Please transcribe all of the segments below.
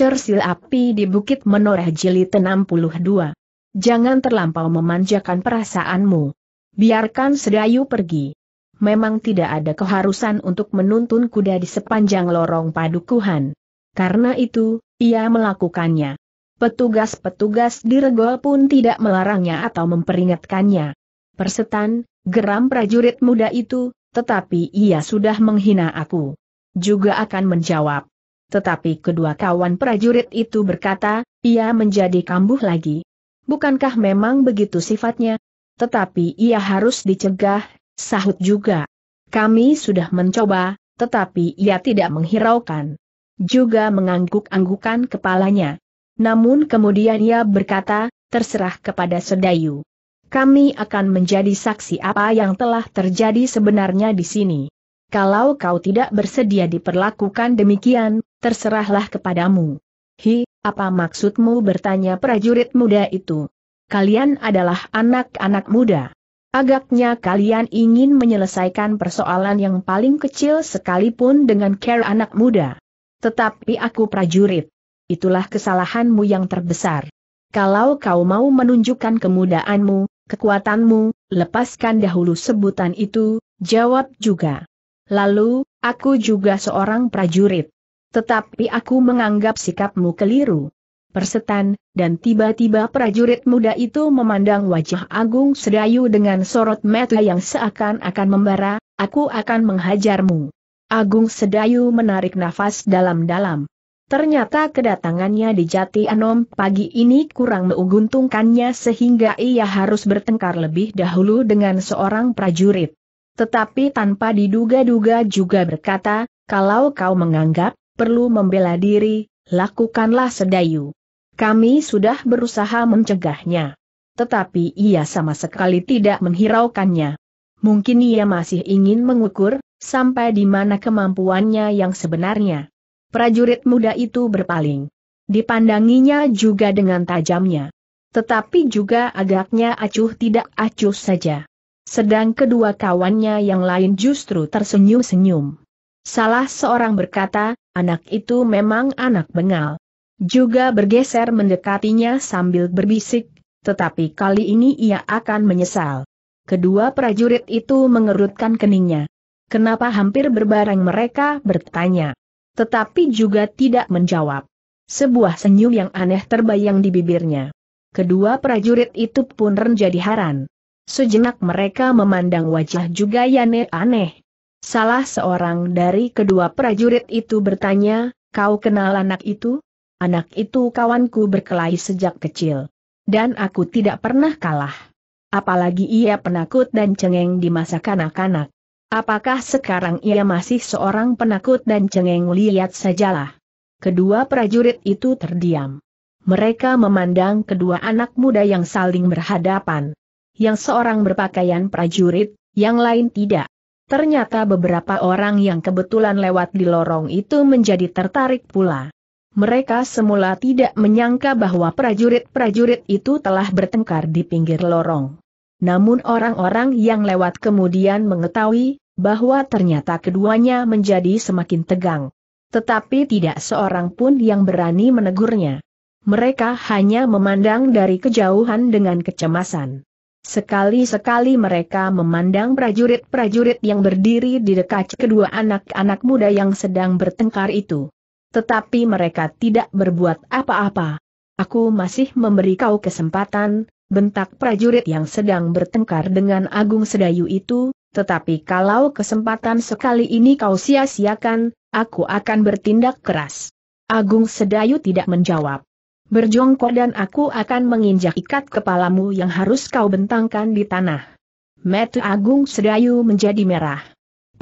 Cersil api di Bukit Menoreh Jilid 62. Jangan terlampau memanjakan perasaanmu. Biarkan sedayu pergi. Memang tidak ada keharusan untuk menuntun kuda di sepanjang lorong padukuhan. Karena itu, ia melakukannya. Petugas-petugas di regol pun tidak melarangnya atau memperingatkannya. Persetan, geram prajurit muda itu, tetapi ia sudah menghina aku. Juga akan menjawab. Tetapi kedua kawan prajurit itu berkata, ia menjadi kambuh lagi. Bukankah memang begitu sifatnya? Tetapi ia harus dicegah, sahut juga. Kami sudah mencoba, tetapi ia tidak menghiraukan. Juga mengangguk-anggukan kepalanya. Namun kemudian ia berkata, terserah kepada Sedayu. Kami akan menjadi saksi apa yang telah terjadi sebenarnya di sini. Kalau kau tidak bersedia diperlakukan demikian, terserahlah kepadamu. Hi, apa maksudmu bertanya prajurit muda itu? Kalian adalah anak-anak muda. Agaknya kalian ingin menyelesaikan persoalan yang paling kecil sekalipun dengan care anak muda. Tetapi aku prajurit. Itulah kesalahanmu yang terbesar. Kalau kau mau menunjukkan kemudaanmu, kekuatanmu, lepaskan dahulu sebutan itu, jawab juga. Lalu, aku juga seorang prajurit. Tetapi aku menganggap sikapmu keliru. Persetan, dan tiba-tiba prajurit muda itu memandang wajah Agung Sedayu dengan sorot mata yang seakan-akan membara, aku akan menghajarmu. Agung Sedayu menarik nafas dalam-dalam. Ternyata kedatangannya di Jati Anom pagi ini kurang menguntungkannya sehingga ia harus bertengkar lebih dahulu dengan seorang prajurit. Tetapi tanpa diduga-duga juga berkata, kalau kau menganggap, perlu membela diri, lakukanlah sedayu. Kami sudah berusaha mencegahnya. Tetapi ia sama sekali tidak menghiraukannya. Mungkin ia masih ingin mengukur, sampai di mana kemampuannya yang sebenarnya. Prajurit muda itu berpaling. Dipandanginya juga dengan tajamnya. Tetapi juga agaknya acuh tidak acuh saja. Sedang kedua kawannya yang lain justru tersenyum-senyum. Salah seorang berkata, Anak itu memang anak bengal. Juga bergeser mendekatinya sambil berbisik, tetapi kali ini ia akan menyesal. Kedua prajurit itu mengerutkan keningnya. Kenapa hampir berbareng mereka bertanya. Tetapi juga tidak menjawab. Sebuah senyum yang aneh terbayang di bibirnya. Kedua prajurit itu pun menjadi heran. Sejenak mereka memandang wajah juga Yane aneh, Salah seorang dari kedua prajurit itu bertanya, kau kenal anak itu? Anak itu kawanku berkelahi sejak kecil. Dan aku tidak pernah kalah. Apalagi ia penakut dan cengeng di masa kanak-kanak. Apakah sekarang ia masih seorang penakut dan cengeng lihat sajalah. Kedua prajurit itu terdiam. Mereka memandang kedua anak muda yang saling berhadapan. Yang seorang berpakaian prajurit, yang lain tidak. Ternyata beberapa orang yang kebetulan lewat di lorong itu menjadi tertarik pula. Mereka semula tidak menyangka bahwa prajurit-prajurit itu telah bertengkar di pinggir lorong. Namun orang-orang yang lewat kemudian mengetahui bahwa ternyata keduanya menjadi semakin tegang. Tetapi tidak seorang pun yang berani menegurnya. Mereka hanya memandang dari kejauhan dengan kecemasan. Sekali-sekali mereka memandang prajurit-prajurit yang berdiri di dekat kedua anak-anak muda yang sedang bertengkar itu. Tetapi mereka tidak berbuat apa-apa. Aku masih memberi kau kesempatan, bentak prajurit yang sedang bertengkar dengan Agung Sedayu itu, tetapi kalau kesempatan sekali ini kau sia-siakan, aku akan bertindak keras. Agung Sedayu tidak menjawab berjongkok dan aku akan menginjak ikat kepalamu yang harus kau bentangkan di tanah. Mata Agung Sedayu menjadi merah.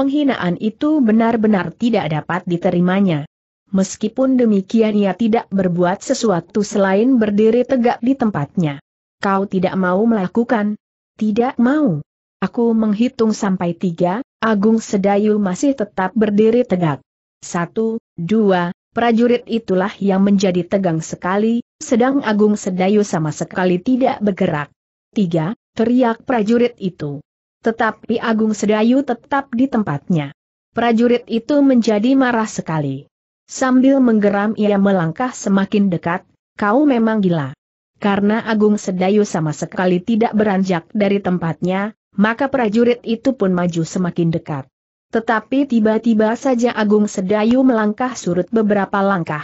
Penghinaan itu benar-benar tidak dapat diterimanya. Meskipun demikian ia tidak berbuat sesuatu selain berdiri tegak di tempatnya. Kau tidak mau melakukan? Tidak mau. Aku menghitung sampai tiga, Agung Sedayu masih tetap berdiri tegak. Satu, dua, Prajurit itulah yang menjadi tegang sekali, sedang Agung Sedayu sama sekali tidak bergerak. Tiga, teriak prajurit itu. Tetapi Agung Sedayu tetap di tempatnya. Prajurit itu menjadi marah sekali. Sambil menggeram ia melangkah semakin dekat, kau memang gila. Karena Agung Sedayu sama sekali tidak beranjak dari tempatnya, maka prajurit itu pun maju semakin dekat. Tetapi tiba-tiba saja Agung Sedayu melangkah surut beberapa langkah.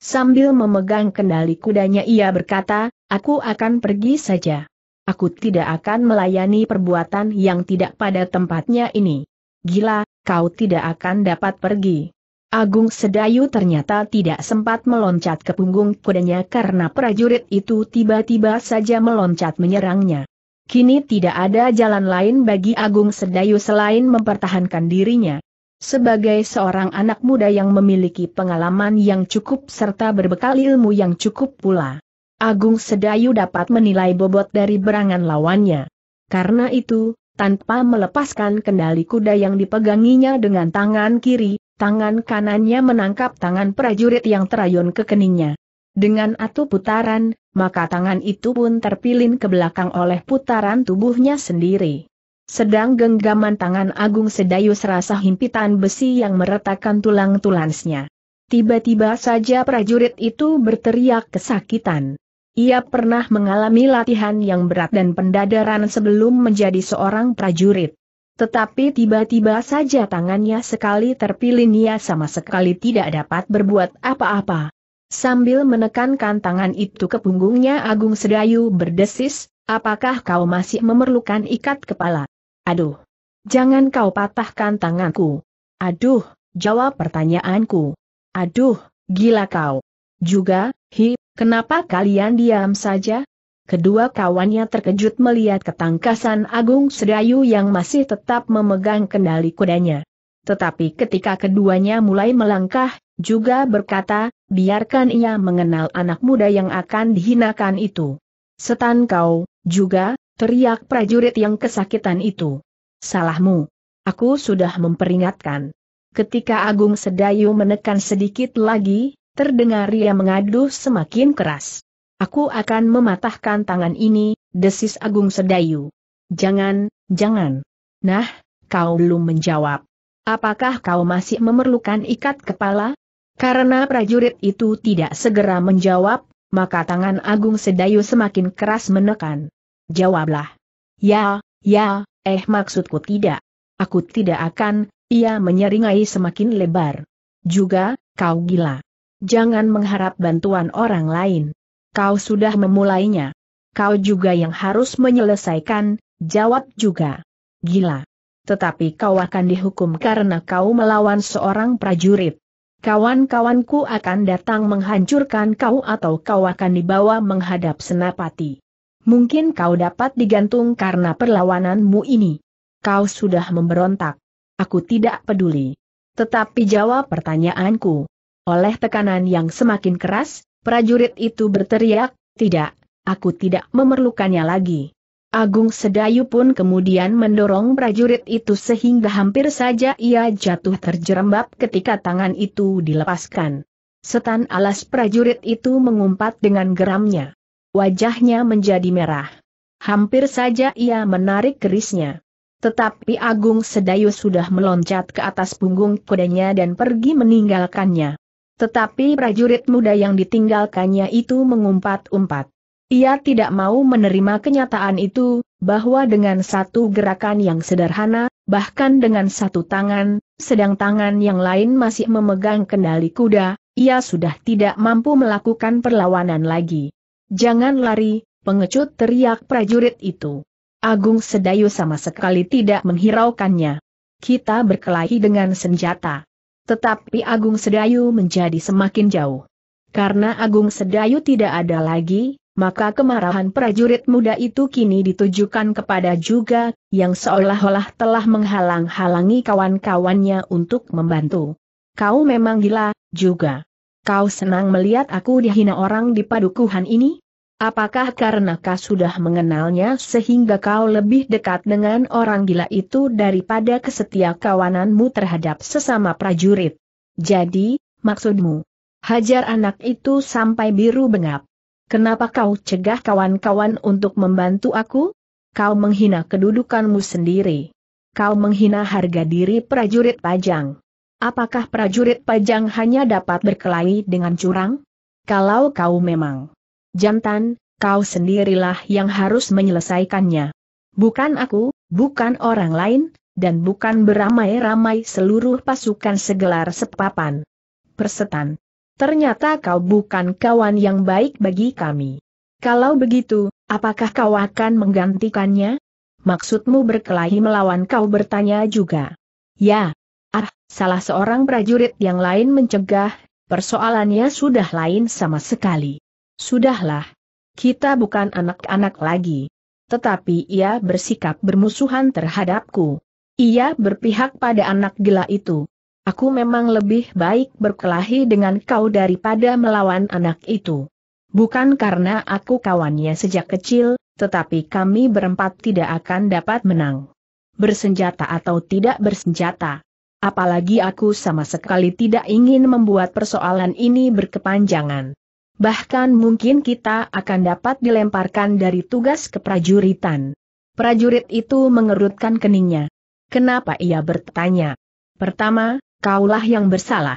Sambil memegang kendali kudanya ia berkata, aku akan pergi saja. Aku tidak akan melayani perbuatan yang tidak pada tempatnya ini. Gila, kau tidak akan dapat pergi. Agung Sedayu ternyata tidak sempat meloncat ke punggung kudanya karena prajurit itu tiba-tiba saja meloncat menyerangnya. Kini tidak ada jalan lain bagi Agung Sedayu selain mempertahankan dirinya. Sebagai seorang anak muda yang memiliki pengalaman yang cukup serta berbekal ilmu yang cukup pula, Agung Sedayu dapat menilai bobot dari berangan lawannya. Karena itu, tanpa melepaskan kendali kuda yang dipeganginya dengan tangan kiri, tangan kanannya menangkap tangan prajurit yang terayun ke keningnya. Dengan atu putaran, maka tangan itu pun terpilin ke belakang oleh putaran tubuhnya sendiri. Sedang genggaman tangan Agung Sedayu serasa himpitan besi yang meretakkan tulang tulangnya. Tiba-tiba saja prajurit itu berteriak kesakitan. Ia pernah mengalami latihan yang berat dan pendadaran sebelum menjadi seorang prajurit. Tetapi tiba-tiba saja tangannya sekali terpilin ia sama sekali tidak dapat berbuat apa-apa. Sambil menekankan tangan itu ke punggungnya Agung Sedayu berdesis, apakah kau masih memerlukan ikat kepala? Aduh! Jangan kau patahkan tanganku. Aduh, jawab pertanyaanku. Aduh, gila kau. Juga, hi, kenapa kalian diam saja? Kedua kawannya terkejut melihat ketangkasan Agung Sedayu yang masih tetap memegang kendali kudanya. Tetapi ketika keduanya mulai melangkah, juga berkata, biarkan ia mengenal anak muda yang akan dihinakan itu. Setan kau, juga, teriak prajurit yang kesakitan itu. Salahmu. Aku sudah memperingatkan. Ketika Agung Sedayu menekan sedikit lagi, terdengar ia mengadu semakin keras. Aku akan mematahkan tangan ini, desis Agung Sedayu. Jangan, jangan. Nah, kau belum menjawab. Apakah kau masih memerlukan ikat kepala? Karena prajurit itu tidak segera menjawab, maka tangan Agung Sedayu semakin keras menekan. Jawablah. Ya, ya, eh maksudku tidak. Aku tidak akan, ia menyeringai semakin lebar. Juga, kau gila. Jangan mengharap bantuan orang lain. Kau sudah memulainya. Kau juga yang harus menyelesaikan, jawab juga. Gila. Tetapi kau akan dihukum karena kau melawan seorang prajurit kawan-kawanku akan datang menghancurkan kau atau kau akan dibawa menghadap senapati. Mungkin kau dapat digantung karena perlawananmu ini. Kau sudah memberontak. Aku tidak peduli. Tetapi jawab pertanyaanku. Oleh tekanan yang semakin keras, prajurit itu berteriak, tidak, aku tidak memerlukannya lagi. Agung Sedayu pun kemudian mendorong prajurit itu sehingga hampir saja ia jatuh terjerembab ketika tangan itu dilepaskan. Setan alas prajurit itu mengumpat dengan geramnya. Wajahnya menjadi merah. Hampir saja ia menarik kerisnya. Tetapi Agung Sedayu sudah meloncat ke atas punggung kudanya dan pergi meninggalkannya. Tetapi prajurit muda yang ditinggalkannya itu mengumpat-umpat. Ia tidak mau menerima kenyataan itu, bahwa dengan satu gerakan yang sederhana, bahkan dengan satu tangan, sedang tangan yang lain masih memegang kendali kuda, ia sudah tidak mampu melakukan perlawanan lagi. Jangan lari, pengecut teriak prajurit itu. Agung Sedayu sama sekali tidak menghiraukannya. Kita berkelahi dengan senjata. Tetapi Agung Sedayu menjadi semakin jauh. Karena Agung Sedayu tidak ada lagi, maka kemarahan prajurit muda itu kini ditujukan kepada juga, yang seolah-olah telah menghalang-halangi kawan-kawannya untuk membantu. Kau memang gila, juga. Kau senang melihat aku dihina orang di padukuhan ini? Apakah karena kau sudah mengenalnya sehingga kau lebih dekat dengan orang gila itu daripada kesetia kawananmu terhadap sesama prajurit? Jadi, maksudmu, hajar anak itu sampai biru bengap. Kenapa kau cegah kawan-kawan untuk membantu aku? Kau menghina kedudukanmu sendiri. Kau menghina harga diri prajurit pajang. Apakah prajurit pajang hanya dapat berkelahi dengan curang? Kalau kau memang jantan, kau sendirilah yang harus menyelesaikannya. Bukan aku, bukan orang lain, dan bukan beramai-ramai seluruh pasukan segelar sepapan. Persetan. Ternyata kau bukan kawan yang baik bagi kami. Kalau begitu, apakah kau akan menggantikannya? Maksudmu berkelahi melawan kau bertanya juga. Ya. Ah, salah seorang prajurit yang lain mencegah, persoalannya sudah lain sama sekali. Sudahlah. Kita bukan anak-anak lagi. Tetapi ia bersikap bermusuhan terhadapku. Ia berpihak pada anak gila itu. Aku memang lebih baik berkelahi dengan kau daripada melawan anak itu. Bukan karena aku kawannya sejak kecil, tetapi kami berempat tidak akan dapat menang. Bersenjata atau tidak bersenjata. Apalagi aku sama sekali tidak ingin membuat persoalan ini berkepanjangan. Bahkan mungkin kita akan dapat dilemparkan dari tugas keprajuritan. Prajurit itu mengerutkan keningnya. Kenapa ia bertanya? Pertama, Kaulah yang bersalah.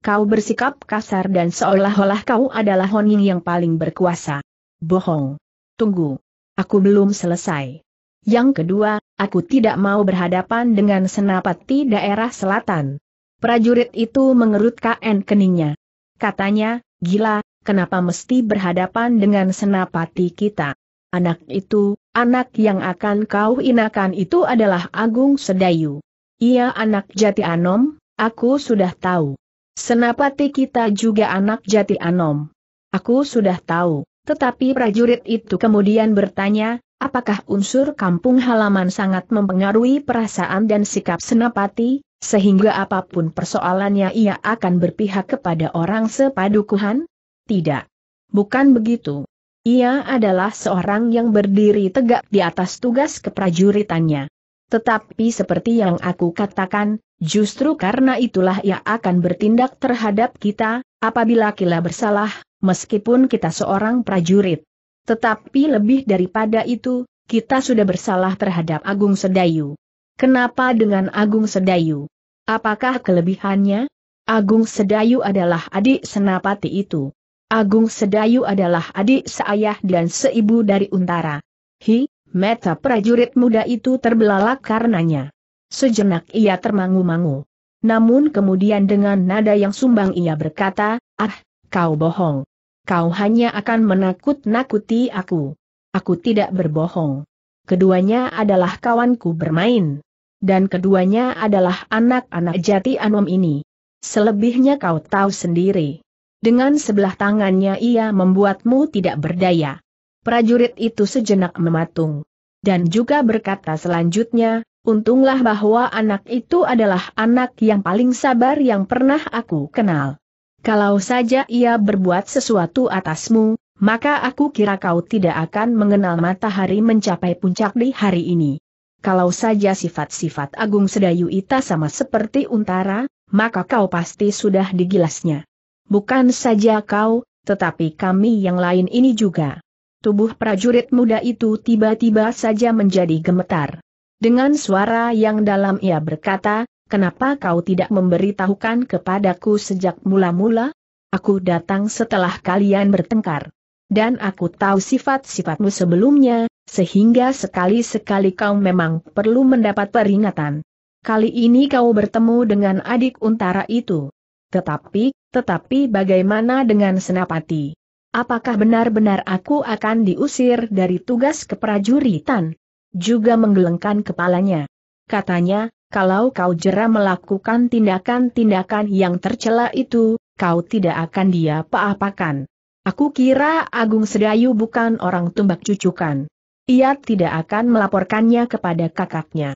Kau bersikap kasar dan seolah-olah kau adalah Honing yang paling berkuasa. Bohong. Tunggu. Aku belum selesai. Yang kedua, aku tidak mau berhadapan dengan senapati daerah selatan. Prajurit itu mengerutkan keningnya. Katanya, gila, kenapa mesti berhadapan dengan senapati kita? Anak itu, anak yang akan kau inakan itu adalah Agung Sedayu. Ia anak jati Anom, Aku sudah tahu. Senapati kita juga anak jati Anom. Aku sudah tahu, tetapi prajurit itu kemudian bertanya, apakah unsur kampung halaman sangat mempengaruhi perasaan dan sikap Senapati, sehingga apapun persoalannya ia akan berpihak kepada orang sepadukuhan? Tidak. Bukan begitu. Ia adalah seorang yang berdiri tegak di atas tugas keprajuritannya. Tetapi seperti yang aku katakan, Justru karena itulah ia akan bertindak terhadap kita, apabila kita bersalah, meskipun kita seorang prajurit. Tetapi lebih daripada itu, kita sudah bersalah terhadap Agung Sedayu. Kenapa dengan Agung Sedayu? Apakah kelebihannya? Agung Sedayu adalah adik senapati itu. Agung Sedayu adalah adik seayah dan seibu dari Untara. Hi, meta prajurit muda itu terbelalak karenanya. Sejenak ia termangu-mangu. Namun kemudian dengan nada yang sumbang ia berkata, ah, kau bohong. Kau hanya akan menakut-nakuti aku. Aku tidak berbohong. Keduanya adalah kawanku bermain. Dan keduanya adalah anak-anak jati anom ini. Selebihnya kau tahu sendiri. Dengan sebelah tangannya ia membuatmu tidak berdaya. Prajurit itu sejenak mematung. Dan juga berkata selanjutnya, Untunglah bahwa anak itu adalah anak yang paling sabar yang pernah aku kenal. Kalau saja ia berbuat sesuatu atasmu, maka aku kira kau tidak akan mengenal matahari mencapai puncak di hari ini. Kalau saja sifat-sifat Agung Sedayu Ita sama seperti Untara, maka kau pasti sudah digilasnya. Bukan saja kau, tetapi kami yang lain ini juga. Tubuh prajurit muda itu tiba-tiba saja menjadi gemetar. Dengan suara yang dalam ia berkata, kenapa kau tidak memberitahukan kepadaku sejak mula-mula? Aku datang setelah kalian bertengkar. Dan aku tahu sifat-sifatmu sebelumnya, sehingga sekali-sekali kau memang perlu mendapat peringatan. Kali ini kau bertemu dengan adik untara itu. Tetapi, tetapi bagaimana dengan senapati? Apakah benar-benar aku akan diusir dari tugas keprajuritan? juga menggelengkan kepalanya. Katanya, kalau kau jera melakukan tindakan-tindakan yang tercela itu, kau tidak akan dia apa-apakan. Aku kira Agung Sedayu bukan orang tumbak cucukan. Ia tidak akan melaporkannya kepada kakaknya.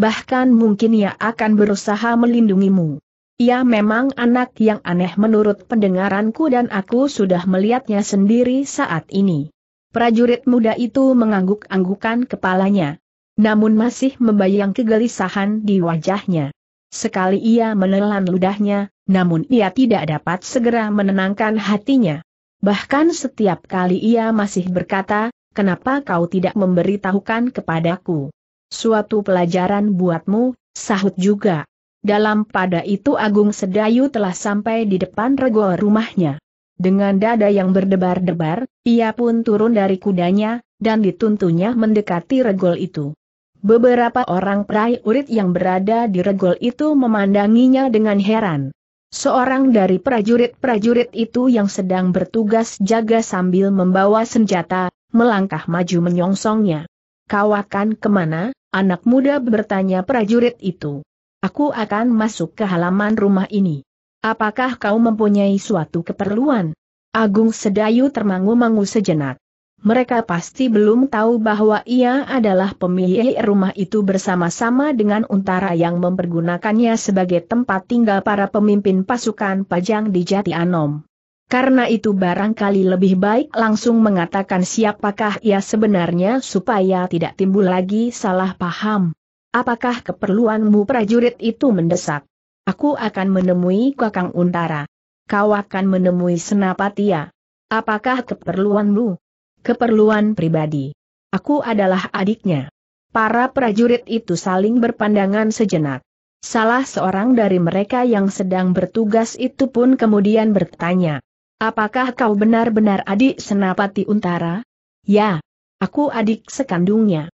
Bahkan mungkin ia akan berusaha melindungimu. Ia memang anak yang aneh menurut pendengaranku dan aku sudah melihatnya sendiri saat ini. Prajurit muda itu mengangguk-anggukan kepalanya. Namun masih membayang kegelisahan di wajahnya. Sekali ia menelan ludahnya, namun ia tidak dapat segera menenangkan hatinya. Bahkan setiap kali ia masih berkata, kenapa kau tidak memberitahukan kepadaku? Suatu pelajaran buatmu, sahut juga. Dalam pada itu Agung Sedayu telah sampai di depan rego rumahnya. Dengan dada yang berdebar-debar, ia pun turun dari kudanya, dan dituntunnya mendekati regol itu. Beberapa orang prajurit yang berada di regol itu memandanginya dengan heran. Seorang dari prajurit-prajurit itu yang sedang bertugas jaga sambil membawa senjata, melangkah maju menyongsongnya. Kau akan kemana, anak muda bertanya prajurit itu. Aku akan masuk ke halaman rumah ini. Apakah kau mempunyai suatu keperluan? Agung Sedayu termangu-mangu sejenak. Mereka pasti belum tahu bahwa ia adalah pemilik rumah itu bersama-sama dengan Untara yang mempergunakannya sebagai tempat tinggal para pemimpin pasukan Pajang di Jati Anom. Karena itu barangkali lebih baik langsung mengatakan siapakah ia sebenarnya supaya tidak timbul lagi salah paham. Apakah keperluanmu prajurit itu mendesak? Aku akan menemui Kakang Untara kau akan menemui Senapatia. Apakah keperluanmu? Keperluan pribadi. Aku adalah adiknya. Para prajurit itu saling berpandangan sejenak. Salah seorang dari mereka yang sedang bertugas itu pun kemudian bertanya, Apakah kau benar-benar adik Senapati Untara? Ya, aku adik sekandungnya.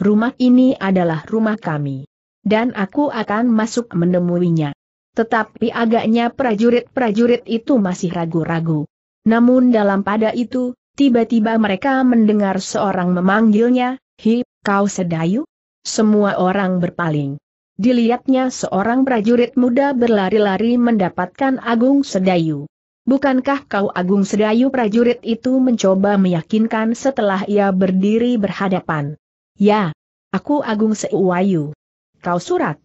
Rumah ini adalah rumah kami. Dan aku akan masuk menemuinya. Tetapi agaknya prajurit-prajurit itu masih ragu-ragu. Namun dalam pada itu, tiba-tiba mereka mendengar seorang memanggilnya, Hi, kau sedayu? Semua orang berpaling. Dilihatnya seorang prajurit muda berlari-lari mendapatkan Agung Sedayu. Bukankah kau Agung Sedayu prajurit itu mencoba meyakinkan setelah ia berdiri berhadapan? Ya, aku Agung Seuwayu. Kau surat?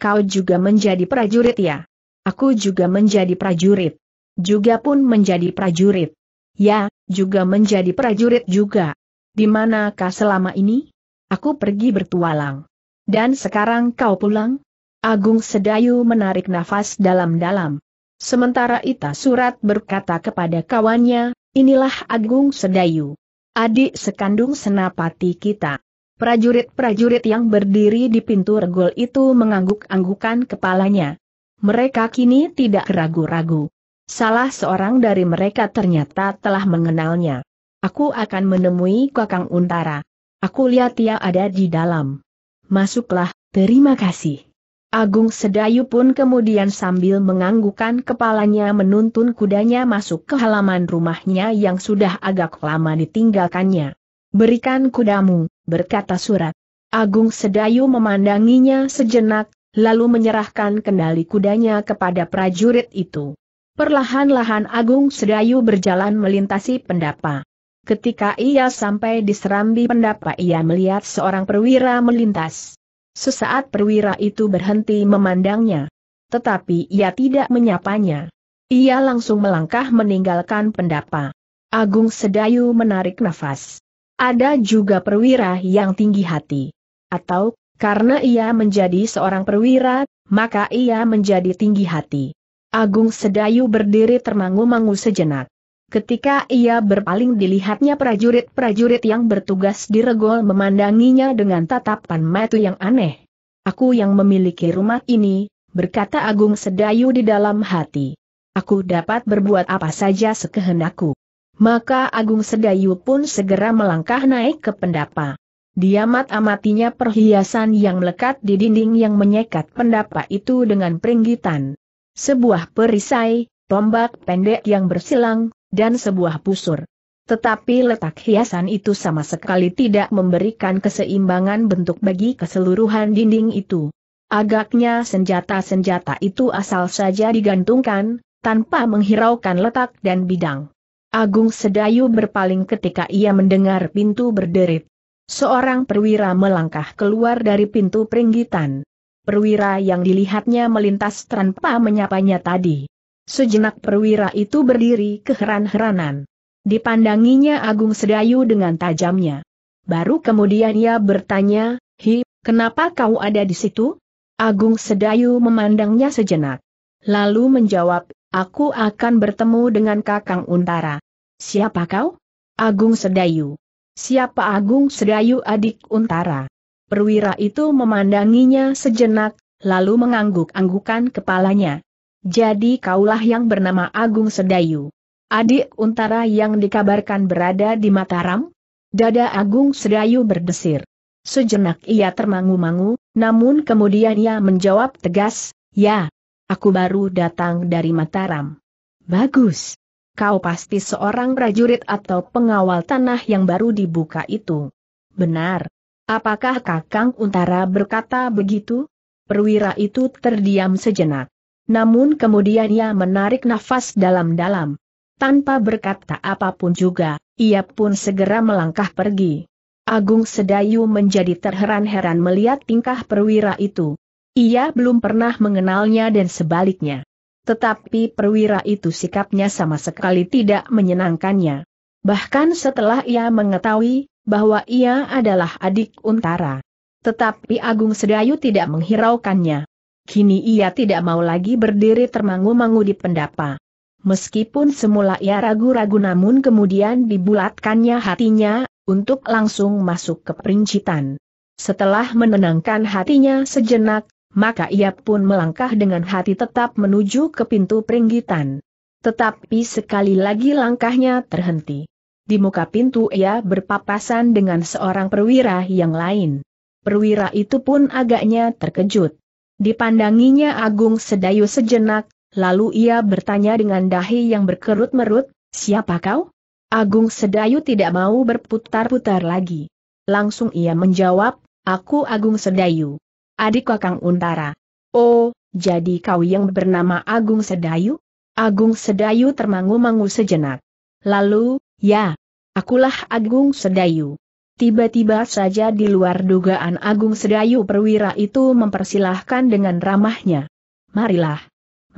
kau juga menjadi prajurit ya? Aku juga menjadi prajurit. Juga pun menjadi prajurit. Ya, juga menjadi prajurit juga. Di manakah selama ini? Aku pergi bertualang. Dan sekarang kau pulang? Agung Sedayu menarik nafas dalam-dalam. Sementara Ita Surat berkata kepada kawannya, inilah Agung Sedayu. Adik sekandung senapati kita. Prajurit-prajurit yang berdiri di pintu regol itu mengangguk-anggukan kepalanya. Mereka kini tidak ragu-ragu. Salah seorang dari mereka ternyata telah mengenalnya. Aku akan menemui Kakang Untara. Aku lihat ia ada di dalam. Masuklah, terima kasih. Agung Sedayu pun kemudian sambil menganggukan kepalanya menuntun kudanya masuk ke halaman rumahnya yang sudah agak lama ditinggalkannya. Berikan kudamu, berkata surat. Agung Sedayu memandanginya sejenak, lalu menyerahkan kendali kudanya kepada prajurit itu. Perlahan-lahan Agung Sedayu berjalan melintasi pendapa. Ketika ia sampai di serambi pendapa ia melihat seorang perwira melintas. Sesaat perwira itu berhenti memandangnya. Tetapi ia tidak menyapanya. Ia langsung melangkah meninggalkan pendapa. Agung Sedayu menarik nafas. Ada juga perwira yang tinggi hati. Atau, karena ia menjadi seorang perwira, maka ia menjadi tinggi hati. Agung Sedayu berdiri termangu-mangu sejenak. Ketika ia berpaling dilihatnya prajurit-prajurit yang bertugas di regol memandanginya dengan tatapan mata yang aneh. Aku yang memiliki rumah ini, berkata Agung Sedayu di dalam hati. Aku dapat berbuat apa saja sekehendakku. Maka Agung Sedayu pun segera melangkah naik ke pendapa. Diamat amatinya perhiasan yang melekat di dinding yang menyekat pendapa itu dengan peringgitan. Sebuah perisai, tombak pendek yang bersilang, dan sebuah pusur. Tetapi letak hiasan itu sama sekali tidak memberikan keseimbangan bentuk bagi keseluruhan dinding itu. Agaknya senjata-senjata itu asal saja digantungkan, tanpa menghiraukan letak dan bidang. Agung Sedayu berpaling ketika ia mendengar pintu berderit. Seorang perwira melangkah keluar dari pintu peringgitan. Perwira yang dilihatnya melintas tanpa menyapanya tadi. Sejenak perwira itu berdiri keheran-heranan. Dipandanginya Agung Sedayu dengan tajamnya. Baru kemudian ia bertanya, Hi, kenapa kau ada di situ? Agung Sedayu memandangnya sejenak. Lalu menjawab, aku akan bertemu dengan Kakang Untara. Siapa kau? Agung Sedayu. Siapa Agung Sedayu adik Untara? Perwira itu memandanginya sejenak, lalu mengangguk-anggukan kepalanya. Jadi kaulah yang bernama Agung Sedayu. Adik Untara yang dikabarkan berada di Mataram? Dada Agung Sedayu berdesir. Sejenak ia termangu-mangu, namun kemudian ia menjawab tegas, Ya, aku baru datang dari Mataram. Bagus kau pasti seorang prajurit atau pengawal tanah yang baru dibuka itu. Benar. Apakah Kakang Untara berkata begitu? Perwira itu terdiam sejenak. Namun kemudian ia menarik nafas dalam-dalam. Tanpa berkata apapun juga, ia pun segera melangkah pergi. Agung Sedayu menjadi terheran-heran melihat tingkah perwira itu. Ia belum pernah mengenalnya dan sebaliknya. Tetapi perwira itu sikapnya sama sekali tidak menyenangkannya. Bahkan setelah ia mengetahui bahwa ia adalah adik Untara. Tetapi Agung Sedayu tidak menghiraukannya. Kini ia tidak mau lagi berdiri termangu-mangu di pendapa. Meskipun semula ia ragu-ragu namun kemudian dibulatkannya hatinya, untuk langsung masuk ke perincitan. Setelah menenangkan hatinya sejenak, maka ia pun melangkah dengan hati tetap menuju ke pintu peringgitan. Tetapi sekali lagi langkahnya terhenti. Di muka pintu ia berpapasan dengan seorang perwira yang lain. Perwira itu pun agaknya terkejut. Dipandanginya Agung Sedayu sejenak, lalu ia bertanya dengan dahi yang berkerut-merut, siapa kau? Agung Sedayu tidak mau berputar-putar lagi. Langsung ia menjawab, aku Agung Sedayu adik kakang Untara. Oh, jadi kau yang bernama Agung Sedayu? Agung Sedayu termangu-mangu sejenak. Lalu, ya, akulah Agung Sedayu. Tiba-tiba saja di luar dugaan Agung Sedayu perwira itu mempersilahkan dengan ramahnya. Marilah,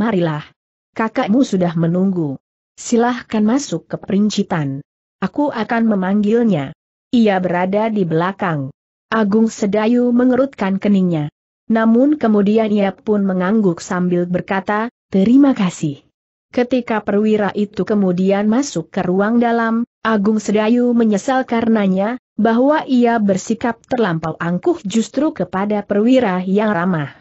marilah. Kakakmu sudah menunggu. Silahkan masuk ke perincitan. Aku akan memanggilnya. Ia berada di belakang. Agung Sedayu mengerutkan keningnya. Namun kemudian ia pun mengangguk sambil berkata, terima kasih. Ketika perwira itu kemudian masuk ke ruang dalam, Agung Sedayu menyesal karenanya, bahwa ia bersikap terlampau angkuh justru kepada perwira yang ramah.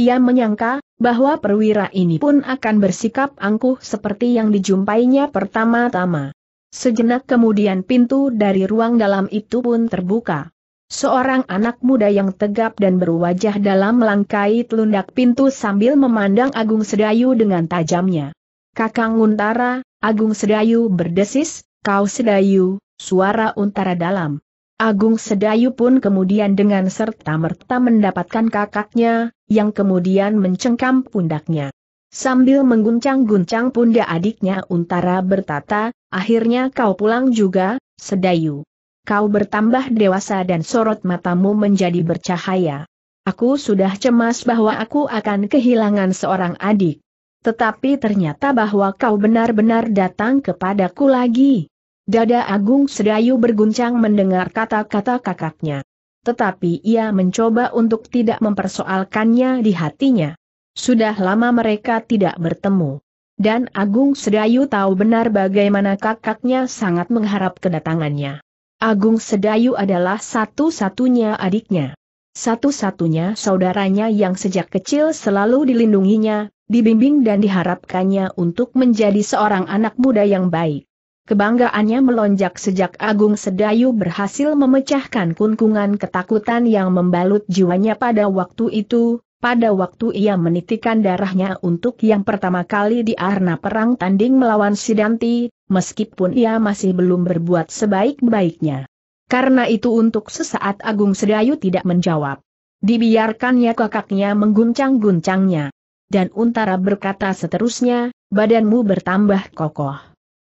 Ia menyangka, bahwa perwira ini pun akan bersikap angkuh seperti yang dijumpainya pertama-tama. Sejenak kemudian pintu dari ruang dalam itu pun terbuka. Seorang anak muda yang tegap dan berwajah dalam melangkai telundak pintu sambil memandang Agung Sedayu dengan tajamnya. Kakang Untara, Agung Sedayu berdesis, kau Sedayu, suara Untara dalam. Agung Sedayu pun kemudian dengan serta-merta mendapatkan kakaknya, yang kemudian mencengkam pundaknya. Sambil mengguncang-guncang pundak adiknya Untara bertata, akhirnya kau pulang juga, Sedayu kau bertambah dewasa dan sorot matamu menjadi bercahaya. Aku sudah cemas bahwa aku akan kehilangan seorang adik. Tetapi ternyata bahwa kau benar-benar datang kepadaku lagi. Dada Agung Sedayu berguncang mendengar kata-kata kakaknya. Tetapi ia mencoba untuk tidak mempersoalkannya di hatinya. Sudah lama mereka tidak bertemu. Dan Agung Sedayu tahu benar bagaimana kakaknya sangat mengharap kedatangannya. Agung Sedayu adalah satu-satunya adiknya. Satu-satunya saudaranya yang sejak kecil selalu dilindunginya, dibimbing dan diharapkannya untuk menjadi seorang anak muda yang baik. Kebanggaannya melonjak sejak Agung Sedayu berhasil memecahkan kungkungan ketakutan yang membalut jiwanya pada waktu itu, pada waktu ia menitikan darahnya untuk yang pertama kali di arena perang tanding melawan Sidanti, meskipun ia masih belum berbuat sebaik-baiknya. Karena itu untuk sesaat Agung Sedayu tidak menjawab. Dibiarkannya kakaknya mengguncang-guncangnya. Dan Untara berkata seterusnya, badanmu bertambah kokoh.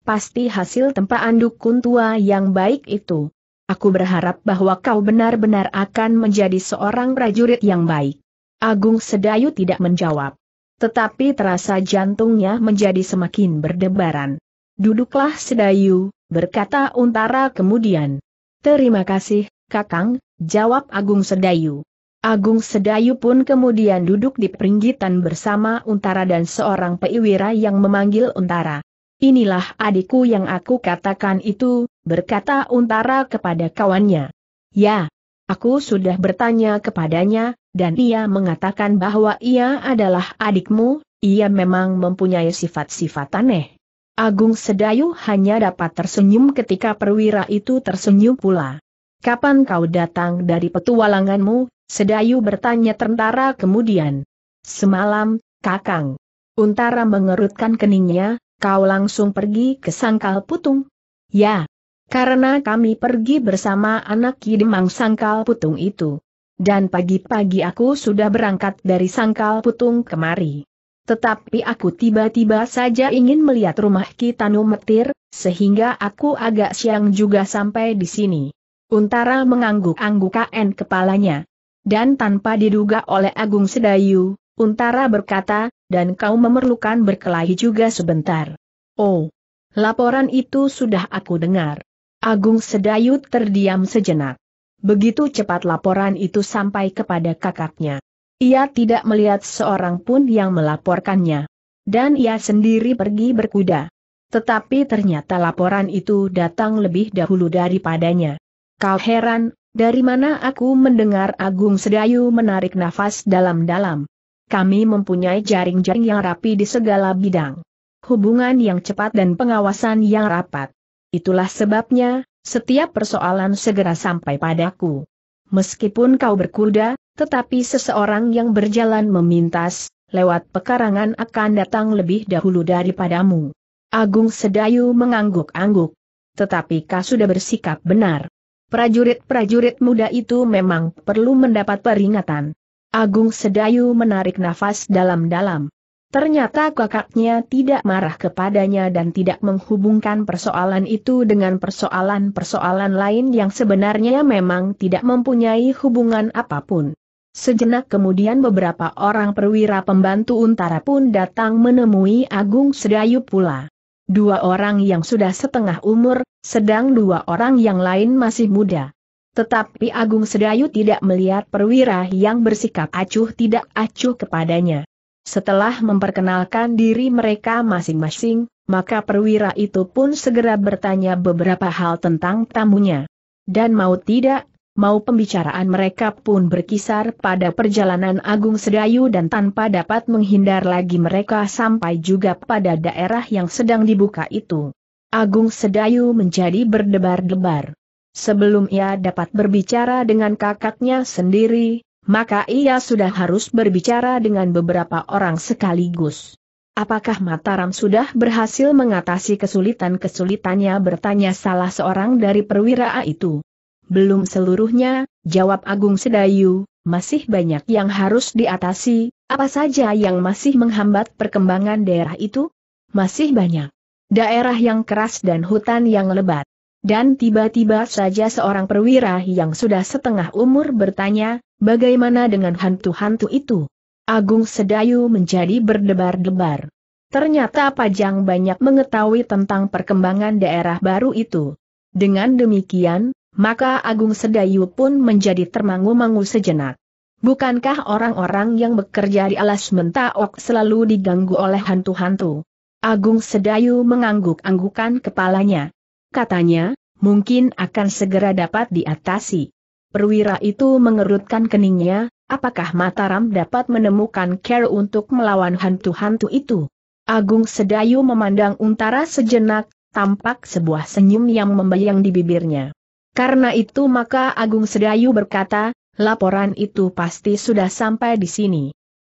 Pasti hasil tempaan dukun tua yang baik itu. Aku berharap bahwa kau benar-benar akan menjadi seorang prajurit yang baik. Agung Sedayu tidak menjawab. Tetapi terasa jantungnya menjadi semakin berdebaran. Duduklah sedayu, berkata Untara kemudian. Terima kasih, Kakang, jawab Agung Sedayu. Agung Sedayu pun kemudian duduk di peringgitan bersama Untara dan seorang peiwira yang memanggil Untara. Inilah adikku yang aku katakan itu, berkata Untara kepada kawannya. Ya, aku sudah bertanya kepadanya, dan ia mengatakan bahwa ia adalah adikmu, ia memang mempunyai sifat-sifat aneh. Agung Sedayu hanya dapat tersenyum ketika perwira itu tersenyum pula. Kapan kau datang dari petualanganmu? Sedayu bertanya tentara kemudian. Semalam, Kakang. Untara mengerutkan keningnya, kau langsung pergi ke Sangkal Putung? Ya. Karena kami pergi bersama anak Kidemang Sangkal Putung itu. Dan pagi-pagi aku sudah berangkat dari Sangkal Putung kemari. Tetapi aku tiba-tiba saja ingin melihat rumah Kitano Metir, sehingga aku agak siang juga sampai di sini. Untara mengangguk angguk KN kepalanya. Dan tanpa diduga oleh Agung Sedayu, Untara berkata, dan kau memerlukan berkelahi juga sebentar. Oh, laporan itu sudah aku dengar. Agung Sedayu terdiam sejenak. Begitu cepat laporan itu sampai kepada kakaknya. Ia tidak melihat seorang pun yang melaporkannya. Dan ia sendiri pergi berkuda. Tetapi ternyata laporan itu datang lebih dahulu daripadanya. Kau heran, dari mana aku mendengar Agung Sedayu menarik nafas dalam-dalam. Kami mempunyai jaring-jaring yang rapi di segala bidang. Hubungan yang cepat dan pengawasan yang rapat. Itulah sebabnya, setiap persoalan segera sampai padaku. Meskipun kau berkuda, tetapi seseorang yang berjalan memintas, lewat pekarangan akan datang lebih dahulu daripadamu. Agung Sedayu mengangguk-angguk. Tetapi kau sudah bersikap benar. Prajurit-prajurit muda itu memang perlu mendapat peringatan. Agung Sedayu menarik nafas dalam-dalam. Ternyata kakaknya tidak marah kepadanya dan tidak menghubungkan persoalan itu dengan persoalan-persoalan lain yang sebenarnya memang tidak mempunyai hubungan apapun. Sejenak kemudian beberapa orang perwira pembantu Untara pun datang menemui Agung Sedayu pula. Dua orang yang sudah setengah umur, sedang dua orang yang lain masih muda. Tetapi Agung Sedayu tidak melihat perwira yang bersikap acuh tidak acuh kepadanya. Setelah memperkenalkan diri mereka masing-masing, maka perwira itu pun segera bertanya beberapa hal tentang tamunya. Dan mau tidak, mau pembicaraan mereka pun berkisar pada perjalanan Agung Sedayu dan tanpa dapat menghindar lagi mereka sampai juga pada daerah yang sedang dibuka itu. Agung Sedayu menjadi berdebar-debar. Sebelum ia dapat berbicara dengan kakaknya sendiri, maka ia sudah harus berbicara dengan beberapa orang sekaligus. Apakah Mataram sudah berhasil mengatasi kesulitan-kesulitannya bertanya salah seorang dari perwira itu. Belum seluruhnya, jawab Agung Sedayu, masih banyak yang harus diatasi, apa saja yang masih menghambat perkembangan daerah itu? Masih banyak. Daerah yang keras dan hutan yang lebat dan tiba-tiba saja seorang perwira yang sudah setengah umur bertanya, bagaimana dengan hantu-hantu itu? Agung Sedayu menjadi berdebar-debar. Ternyata Pajang banyak mengetahui tentang perkembangan daerah baru itu. Dengan demikian, maka Agung Sedayu pun menjadi termangu-mangu sejenak. Bukankah orang-orang yang bekerja di alas mentaok selalu diganggu oleh hantu-hantu? Agung Sedayu mengangguk-anggukan kepalanya katanya, mungkin akan segera dapat diatasi. Perwira itu mengerutkan keningnya, apakah Mataram dapat menemukan care untuk melawan hantu-hantu itu? Agung Sedayu memandang Untara sejenak, tampak sebuah senyum yang membayang di bibirnya. Karena itu maka Agung Sedayu berkata, laporan itu pasti sudah sampai di sini.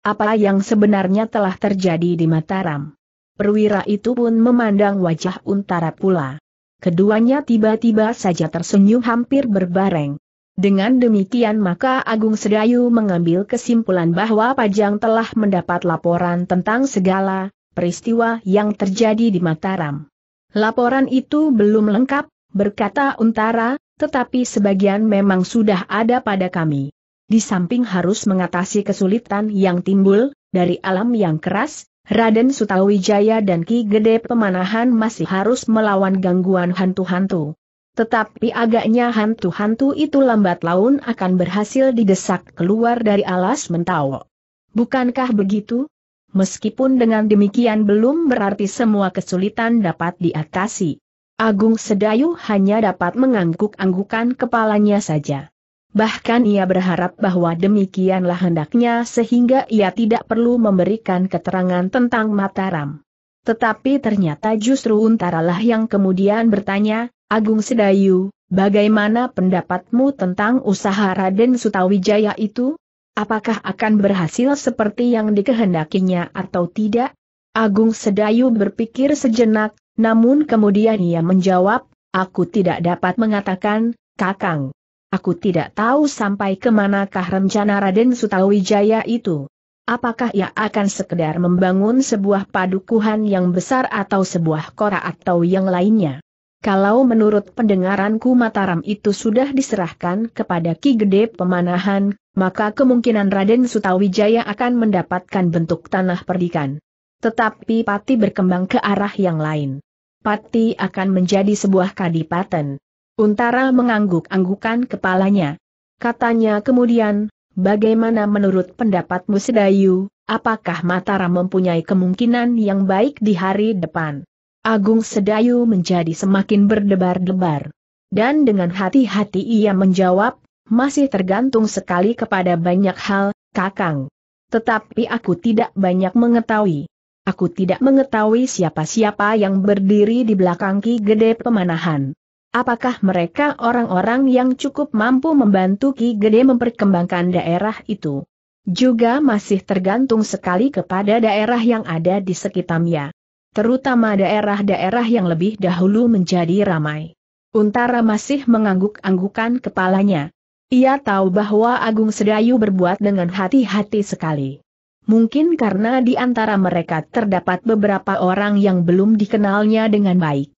Apa yang sebenarnya telah terjadi di Mataram? Perwira itu pun memandang wajah Untara pula keduanya tiba-tiba saja tersenyum hampir berbareng. Dengan demikian maka Agung Sedayu mengambil kesimpulan bahwa Pajang telah mendapat laporan tentang segala peristiwa yang terjadi di Mataram. Laporan itu belum lengkap, berkata Untara, tetapi sebagian memang sudah ada pada kami. Di samping harus mengatasi kesulitan yang timbul dari alam yang keras, Raden Sutawijaya dan Ki Gede Pemanahan masih harus melawan gangguan hantu-hantu. Tetapi agaknya hantu-hantu itu lambat laun akan berhasil didesak keluar dari alas mentawa. Bukankah begitu? Meskipun dengan demikian belum berarti semua kesulitan dapat diatasi. Agung Sedayu hanya dapat mengangguk-anggukan kepalanya saja. Bahkan ia berharap bahwa demikianlah hendaknya sehingga ia tidak perlu memberikan keterangan tentang Mataram. Tetapi ternyata justru Untaralah yang kemudian bertanya, Agung Sedayu, bagaimana pendapatmu tentang usaha Raden Sutawijaya itu? Apakah akan berhasil seperti yang dikehendakinya atau tidak? Agung Sedayu berpikir sejenak, namun kemudian ia menjawab, Aku tidak dapat mengatakan, Kakang. Aku tidak tahu sampai kemanakah rencana Raden Sutawijaya itu. Apakah ia akan sekedar membangun sebuah padukuhan yang besar atau sebuah kora atau yang lainnya? Kalau menurut pendengaranku Mataram itu sudah diserahkan kepada Ki Gede Pemanahan, maka kemungkinan Raden Sutawijaya akan mendapatkan bentuk tanah perdikan. Tetapi Pati berkembang ke arah yang lain. Pati akan menjadi sebuah kadipaten. Untara mengangguk-anggukan kepalanya. Katanya kemudian, bagaimana menurut pendapatmu Sedayu, apakah Mataram mempunyai kemungkinan yang baik di hari depan? Agung Sedayu menjadi semakin berdebar-debar. Dan dengan hati-hati ia menjawab, masih tergantung sekali kepada banyak hal, Kakang. Tetapi aku tidak banyak mengetahui. Aku tidak mengetahui siapa-siapa yang berdiri di belakang Ki Gede Pemanahan. Apakah mereka orang-orang yang cukup mampu membantu Ki Gede memperkembangkan daerah itu? Juga masih tergantung sekali kepada daerah yang ada di sekitarnya. Terutama daerah-daerah yang lebih dahulu menjadi ramai. Untara masih mengangguk-anggukan kepalanya. Ia tahu bahwa Agung Sedayu berbuat dengan hati-hati sekali. Mungkin karena di antara mereka terdapat beberapa orang yang belum dikenalnya dengan baik.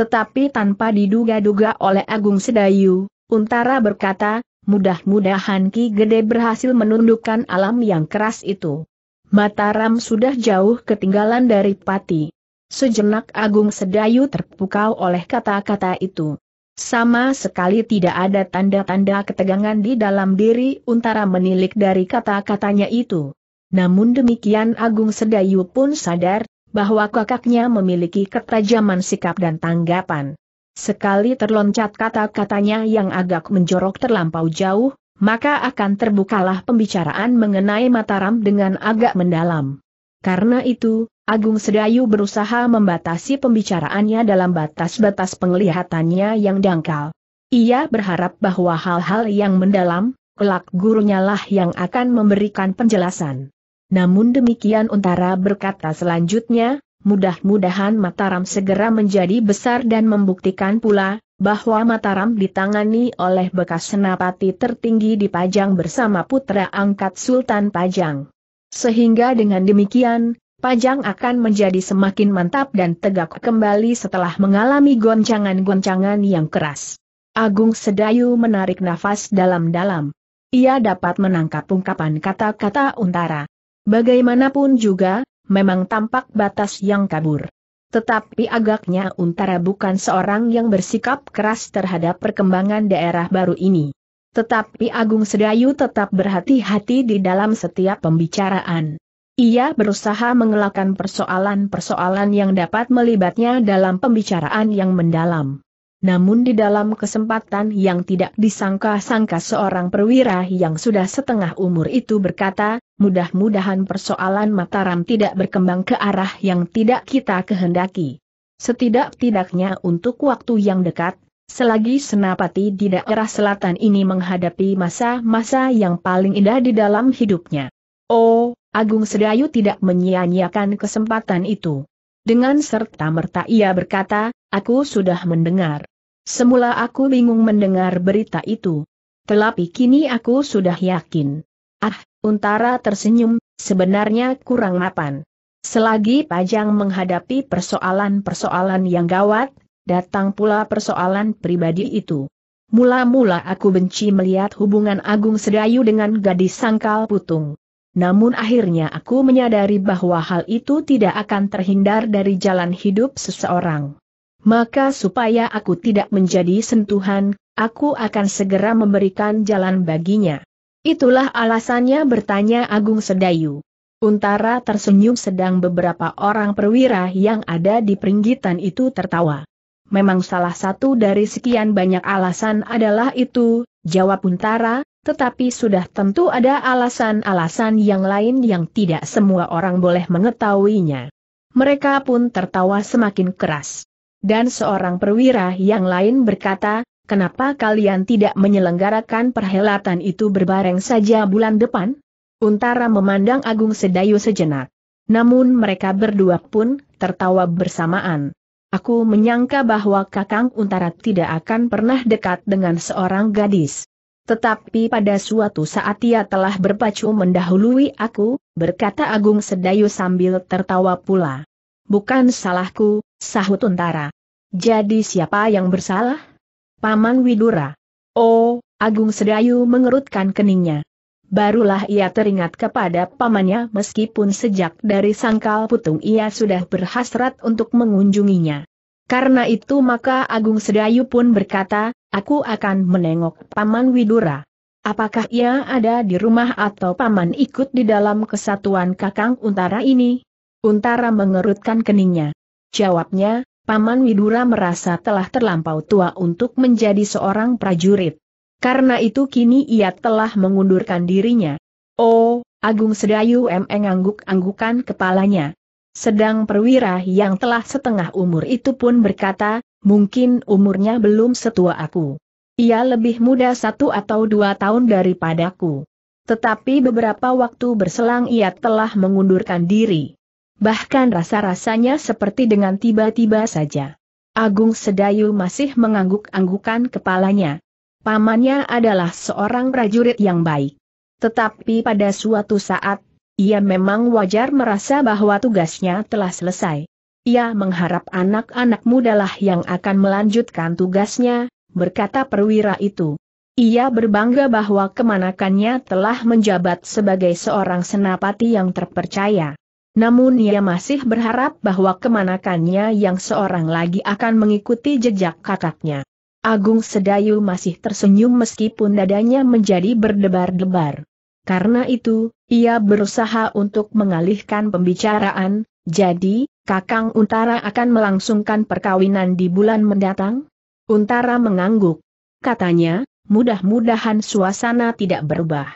Tetapi tanpa diduga-duga oleh Agung Sedayu, Untara berkata, mudah-mudahan Ki Gede berhasil menundukkan alam yang keras itu. Mataram sudah jauh ketinggalan dari Pati. Sejenak Agung Sedayu terpukau oleh kata-kata itu. Sama sekali tidak ada tanda-tanda ketegangan di dalam diri Untara menilik dari kata-katanya itu. Namun demikian Agung Sedayu pun sadar, bahwa kakaknya memiliki ketajaman sikap dan tanggapan. Sekali terloncat kata-katanya yang agak menjorok terlampau jauh, maka akan terbukalah pembicaraan mengenai Mataram dengan agak mendalam. Karena itu, Agung Sedayu berusaha membatasi pembicaraannya dalam batas-batas penglihatannya yang dangkal. Ia berharap bahwa hal-hal yang mendalam, kelak gurunya lah yang akan memberikan penjelasan. Namun demikian Untara berkata selanjutnya, mudah-mudahan Mataram segera menjadi besar dan membuktikan pula, bahwa Mataram ditangani oleh bekas senapati tertinggi di Pajang bersama putra angkat Sultan Pajang. Sehingga dengan demikian, Pajang akan menjadi semakin mantap dan tegak kembali setelah mengalami goncangan-goncangan yang keras. Agung Sedayu menarik nafas dalam-dalam. Ia dapat menangkap ungkapan kata-kata Untara. Bagaimanapun juga, memang tampak batas yang kabur. Tetapi agaknya Untara bukan seorang yang bersikap keras terhadap perkembangan daerah baru ini. Tetapi Agung Sedayu tetap berhati-hati di dalam setiap pembicaraan. Ia berusaha mengelakkan persoalan-persoalan yang dapat melibatnya dalam pembicaraan yang mendalam. Namun di dalam kesempatan yang tidak disangka-sangka seorang perwira yang sudah setengah umur itu berkata, mudah-mudahan persoalan Mataram tidak berkembang ke arah yang tidak kita kehendaki. Setidak-tidaknya untuk waktu yang dekat, selagi Senapati di daerah selatan ini menghadapi masa-masa yang paling indah di dalam hidupnya. Oh, Agung Sedayu tidak menyia-nyiakan kesempatan itu. Dengan serta merta ia berkata, aku sudah mendengar. Semula aku bingung mendengar berita itu. Tetapi kini aku sudah yakin. Ah, Untara tersenyum, sebenarnya kurang mapan. Selagi Pajang menghadapi persoalan-persoalan yang gawat, datang pula persoalan pribadi itu. Mula-mula aku benci melihat hubungan Agung Sedayu dengan gadis sangkal putung. Namun akhirnya aku menyadari bahwa hal itu tidak akan terhindar dari jalan hidup seseorang. Maka supaya aku tidak menjadi sentuhan, aku akan segera memberikan jalan baginya. Itulah alasannya bertanya Agung Sedayu. Untara tersenyum sedang beberapa orang perwira yang ada di peringgitan itu tertawa. Memang salah satu dari sekian banyak alasan adalah itu, jawab Untara, tetapi sudah tentu ada alasan-alasan yang lain yang tidak semua orang boleh mengetahuinya. Mereka pun tertawa semakin keras. Dan seorang perwira yang lain berkata, kenapa kalian tidak menyelenggarakan perhelatan itu berbareng saja bulan depan? Untara memandang Agung Sedayu sejenak. Namun mereka berdua pun tertawa bersamaan. Aku menyangka bahwa Kakang Untara tidak akan pernah dekat dengan seorang gadis. Tetapi pada suatu saat ia telah berpacu mendahului aku, berkata Agung Sedayu sambil tertawa pula. Bukan salahku, sahut Untara. Jadi siapa yang bersalah? Paman Widura. Oh, Agung Sedayu mengerutkan keningnya. Barulah ia teringat kepada pamannya meskipun sejak dari sangkal putung ia sudah berhasrat untuk mengunjunginya. Karena itu maka Agung Sedayu pun berkata, aku akan menengok Paman Widura. Apakah ia ada di rumah atau Paman ikut di dalam kesatuan Kakang Untara ini? Untara mengerutkan keningnya. Jawabnya, Paman Widura merasa telah terlampau tua untuk menjadi seorang prajurit. Karena itu kini ia telah mengundurkan dirinya. Oh, Agung Sedayu M angguk-anggukan kepalanya. Sedang perwira yang telah setengah umur itu pun berkata, mungkin umurnya belum setua aku. Ia lebih muda satu atau dua tahun daripadaku. Tetapi beberapa waktu berselang ia telah mengundurkan diri bahkan rasa-rasanya seperti dengan tiba-tiba saja. Agung Sedayu masih mengangguk-anggukan kepalanya. Pamannya adalah seorang prajurit yang baik. Tetapi pada suatu saat, ia memang wajar merasa bahwa tugasnya telah selesai. Ia mengharap anak-anak mudalah yang akan melanjutkan tugasnya, berkata perwira itu. Ia berbangga bahwa kemanakannya telah menjabat sebagai seorang senapati yang terpercaya. Namun ia masih berharap bahwa kemanakannya yang seorang lagi akan mengikuti jejak kakaknya. Agung Sedayu masih tersenyum meskipun dadanya menjadi berdebar-debar. Karena itu, ia berusaha untuk mengalihkan pembicaraan, jadi, Kakang Untara akan melangsungkan perkawinan di bulan mendatang? Untara mengangguk. Katanya, mudah-mudahan suasana tidak berubah.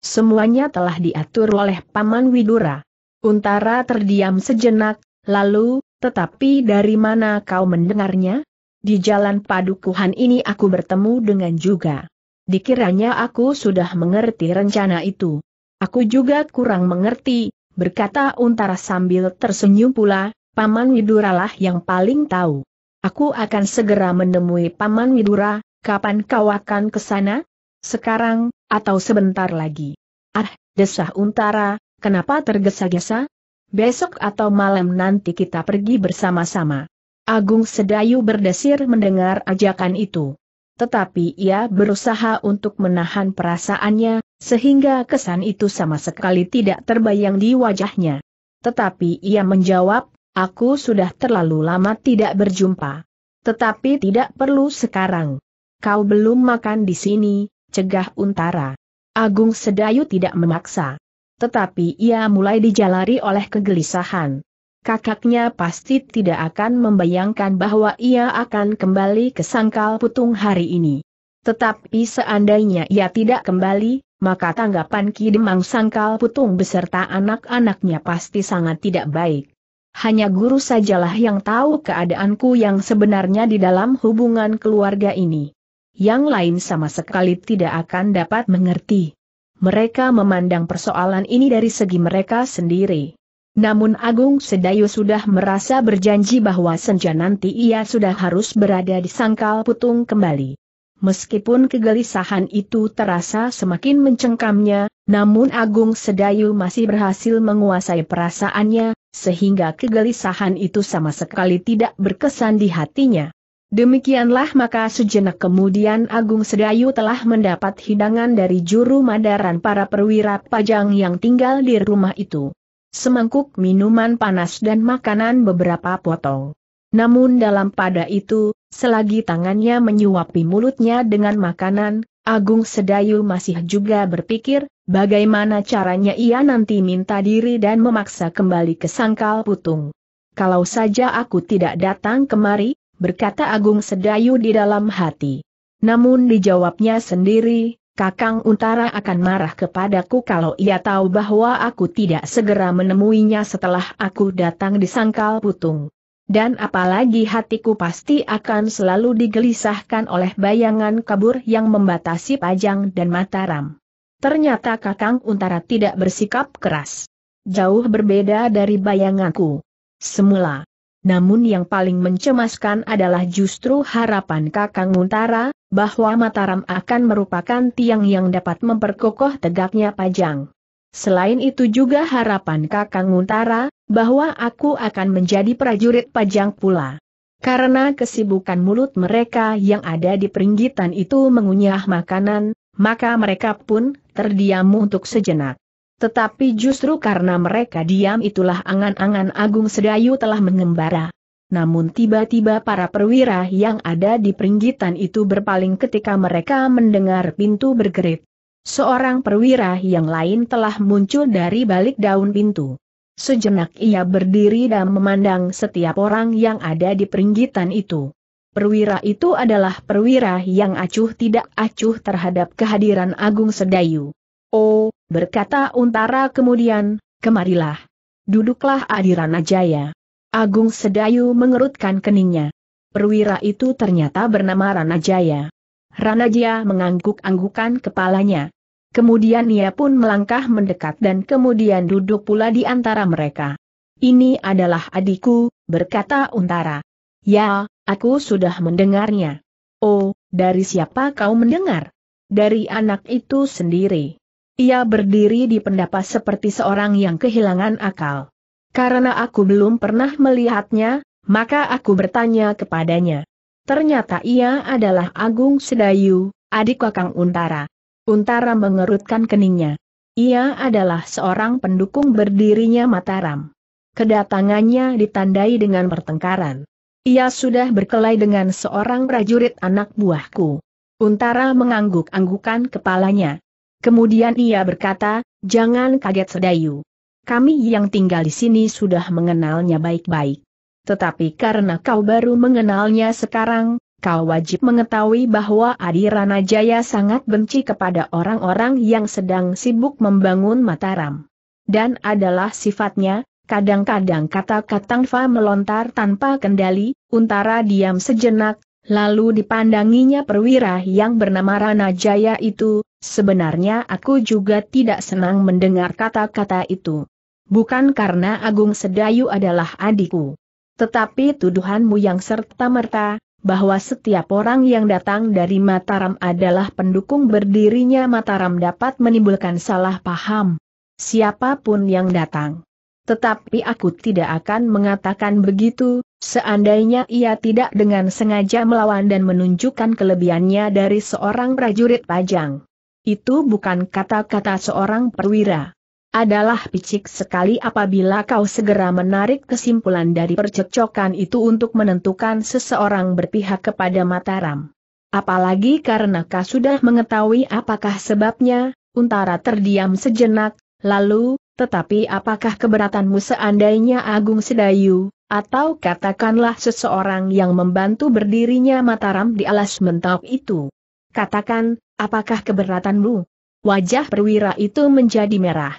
Semuanya telah diatur oleh Paman Widura. Untara terdiam sejenak, lalu, tetapi dari mana kau mendengarnya? Di jalan padukuhan ini aku bertemu dengan juga. Dikiranya aku sudah mengerti rencana itu. Aku juga kurang mengerti, berkata Untara sambil tersenyum pula, Paman Widura lah yang paling tahu. Aku akan segera menemui Paman Widura, kapan kau akan ke sana? Sekarang, atau sebentar lagi? Ah, desah Untara, Kenapa tergesa-gesa? Besok atau malam nanti kita pergi bersama-sama. Agung Sedayu berdesir mendengar ajakan itu. Tetapi ia berusaha untuk menahan perasaannya, sehingga kesan itu sama sekali tidak terbayang di wajahnya. Tetapi ia menjawab, aku sudah terlalu lama tidak berjumpa. Tetapi tidak perlu sekarang. Kau belum makan di sini, cegah Untara. Agung Sedayu tidak memaksa. Tetapi ia mulai dijalari oleh kegelisahan. Kakaknya pasti tidak akan membayangkan bahwa ia akan kembali ke sangkal putung hari ini. Tetapi seandainya ia tidak kembali, maka tanggapan Ki Demang Sangkal Putung beserta anak-anaknya pasti sangat tidak baik. Hanya guru sajalah yang tahu keadaanku yang sebenarnya di dalam hubungan keluarga ini. Yang lain sama sekali tidak akan dapat mengerti mereka memandang persoalan ini dari segi mereka sendiri. Namun Agung Sedayu sudah merasa berjanji bahwa senja nanti ia sudah harus berada di sangkal putung kembali. Meskipun kegelisahan itu terasa semakin mencengkamnya, namun Agung Sedayu masih berhasil menguasai perasaannya, sehingga kegelisahan itu sama sekali tidak berkesan di hatinya. Demikianlah maka sejenak kemudian Agung Sedayu telah mendapat hidangan dari juru madaran para perwira pajang yang tinggal di rumah itu. Semangkuk minuman panas dan makanan beberapa potong. Namun dalam pada itu, selagi tangannya menyuapi mulutnya dengan makanan, Agung Sedayu masih juga berpikir, bagaimana caranya ia nanti minta diri dan memaksa kembali ke sangkal putung. Kalau saja aku tidak datang kemari, berkata Agung Sedayu di dalam hati. Namun dijawabnya sendiri, Kakang Untara akan marah kepadaku kalau ia tahu bahwa aku tidak segera menemuinya setelah aku datang di Sangkal Putung. Dan apalagi hatiku pasti akan selalu digelisahkan oleh bayangan kabur yang membatasi Pajang dan Mataram. Ternyata Kakang Untara tidak bersikap keras. Jauh berbeda dari bayanganku. Semula, namun yang paling mencemaskan adalah justru harapan Kakang Muntara, bahwa Mataram akan merupakan tiang yang dapat memperkokoh tegaknya Pajang. Selain itu juga harapan Kakang Muntara, bahwa aku akan menjadi prajurit Pajang pula. Karena kesibukan mulut mereka yang ada di peringgitan itu mengunyah makanan, maka mereka pun terdiam untuk sejenak. Tetapi justru karena mereka diam itulah angan-angan Agung Sedayu telah mengembara. Namun tiba-tiba para perwira yang ada di peringgitan itu berpaling ketika mereka mendengar pintu bergerit. Seorang perwira yang lain telah muncul dari balik daun pintu. Sejenak ia berdiri dan memandang setiap orang yang ada di peringgitan itu. Perwira itu adalah perwira yang acuh tidak acuh terhadap kehadiran Agung Sedayu. Oh, Berkata Untara kemudian, kemarilah. Duduklah Adirana Jaya. Agung Sedayu mengerutkan keningnya. Perwira itu ternyata bernama Rana Jaya. Rana Jaya mengangguk-anggukan kepalanya. Kemudian ia pun melangkah mendekat dan kemudian duduk pula di antara mereka. Ini adalah adikku, berkata Untara. Ya, aku sudah mendengarnya. Oh, dari siapa kau mendengar? Dari anak itu sendiri. Ia berdiri di pendapat seperti seorang yang kehilangan akal. Karena aku belum pernah melihatnya, maka aku bertanya kepadanya. Ternyata ia adalah Agung Sedayu, adik kakang Untara. Untara mengerutkan keningnya. Ia adalah seorang pendukung berdirinya Mataram. Kedatangannya ditandai dengan pertengkaran. Ia sudah berkelai dengan seorang prajurit anak buahku. Untara mengangguk-anggukan kepalanya. Kemudian ia berkata, jangan kaget Sedayu. Kami yang tinggal di sini sudah mengenalnya baik-baik. Tetapi karena kau baru mengenalnya sekarang, kau wajib mengetahui bahwa Adi Ranajaya sangat benci kepada orang-orang yang sedang sibuk membangun Mataram. Dan adalah sifatnya, kadang-kadang kata-kata Fa melontar tanpa kendali, Untara diam sejenak, Lalu dipandanginya perwira yang bernama Rana Jaya itu, sebenarnya aku juga tidak senang mendengar kata-kata itu. Bukan karena Agung Sedayu adalah adikku. Tetapi tuduhanmu yang serta-merta, bahwa setiap orang yang datang dari Mataram adalah pendukung berdirinya Mataram dapat menimbulkan salah paham. Siapapun yang datang. Tetapi aku tidak akan mengatakan begitu, Seandainya ia tidak dengan sengaja melawan dan menunjukkan kelebihannya dari seorang prajurit pajang. Itu bukan kata-kata seorang perwira. Adalah picik sekali apabila kau segera menarik kesimpulan dari percekcokan itu untuk menentukan seseorang berpihak kepada Mataram. Apalagi karena kau sudah mengetahui apakah sebabnya, Untara terdiam sejenak, lalu, tetapi apakah keberatanmu seandainya Agung Sedayu, atau katakanlah seseorang yang membantu berdirinya Mataram di alas mentok itu. Katakan, apakah keberatanmu? Wajah perwira itu menjadi merah.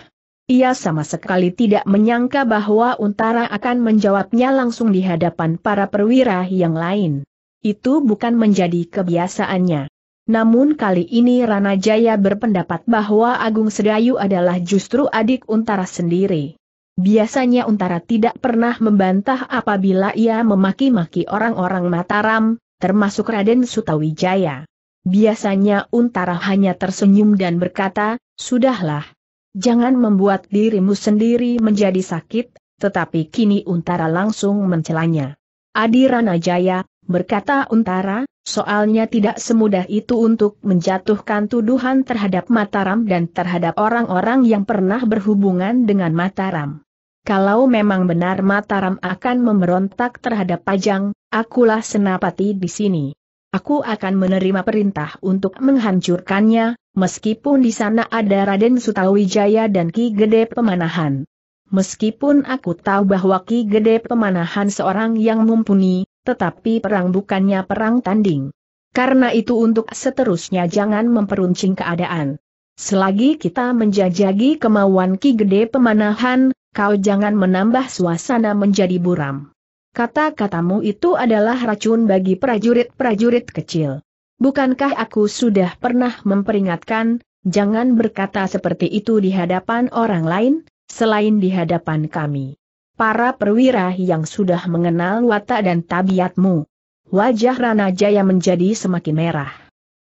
Ia sama sekali tidak menyangka bahwa Untara akan menjawabnya langsung di hadapan para perwira yang lain. Itu bukan menjadi kebiasaannya. Namun kali ini Rana Jaya berpendapat bahwa Agung Sedayu adalah justru adik Untara sendiri. Biasanya Untara tidak pernah membantah apabila ia memaki-maki orang-orang Mataram, termasuk Raden Sutawijaya. Biasanya Untara hanya tersenyum dan berkata, Sudahlah. Jangan membuat dirimu sendiri menjadi sakit, tetapi kini Untara langsung mencelanya. Adi Ranajaya, berkata Untara, soalnya tidak semudah itu untuk menjatuhkan tuduhan terhadap Mataram dan terhadap orang-orang yang pernah berhubungan dengan Mataram kalau memang benar Mataram akan memberontak terhadap Pajang, akulah senapati di sini. Aku akan menerima perintah untuk menghancurkannya, meskipun di sana ada Raden Sutawijaya dan Ki Gede Pemanahan. Meskipun aku tahu bahwa Ki Gede Pemanahan seorang yang mumpuni, tetapi perang bukannya perang tanding. Karena itu untuk seterusnya jangan memperuncing keadaan. Selagi kita menjajagi kemauan Ki Gede Pemanahan, kau jangan menambah suasana menjadi buram. Kata-katamu itu adalah racun bagi prajurit-prajurit kecil. Bukankah aku sudah pernah memperingatkan, jangan berkata seperti itu di hadapan orang lain, selain di hadapan kami. Para perwira yang sudah mengenal watak dan tabiatmu. Wajah Rana Jaya menjadi semakin merah.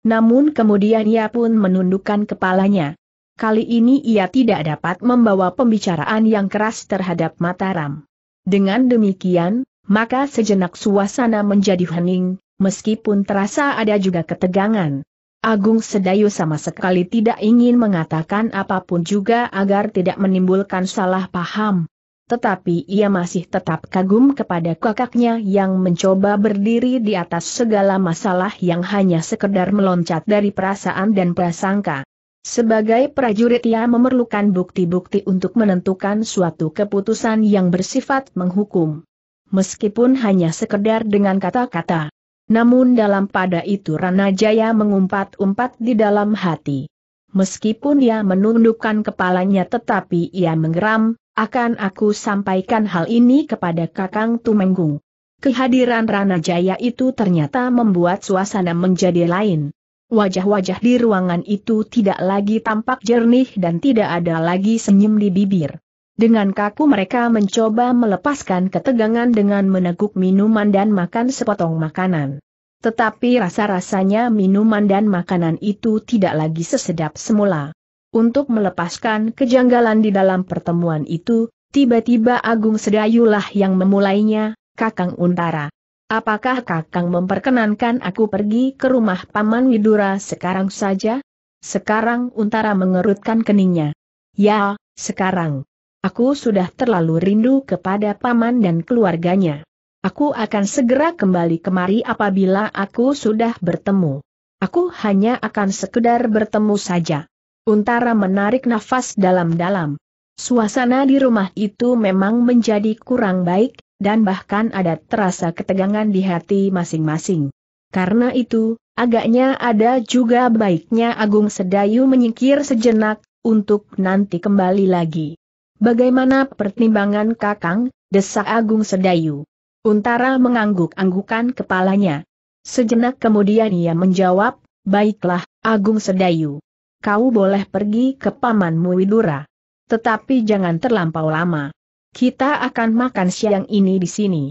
Namun kemudian ia pun menundukkan kepalanya, Kali ini ia tidak dapat membawa pembicaraan yang keras terhadap Mataram. Dengan demikian, maka sejenak suasana menjadi hening, meskipun terasa ada juga ketegangan. Agung Sedayu sama sekali tidak ingin mengatakan apapun juga agar tidak menimbulkan salah paham. Tetapi ia masih tetap kagum kepada kakaknya yang mencoba berdiri di atas segala masalah yang hanya sekedar meloncat dari perasaan dan prasangka. Sebagai prajurit ia memerlukan bukti-bukti untuk menentukan suatu keputusan yang bersifat menghukum. Meskipun hanya sekedar dengan kata-kata. Namun dalam pada itu Rana Jaya mengumpat-umpat di dalam hati. Meskipun ia menundukkan kepalanya tetapi ia menggeram, akan aku sampaikan hal ini kepada Kakang Tumenggung. Kehadiran Rana Jaya itu ternyata membuat suasana menjadi lain. Wajah-wajah di ruangan itu tidak lagi tampak jernih dan tidak ada lagi senyum di bibir. Dengan kaku mereka mencoba melepaskan ketegangan dengan meneguk minuman dan makan sepotong makanan. Tetapi rasa-rasanya minuman dan makanan itu tidak lagi sesedap semula. Untuk melepaskan kejanggalan di dalam pertemuan itu, tiba-tiba Agung Sedayulah yang memulainya, Kakang Untara apakah Kakang memperkenankan aku pergi ke rumah Paman Widura sekarang saja? Sekarang Untara mengerutkan keningnya. Ya, sekarang. Aku sudah terlalu rindu kepada Paman dan keluarganya. Aku akan segera kembali kemari apabila aku sudah bertemu. Aku hanya akan sekedar bertemu saja. Untara menarik nafas dalam-dalam. Suasana di rumah itu memang menjadi kurang baik, dan bahkan ada terasa ketegangan di hati masing-masing. Karena itu, agaknya ada juga baiknya Agung Sedayu menyingkir sejenak, untuk nanti kembali lagi. Bagaimana pertimbangan Kakang, desak Agung Sedayu. Untara mengangguk-anggukan kepalanya. Sejenak kemudian ia menjawab, Baiklah, Agung Sedayu. Kau boleh pergi ke pamanmu Widura. Tetapi jangan terlampau lama. Kita akan makan siang ini di sini.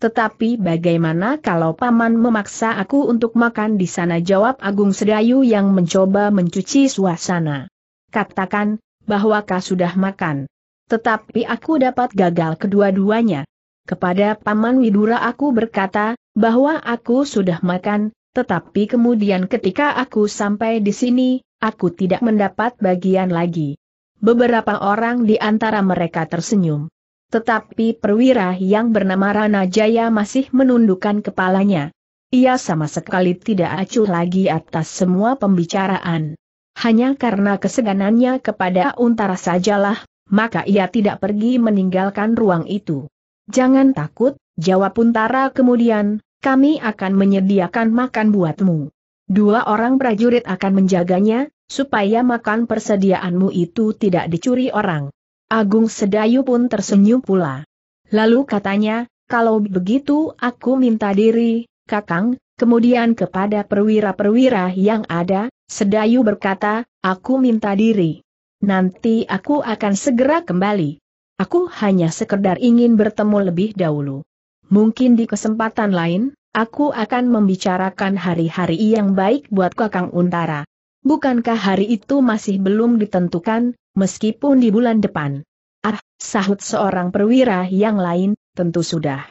Tetapi bagaimana kalau paman memaksa aku untuk makan di sana jawab Agung Sedayu yang mencoba mencuci suasana. Katakan, bahwa kau sudah makan. Tetapi aku dapat gagal kedua-duanya. Kepada Paman Widura aku berkata, bahwa aku sudah makan, tetapi kemudian ketika aku sampai di sini, aku tidak mendapat bagian lagi. Beberapa orang di antara mereka tersenyum. Tetapi perwira yang bernama Rana Jaya masih menundukkan kepalanya. Ia sama sekali tidak acuh lagi atas semua pembicaraan. Hanya karena keseganannya kepada Untara sajalah, maka ia tidak pergi meninggalkan ruang itu. Jangan takut, jawab Untara kemudian, kami akan menyediakan makan buatmu. Dua orang prajurit akan menjaganya, supaya makan persediaanmu itu tidak dicuri orang. Agung Sedayu pun tersenyum pula. Lalu katanya, kalau begitu aku minta diri, Kakang, kemudian kepada perwira-perwira yang ada, Sedayu berkata, aku minta diri. Nanti aku akan segera kembali. Aku hanya sekedar ingin bertemu lebih dahulu. Mungkin di kesempatan lain, aku akan membicarakan hari-hari yang baik buat Kakang Untara. Bukankah hari itu masih belum ditentukan, meskipun di bulan depan. Ah, sahut seorang perwira yang lain, tentu sudah.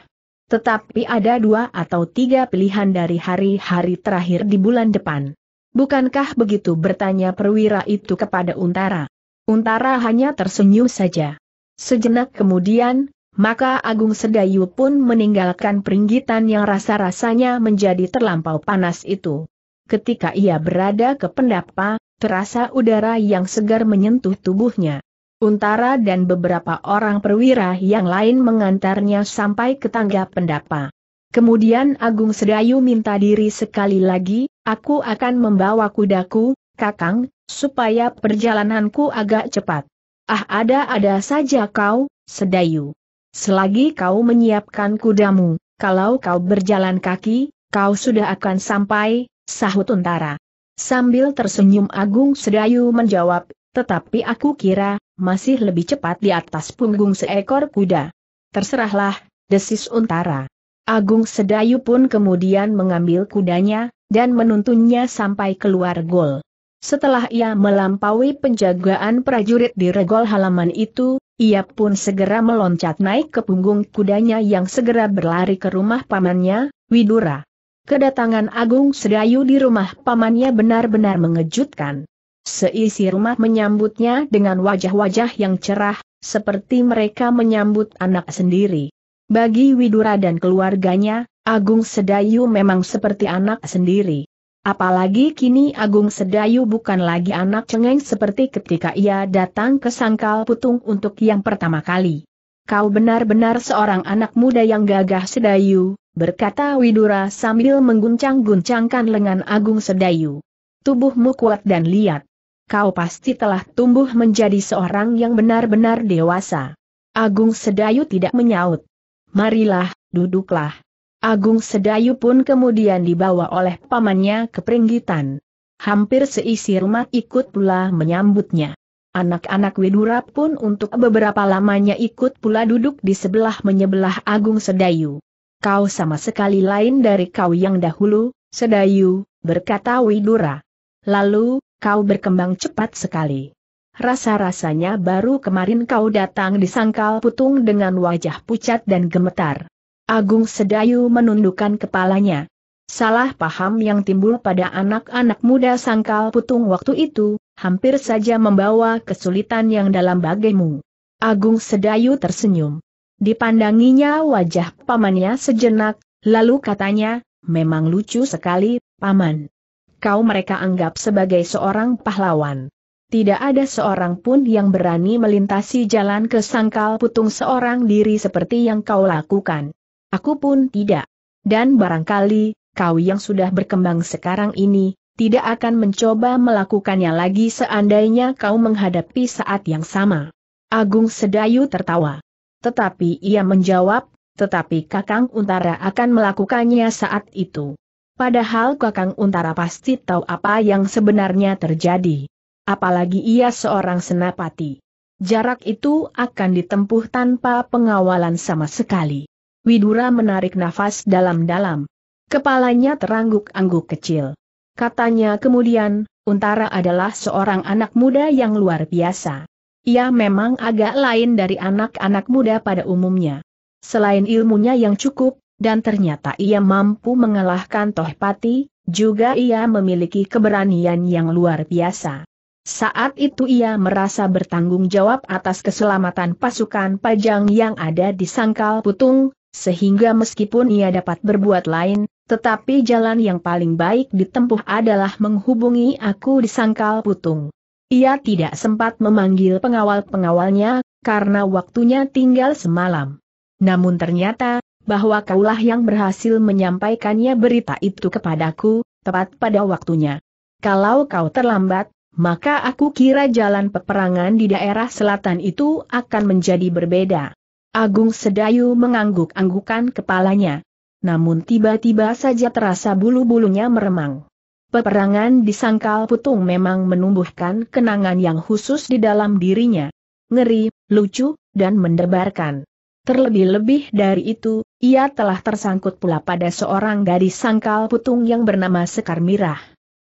Tetapi ada dua atau tiga pilihan dari hari-hari terakhir di bulan depan. Bukankah begitu bertanya perwira itu kepada Untara? Untara hanya tersenyum saja. Sejenak kemudian, maka Agung Sedayu pun meninggalkan peringgitan yang rasa-rasanya menjadi terlampau panas itu. Ketika ia berada ke pendapa, terasa udara yang segar menyentuh tubuhnya. Untara dan beberapa orang perwira yang lain mengantarnya sampai ke tangga pendapa. Kemudian Agung Sedayu minta diri sekali lagi, aku akan membawa kudaku, kakang, supaya perjalananku agak cepat. Ah ada-ada saja kau, Sedayu. Selagi kau menyiapkan kudamu, kalau kau berjalan kaki, kau sudah akan sampai, sahut Untara. Sambil tersenyum Agung Sedayu menjawab, tetapi aku kira, masih lebih cepat di atas punggung seekor kuda. Terserahlah, desis untara. Agung Sedayu pun kemudian mengambil kudanya, dan menuntunnya sampai keluar gol. Setelah ia melampaui penjagaan prajurit di regol halaman itu, ia pun segera meloncat naik ke punggung kudanya yang segera berlari ke rumah pamannya, Widura. Kedatangan Agung Sedayu di rumah pamannya benar-benar mengejutkan. Seisi rumah menyambutnya dengan wajah-wajah yang cerah, seperti mereka menyambut anak sendiri. Bagi Widura dan keluarganya, Agung Sedayu memang seperti anak sendiri. Apalagi kini Agung Sedayu bukan lagi anak cengeng seperti ketika ia datang ke Sangkal Putung untuk yang pertama kali kau benar-benar seorang anak muda yang gagah sedayu, berkata Widura sambil mengguncang-guncangkan lengan Agung Sedayu. Tubuhmu kuat dan liat. Kau pasti telah tumbuh menjadi seorang yang benar-benar dewasa. Agung Sedayu tidak menyaut. Marilah, duduklah. Agung Sedayu pun kemudian dibawa oleh pamannya ke peringgitan. Hampir seisi rumah ikut pula menyambutnya. Anak-anak Widura pun untuk beberapa lamanya ikut pula duduk di sebelah menyebelah Agung Sedayu. Kau sama sekali lain dari kau yang dahulu, Sedayu, berkata Widura. Lalu, kau berkembang cepat sekali. Rasa-rasanya baru kemarin kau datang di sangkal putung dengan wajah pucat dan gemetar. Agung Sedayu menundukkan kepalanya. Salah paham yang timbul pada anak-anak muda sangkal putung waktu itu, hampir saja membawa kesulitan yang dalam bagimu. Agung Sedayu tersenyum. Dipandanginya wajah pamannya sejenak, lalu katanya, memang lucu sekali, paman. Kau mereka anggap sebagai seorang pahlawan. Tidak ada seorang pun yang berani melintasi jalan ke sangkal putung seorang diri seperti yang kau lakukan. Aku pun tidak. Dan barangkali, kau yang sudah berkembang sekarang ini, tidak akan mencoba melakukannya lagi seandainya kau menghadapi saat yang sama. Agung Sedayu tertawa. Tetapi ia menjawab, tetapi Kakang Untara akan melakukannya saat itu. Padahal Kakang Untara pasti tahu apa yang sebenarnya terjadi. Apalagi ia seorang senapati. Jarak itu akan ditempuh tanpa pengawalan sama sekali. Widura menarik nafas dalam-dalam. Kepalanya terangguk-angguk kecil. Katanya kemudian, Untara adalah seorang anak muda yang luar biasa. Ia memang agak lain dari anak-anak muda pada umumnya. Selain ilmunya yang cukup, dan ternyata ia mampu mengalahkan Tohpati, juga ia memiliki keberanian yang luar biasa. Saat itu ia merasa bertanggung jawab atas keselamatan pasukan pajang yang ada di Sangkal Putung, sehingga meskipun ia dapat berbuat lain, tetapi jalan yang paling baik ditempuh adalah menghubungi aku di Sangkal Putung. Ia tidak sempat memanggil pengawal-pengawalnya, karena waktunya tinggal semalam. Namun ternyata, bahwa kaulah yang berhasil menyampaikannya berita itu kepadaku, tepat pada waktunya. Kalau kau terlambat, maka aku kira jalan peperangan di daerah selatan itu akan menjadi berbeda. Agung Sedayu mengangguk-anggukan kepalanya namun tiba-tiba saja terasa bulu-bulunya meremang. Peperangan di Sangkal Putung memang menumbuhkan kenangan yang khusus di dalam dirinya. Ngeri, lucu, dan mendebarkan. Terlebih-lebih dari itu, ia telah tersangkut pula pada seorang gadis Sangkal Putung yang bernama Sekar Mirah.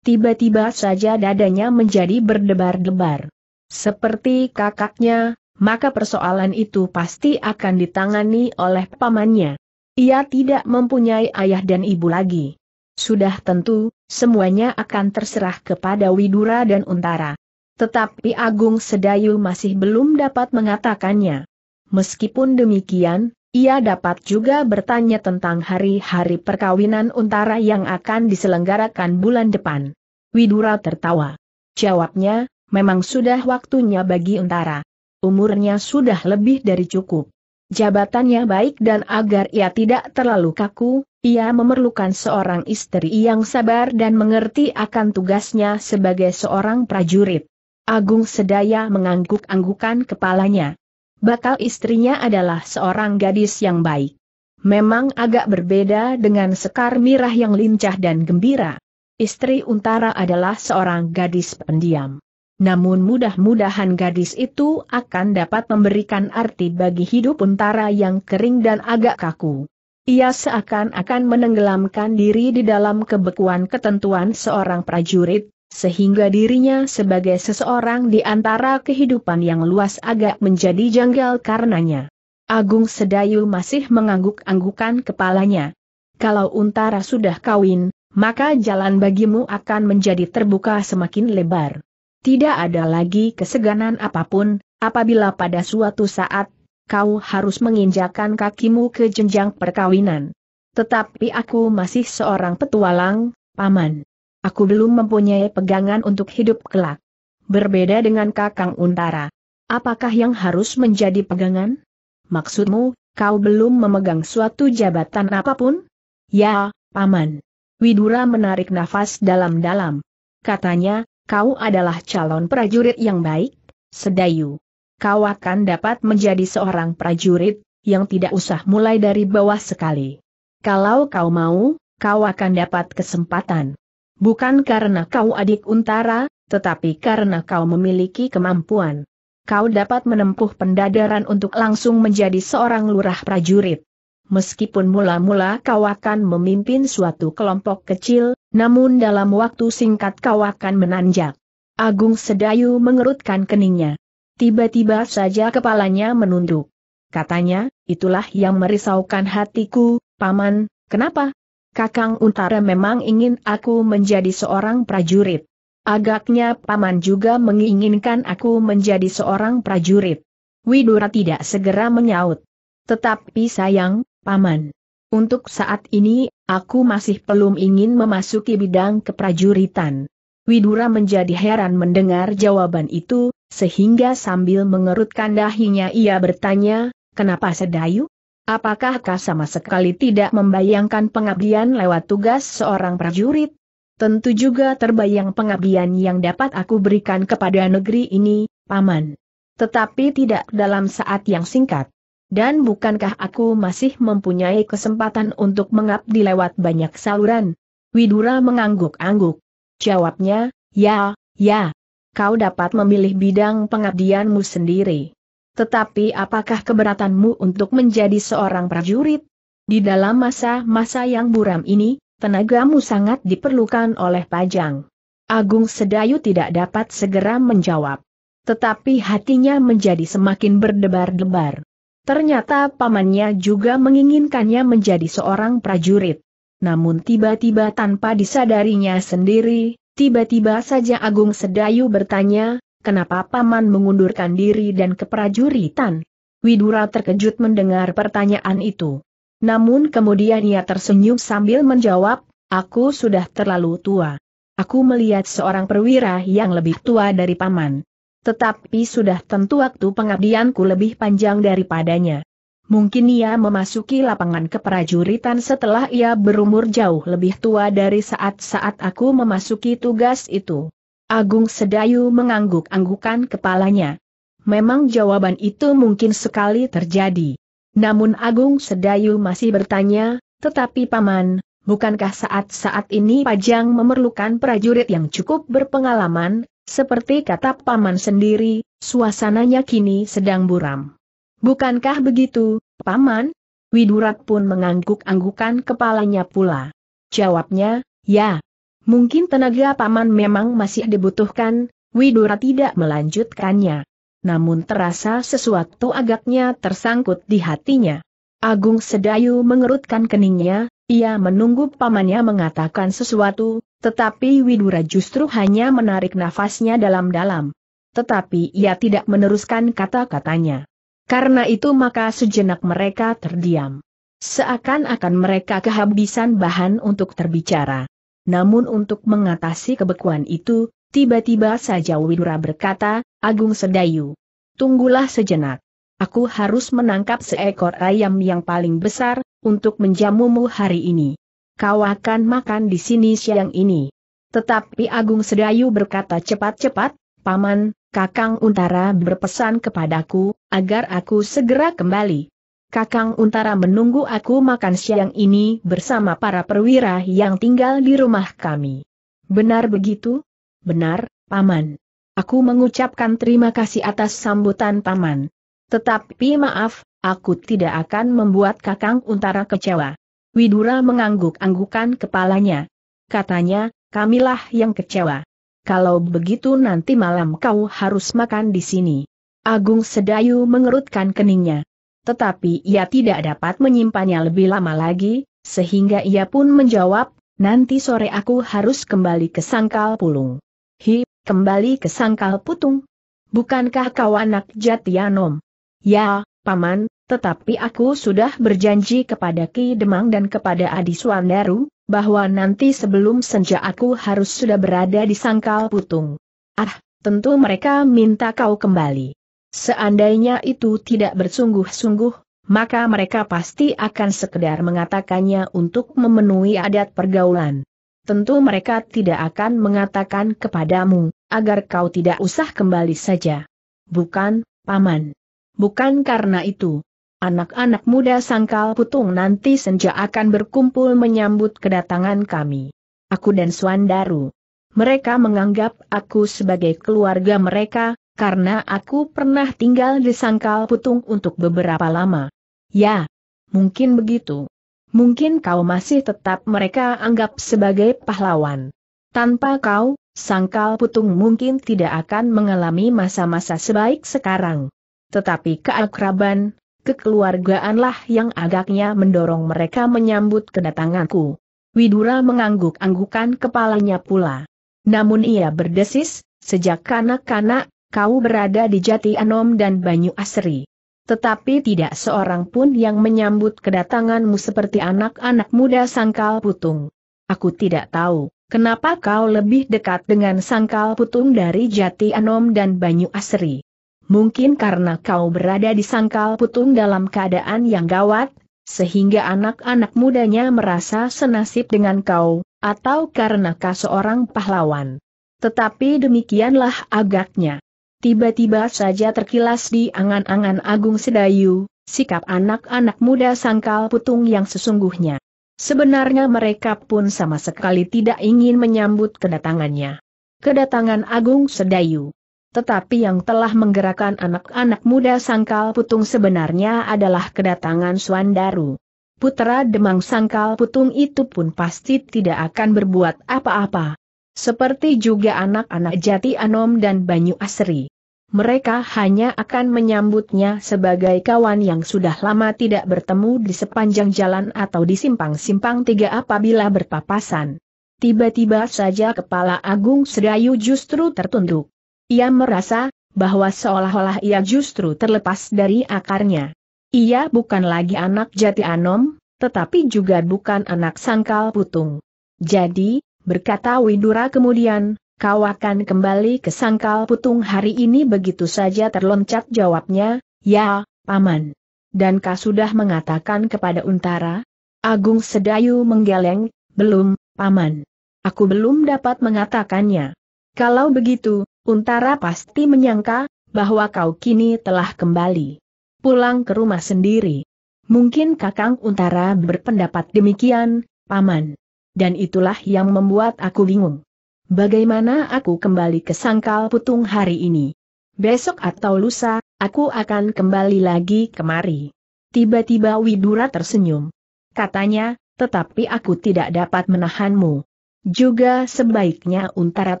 Tiba-tiba saja dadanya menjadi berdebar-debar. Seperti kakaknya, maka persoalan itu pasti akan ditangani oleh pamannya. Ia tidak mempunyai ayah dan ibu lagi. Sudah tentu, semuanya akan terserah kepada Widura dan Untara. Tetapi Agung Sedayu masih belum dapat mengatakannya. Meskipun demikian, ia dapat juga bertanya tentang hari-hari perkawinan Untara yang akan diselenggarakan bulan depan. Widura tertawa. Jawabnya, memang sudah waktunya bagi Untara. Umurnya sudah lebih dari cukup jabatannya baik dan agar ia tidak terlalu kaku, ia memerlukan seorang istri yang sabar dan mengerti akan tugasnya sebagai seorang prajurit. Agung Sedaya mengangguk-anggukan kepalanya. Bakal istrinya adalah seorang gadis yang baik. Memang agak berbeda dengan Sekar Mirah yang lincah dan gembira. Istri Untara adalah seorang gadis pendiam. Namun mudah-mudahan gadis itu akan dapat memberikan arti bagi hidup untara yang kering dan agak kaku. Ia seakan-akan menenggelamkan diri di dalam kebekuan ketentuan seorang prajurit, sehingga dirinya sebagai seseorang di antara kehidupan yang luas agak menjadi janggal karenanya. Agung Sedayu masih mengangguk-anggukan kepalanya. Kalau Untara sudah kawin, maka jalan bagimu akan menjadi terbuka semakin lebar. Tidak ada lagi keseganan apapun, apabila pada suatu saat, kau harus menginjakan kakimu ke jenjang perkawinan. Tetapi aku masih seorang petualang, paman. Aku belum mempunyai pegangan untuk hidup kelak. Berbeda dengan kakang Untara. Apakah yang harus menjadi pegangan? Maksudmu, kau belum memegang suatu jabatan apapun? Ya, paman. Widura menarik nafas dalam-dalam. Katanya, kau adalah calon prajurit yang baik, Sedayu. Kau akan dapat menjadi seorang prajurit, yang tidak usah mulai dari bawah sekali. Kalau kau mau, kau akan dapat kesempatan. Bukan karena kau adik untara, tetapi karena kau memiliki kemampuan. Kau dapat menempuh pendadaran untuk langsung menjadi seorang lurah prajurit. Meskipun mula-mula kau akan memimpin suatu kelompok kecil, namun dalam waktu singkat kau akan menanjak. Agung Sedayu mengerutkan keningnya. Tiba-tiba saja kepalanya menunduk. Katanya, itulah yang merisaukan hatiku, Paman, kenapa? Kakang Untara memang ingin aku menjadi seorang prajurit. Agaknya Paman juga menginginkan aku menjadi seorang prajurit. Widura tidak segera menyaut. Tetapi sayang, Paman. Untuk saat ini, aku masih belum ingin memasuki bidang keprajuritan. Widura menjadi heran mendengar jawaban itu, sehingga sambil mengerutkan dahinya ia bertanya, kenapa sedayu? Apakah kau sama sekali tidak membayangkan pengabdian lewat tugas seorang prajurit? Tentu juga terbayang pengabdian yang dapat aku berikan kepada negeri ini, Paman. Tetapi tidak dalam saat yang singkat. Dan bukankah aku masih mempunyai kesempatan untuk mengabdi lewat banyak saluran? Widura mengangguk-angguk. Jawabnya, ya, ya. Kau dapat memilih bidang pengabdianmu sendiri. Tetapi apakah keberatanmu untuk menjadi seorang prajurit? Di dalam masa-masa yang buram ini, tenagamu sangat diperlukan oleh Pajang. Agung Sedayu tidak dapat segera menjawab. Tetapi hatinya menjadi semakin berdebar-debar. Ternyata pamannya juga menginginkannya menjadi seorang prajurit. Namun tiba-tiba tanpa disadarinya sendiri, tiba-tiba saja Agung Sedayu bertanya, kenapa paman mengundurkan diri dan keprajuritan? Widura terkejut mendengar pertanyaan itu. Namun kemudian ia tersenyum sambil menjawab, aku sudah terlalu tua. Aku melihat seorang perwira yang lebih tua dari paman tetapi sudah tentu waktu pengabdianku lebih panjang daripadanya. Mungkin ia memasuki lapangan keprajuritan setelah ia berumur jauh lebih tua dari saat-saat aku memasuki tugas itu. Agung Sedayu mengangguk-anggukan kepalanya. Memang jawaban itu mungkin sekali terjadi. Namun Agung Sedayu masih bertanya, tetapi paman, bukankah saat-saat ini Pajang memerlukan prajurit yang cukup berpengalaman, seperti kata paman sendiri, suasananya kini sedang buram. Bukankah begitu, paman? Widurat pun mengangguk-anggukan kepalanya pula. Jawabnya, ya. Mungkin tenaga paman memang masih dibutuhkan, Widura tidak melanjutkannya. Namun terasa sesuatu agaknya tersangkut di hatinya. Agung Sedayu mengerutkan keningnya, ia menunggu pamannya mengatakan sesuatu, tetapi Widura justru hanya menarik nafasnya dalam-dalam. Tetapi ia tidak meneruskan kata-katanya. Karena itu maka sejenak mereka terdiam. Seakan-akan mereka kehabisan bahan untuk terbicara. Namun untuk mengatasi kebekuan itu, tiba-tiba saja Widura berkata, Agung Sedayu. Tunggulah sejenak. Aku harus menangkap seekor ayam yang paling besar, untuk menjamumu hari ini kau akan makan di sini siang ini. Tetapi Agung Sedayu berkata cepat-cepat, Paman, Kakang Untara berpesan kepadaku, agar aku segera kembali. Kakang Untara menunggu aku makan siang ini bersama para perwira yang tinggal di rumah kami. Benar begitu? Benar, Paman. Aku mengucapkan terima kasih atas sambutan Paman. Tetapi maaf, aku tidak akan membuat Kakang Untara kecewa. Widura mengangguk-anggukan kepalanya. Katanya, kamilah yang kecewa. Kalau begitu nanti malam kau harus makan di sini. Agung Sedayu mengerutkan keningnya. Tetapi ia tidak dapat menyimpannya lebih lama lagi, sehingga ia pun menjawab, nanti sore aku harus kembali ke Sangkal Pulung. Hi, kembali ke Sangkal Putung. Bukankah kau anak Jatianom? Ya, Paman, tetapi aku sudah berjanji kepada Ki Demang dan kepada Adi Suandaru, bahwa nanti sebelum senja aku harus sudah berada di sangkal putung. Ah, tentu mereka minta kau kembali. Seandainya itu tidak bersungguh-sungguh, maka mereka pasti akan sekedar mengatakannya untuk memenuhi adat pergaulan. Tentu mereka tidak akan mengatakan kepadamu, agar kau tidak usah kembali saja. Bukan, Paman. Bukan karena itu, Anak-anak muda sangkal putung nanti senja akan berkumpul menyambut kedatangan kami. Aku dan Swandaru. Mereka menganggap aku sebagai keluarga mereka, karena aku pernah tinggal di sangkal putung untuk beberapa lama. Ya, mungkin begitu. Mungkin kau masih tetap mereka anggap sebagai pahlawan. Tanpa kau, sangkal putung mungkin tidak akan mengalami masa-masa sebaik sekarang. Tetapi keakraban, kekeluargaanlah yang agaknya mendorong mereka menyambut kedatanganku. Widura mengangguk-anggukan kepalanya pula. Namun ia berdesis, sejak kanak-kanak, kau berada di Jati Anom dan Banyu Asri. Tetapi tidak seorang pun yang menyambut kedatanganmu seperti anak-anak muda sangkal putung. Aku tidak tahu, kenapa kau lebih dekat dengan sangkal putung dari Jati Anom dan Banyu Asri. Mungkin karena kau berada di sangkal putung dalam keadaan yang gawat, sehingga anak-anak mudanya merasa senasib dengan kau, atau karena kau seorang pahlawan. Tetapi demikianlah agaknya. Tiba-tiba saja terkilas di angan-angan Agung Sedayu, sikap anak-anak muda sangkal putung yang sesungguhnya. Sebenarnya mereka pun sama sekali tidak ingin menyambut kedatangannya. Kedatangan Agung Sedayu tetapi yang telah menggerakkan anak-anak muda Sangkal Putung sebenarnya adalah kedatangan Suandaru. Putra Demang Sangkal Putung itu pun pasti tidak akan berbuat apa-apa. Seperti juga anak-anak Jati Anom dan Banyu Asri. Mereka hanya akan menyambutnya sebagai kawan yang sudah lama tidak bertemu di sepanjang jalan atau di simpang-simpang tiga apabila berpapasan. Tiba-tiba saja kepala Agung Sedayu justru tertunduk. Ia merasa bahwa seolah-olah ia justru terlepas dari akarnya. Ia bukan lagi anak jati Anom, tetapi juga bukan anak sangkal putung. Jadi, berkata Widura kemudian, kau akan kembali ke sangkal putung hari ini begitu saja terloncat jawabnya, ya, paman. Dan kau sudah mengatakan kepada Untara? Agung Sedayu menggeleng, belum, paman. Aku belum dapat mengatakannya. Kalau begitu, Untara pasti menyangka bahwa kau kini telah kembali. Pulang ke rumah sendiri. Mungkin Kakang Untara berpendapat demikian, Paman. Dan itulah yang membuat aku bingung. Bagaimana aku kembali ke Sangkal Putung hari ini? Besok atau lusa, aku akan kembali lagi kemari. Tiba-tiba Widura tersenyum. Katanya, tetapi aku tidak dapat menahanmu. Juga sebaiknya Untara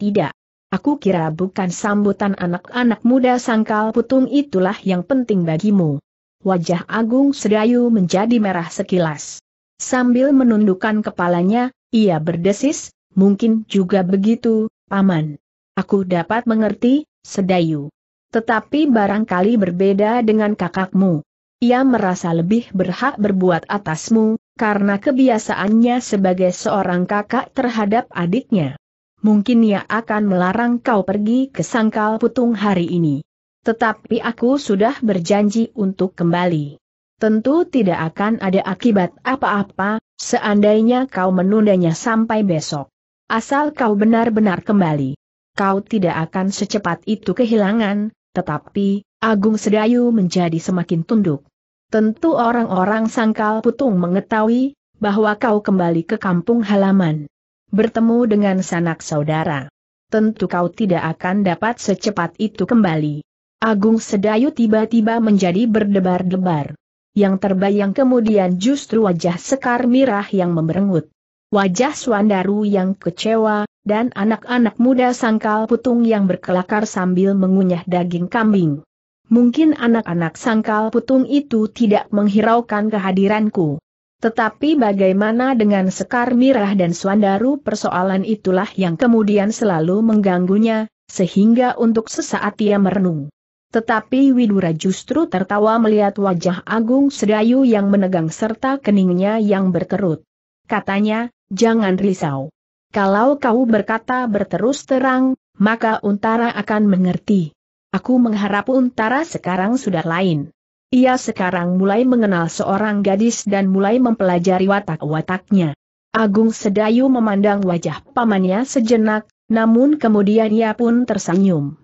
tidak. Aku kira bukan sambutan anak-anak muda sangkal putung itulah yang penting bagimu. Wajah Agung Sedayu menjadi merah sekilas. Sambil menundukkan kepalanya, ia berdesis, mungkin juga begitu, Paman. Aku dapat mengerti, Sedayu. Tetapi barangkali berbeda dengan kakakmu. Ia merasa lebih berhak berbuat atasmu, karena kebiasaannya sebagai seorang kakak terhadap adiknya mungkin ia akan melarang kau pergi ke sangkal putung hari ini. Tetapi aku sudah berjanji untuk kembali. Tentu tidak akan ada akibat apa-apa, seandainya kau menundanya sampai besok. Asal kau benar-benar kembali. Kau tidak akan secepat itu kehilangan, tetapi, Agung Sedayu menjadi semakin tunduk. Tentu orang-orang sangkal putung mengetahui, bahwa kau kembali ke kampung halaman bertemu dengan sanak saudara. Tentu kau tidak akan dapat secepat itu kembali. Agung Sedayu tiba-tiba menjadi berdebar-debar. Yang terbayang kemudian justru wajah Sekar Mirah yang memberengut. Wajah Swandaru yang kecewa, dan anak-anak muda sangkal putung yang berkelakar sambil mengunyah daging kambing. Mungkin anak-anak sangkal putung itu tidak menghiraukan kehadiranku. Tetapi bagaimana dengan Sekar Mirah dan Swandaru persoalan itulah yang kemudian selalu mengganggunya, sehingga untuk sesaat ia merenung. Tetapi Widura justru tertawa melihat wajah Agung Sedayu yang menegang serta keningnya yang berkerut. Katanya, jangan risau. Kalau kau berkata berterus terang, maka Untara akan mengerti. Aku mengharap Untara sekarang sudah lain. Ia sekarang mulai mengenal seorang gadis dan mulai mempelajari watak-wataknya. Agung Sedayu memandang wajah pamannya sejenak, namun kemudian ia pun tersenyum.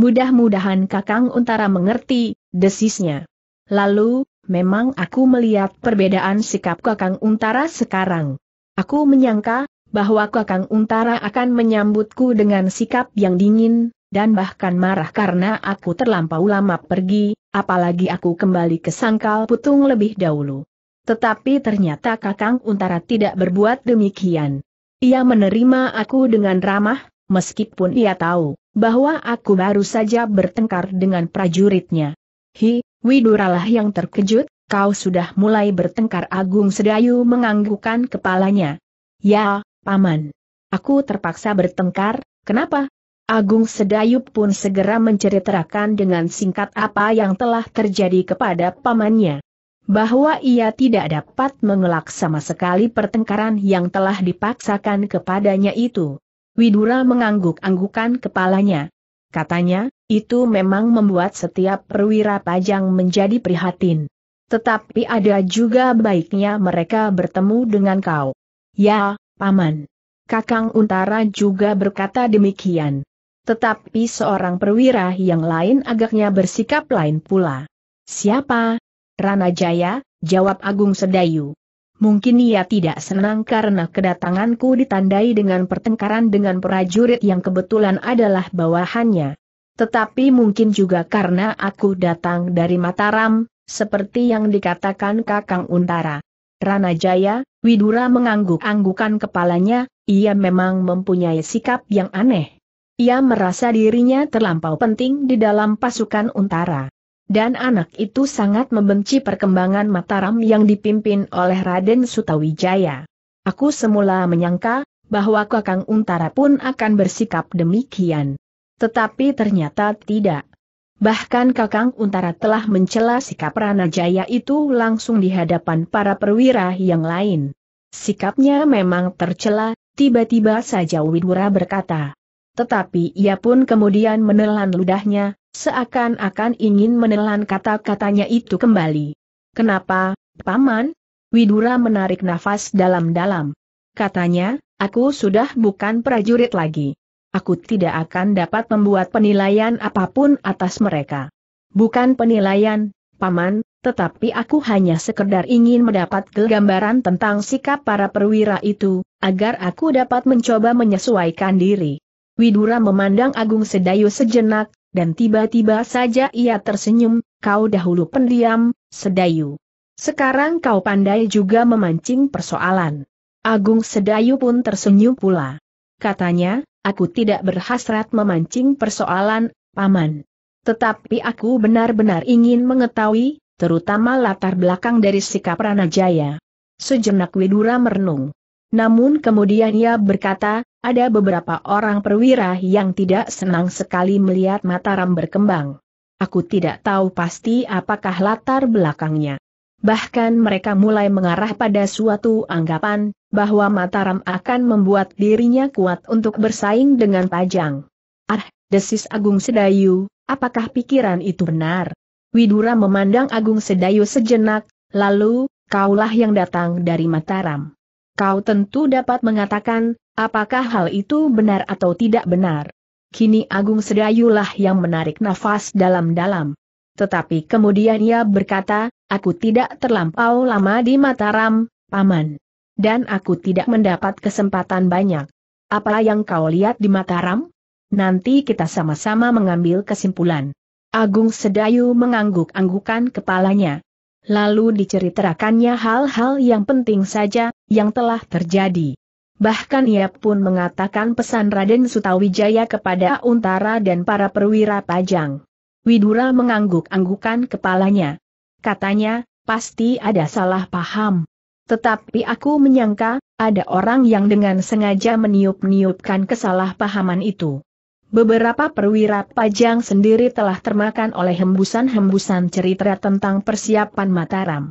Mudah-mudahan Kakang Untara mengerti, desisnya. Lalu, memang aku melihat perbedaan sikap Kakang Untara sekarang. Aku menyangka, bahwa Kakang Untara akan menyambutku dengan sikap yang dingin, dan bahkan marah karena aku terlampau lama pergi, apalagi aku kembali ke sangkal putung lebih dahulu. Tetapi ternyata Kakang Untara tidak berbuat demikian. Ia menerima aku dengan ramah, meskipun ia tahu bahwa aku baru saja bertengkar dengan prajuritnya. Hi, Widuralah yang terkejut, kau sudah mulai bertengkar Agung Sedayu menganggukkan kepalanya. Ya, Paman. Aku terpaksa bertengkar, kenapa? Agung Sedayub pun segera menceritakan dengan singkat apa yang telah terjadi kepada pamannya. Bahwa ia tidak dapat mengelak sama sekali pertengkaran yang telah dipaksakan kepadanya itu. Widura mengangguk-anggukan kepalanya. Katanya, itu memang membuat setiap perwira pajang menjadi prihatin. Tetapi ada juga baiknya mereka bertemu dengan kau. Ya, Paman. Kakang Untara juga berkata demikian. Tetapi seorang perwira yang lain agaknya bersikap lain pula. Siapa? Rana Jaya, jawab Agung Sedayu. Mungkin ia tidak senang karena kedatanganku ditandai dengan pertengkaran dengan prajurit yang kebetulan adalah bawahannya. Tetapi mungkin juga karena aku datang dari Mataram, seperti yang dikatakan Kakang Untara. Rana Jaya, Widura mengangguk-anggukan kepalanya, ia memang mempunyai sikap yang aneh. Ia merasa dirinya terlampau penting di dalam pasukan untara. Dan anak itu sangat membenci perkembangan Mataram yang dipimpin oleh Raden Sutawijaya. Aku semula menyangka, bahwa Kakang Untara pun akan bersikap demikian. Tetapi ternyata tidak. Bahkan Kakang Untara telah mencela sikap Ranajaya itu langsung di hadapan para perwira yang lain. Sikapnya memang tercela, tiba-tiba saja Widura berkata, tetapi ia pun kemudian menelan ludahnya, seakan-akan ingin menelan kata-katanya itu kembali. Kenapa, Paman? Widura menarik nafas dalam-dalam. Katanya, aku sudah bukan prajurit lagi. Aku tidak akan dapat membuat penilaian apapun atas mereka. Bukan penilaian, Paman, tetapi aku hanya sekedar ingin mendapat gambaran tentang sikap para perwira itu, agar aku dapat mencoba menyesuaikan diri. Widura memandang Agung Sedayu sejenak, dan tiba-tiba saja ia tersenyum, kau dahulu pendiam, Sedayu. Sekarang kau pandai juga memancing persoalan. Agung Sedayu pun tersenyum pula. Katanya, aku tidak berhasrat memancing persoalan, Paman. Tetapi aku benar-benar ingin mengetahui, terutama latar belakang dari sikap Ranajaya. Sejenak Widura merenung namun kemudian ia berkata, ada beberapa orang perwira yang tidak senang sekali melihat Mataram berkembang. Aku tidak tahu pasti apakah latar belakangnya. Bahkan mereka mulai mengarah pada suatu anggapan, bahwa Mataram akan membuat dirinya kuat untuk bersaing dengan Pajang. Ah, desis Agung Sedayu, apakah pikiran itu benar? Widura memandang Agung Sedayu sejenak, lalu, kaulah yang datang dari Mataram. Kau tentu dapat mengatakan, apakah hal itu benar atau tidak benar. Kini Agung Sedayulah yang menarik nafas dalam-dalam. Tetapi kemudian ia berkata, aku tidak terlampau lama di Mataram, Paman. Dan aku tidak mendapat kesempatan banyak. Apa yang kau lihat di Mataram? Nanti kita sama-sama mengambil kesimpulan. Agung Sedayu mengangguk-anggukan kepalanya. Lalu diceritakannya hal-hal yang penting saja, yang telah terjadi. Bahkan ia pun mengatakan pesan Raden Sutawijaya kepada Untara dan para perwira pajang. Widura mengangguk-anggukan kepalanya. Katanya, pasti ada salah paham. Tetapi aku menyangka, ada orang yang dengan sengaja meniup-niupkan kesalahpahaman itu. Beberapa perwira pajang sendiri telah termakan oleh hembusan-hembusan cerita tentang persiapan Mataram.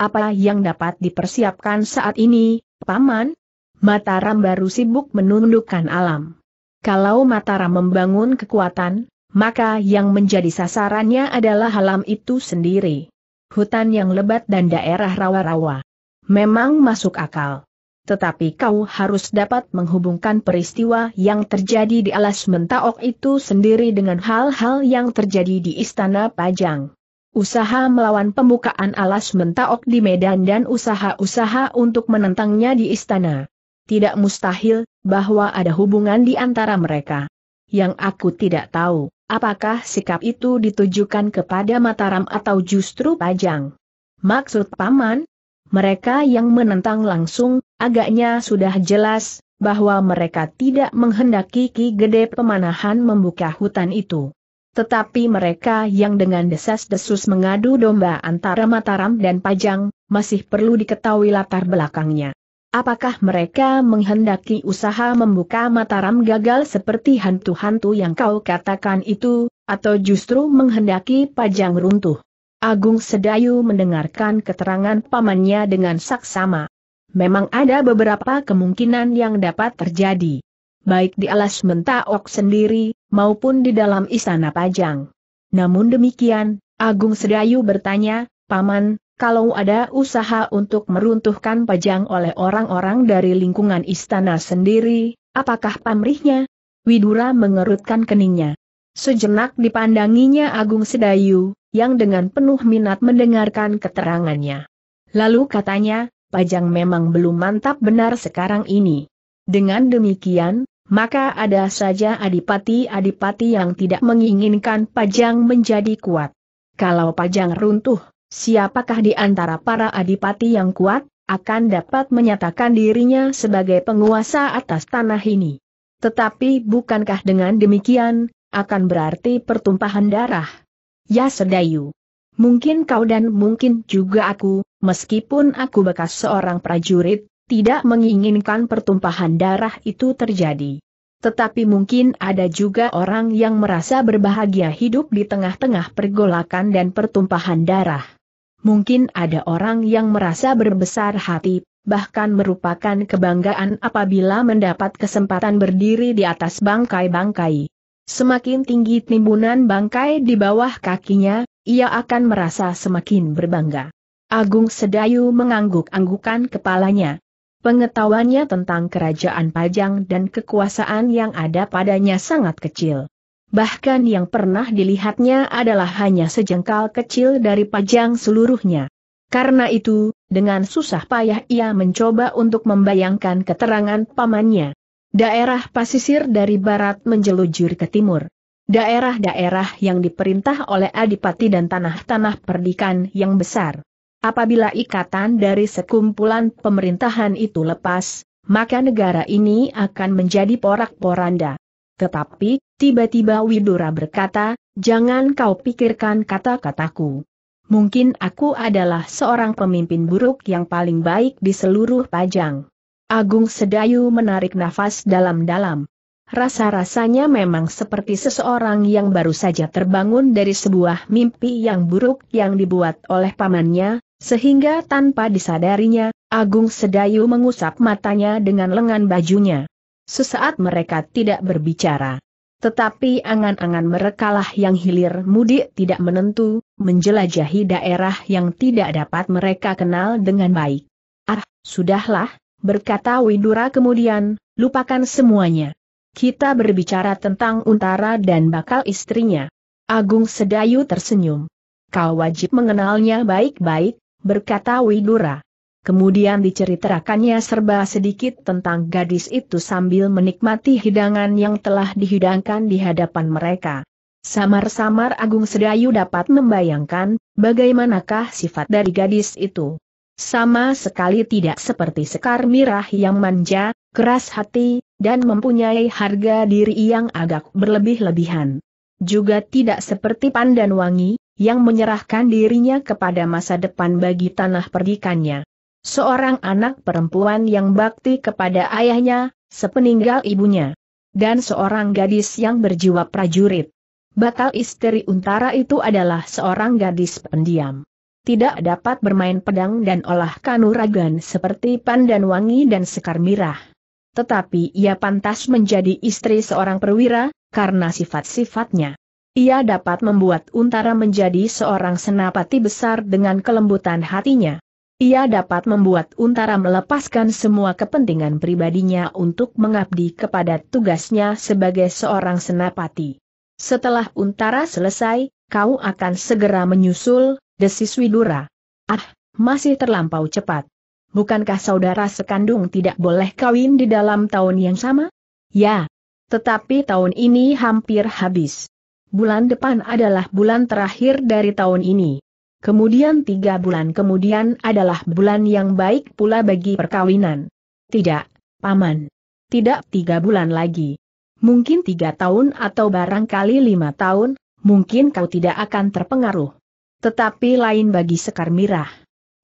Apa yang dapat dipersiapkan saat ini, Paman? Mataram baru sibuk menundukkan alam. Kalau Mataram membangun kekuatan, maka yang menjadi sasarannya adalah alam itu sendiri. Hutan yang lebat dan daerah rawa-rawa. Memang masuk akal tetapi kau harus dapat menghubungkan peristiwa yang terjadi di alas mentaok itu sendiri dengan hal-hal yang terjadi di istana Pajang. Usaha melawan pembukaan alas mentaok di Medan dan usaha-usaha untuk menentangnya di istana. Tidak mustahil, bahwa ada hubungan di antara mereka. Yang aku tidak tahu, apakah sikap itu ditujukan kepada Mataram atau justru Pajang. Maksud Paman, mereka yang menentang langsung, agaknya sudah jelas, bahwa mereka tidak menghendaki Ki Gede Pemanahan membuka hutan itu. Tetapi mereka yang dengan desas-desus mengadu domba antara Mataram dan Pajang, masih perlu diketahui latar belakangnya. Apakah mereka menghendaki usaha membuka Mataram gagal seperti hantu-hantu yang kau katakan itu, atau justru menghendaki Pajang runtuh? Agung Sedayu mendengarkan keterangan pamannya dengan saksama. Memang ada beberapa kemungkinan yang dapat terjadi. Baik di alas mentaok sendiri, maupun di dalam istana pajang. Namun demikian, Agung Sedayu bertanya, Paman, kalau ada usaha untuk meruntuhkan pajang oleh orang-orang dari lingkungan istana sendiri, apakah pamrihnya? Widura mengerutkan keningnya. Sejenak dipandanginya Agung Sedayu, yang dengan penuh minat mendengarkan keterangannya. Lalu katanya, Pajang memang belum mantap benar sekarang ini. Dengan demikian, maka ada saja adipati-adipati yang tidak menginginkan Pajang menjadi kuat. Kalau Pajang runtuh, siapakah di antara para adipati yang kuat, akan dapat menyatakan dirinya sebagai penguasa atas tanah ini. Tetapi bukankah dengan demikian, akan berarti pertumpahan darah. Ya Sedayu. Mungkin kau dan mungkin juga aku, meskipun aku bekas seorang prajurit, tidak menginginkan pertumpahan darah itu terjadi. Tetapi mungkin ada juga orang yang merasa berbahagia hidup di tengah-tengah pergolakan dan pertumpahan darah. Mungkin ada orang yang merasa berbesar hati, bahkan merupakan kebanggaan apabila mendapat kesempatan berdiri di atas bangkai-bangkai. Semakin tinggi timbunan bangkai di bawah kakinya, ia akan merasa semakin berbangga. Agung Sedayu mengangguk-anggukan kepalanya. Pengetahuannya tentang kerajaan Pajang dan kekuasaan yang ada padanya sangat kecil. Bahkan yang pernah dilihatnya adalah hanya sejengkal kecil dari Pajang seluruhnya. Karena itu, dengan susah payah ia mencoba untuk membayangkan keterangan pamannya. Daerah pasisir dari barat menjelujur ke timur. Daerah-daerah yang diperintah oleh adipati dan tanah-tanah perdikan yang besar. Apabila ikatan dari sekumpulan pemerintahan itu lepas, maka negara ini akan menjadi porak-poranda. Tetapi, tiba-tiba Widura berkata, jangan kau pikirkan kata-kataku. Mungkin aku adalah seorang pemimpin buruk yang paling baik di seluruh Pajang. Agung Sedayu menarik nafas dalam-dalam. Rasa-rasanya memang seperti seseorang yang baru saja terbangun dari sebuah mimpi yang buruk yang dibuat oleh pamannya, sehingga tanpa disadarinya, Agung Sedayu mengusap matanya dengan lengan bajunya. Sesaat mereka tidak berbicara. Tetapi angan-angan merekalah yang hilir mudik tidak menentu, menjelajahi daerah yang tidak dapat mereka kenal dengan baik. Ah, sudahlah, berkata Widura kemudian, lupakan semuanya. Kita berbicara tentang Untara dan bakal istrinya. Agung Sedayu tersenyum. Kau wajib mengenalnya baik-baik, berkata Widura. Kemudian diceritakannya serba sedikit tentang gadis itu sambil menikmati hidangan yang telah dihidangkan di hadapan mereka. Samar-samar Agung Sedayu dapat membayangkan, bagaimanakah sifat dari gadis itu. Sama sekali tidak seperti Sekar Mirah yang manja, keras hati, dan mempunyai harga diri yang agak berlebih-lebihan. Juga tidak seperti Pandan Wangi, yang menyerahkan dirinya kepada masa depan bagi tanah perdikannya. Seorang anak perempuan yang bakti kepada ayahnya, sepeninggal ibunya. Dan seorang gadis yang berjiwa prajurit. Bakal istri Untara itu adalah seorang gadis pendiam tidak dapat bermain pedang dan olah kanuragan seperti pandan wangi dan sekar mirah. Tetapi ia pantas menjadi istri seorang perwira, karena sifat-sifatnya. Ia dapat membuat Untara menjadi seorang senapati besar dengan kelembutan hatinya. Ia dapat membuat Untara melepaskan semua kepentingan pribadinya untuk mengabdi kepada tugasnya sebagai seorang senapati. Setelah Untara selesai, kau akan segera menyusul, Desis Widura. Ah, masih terlampau cepat. Bukankah saudara sekandung tidak boleh kawin di dalam tahun yang sama? Ya. Tetapi tahun ini hampir habis. Bulan depan adalah bulan terakhir dari tahun ini. Kemudian tiga bulan kemudian adalah bulan yang baik pula bagi perkawinan. Tidak, Paman. Tidak tiga bulan lagi. Mungkin tiga tahun atau barangkali lima tahun, mungkin kau tidak akan terpengaruh. Tetapi lain bagi Sekar Mirah.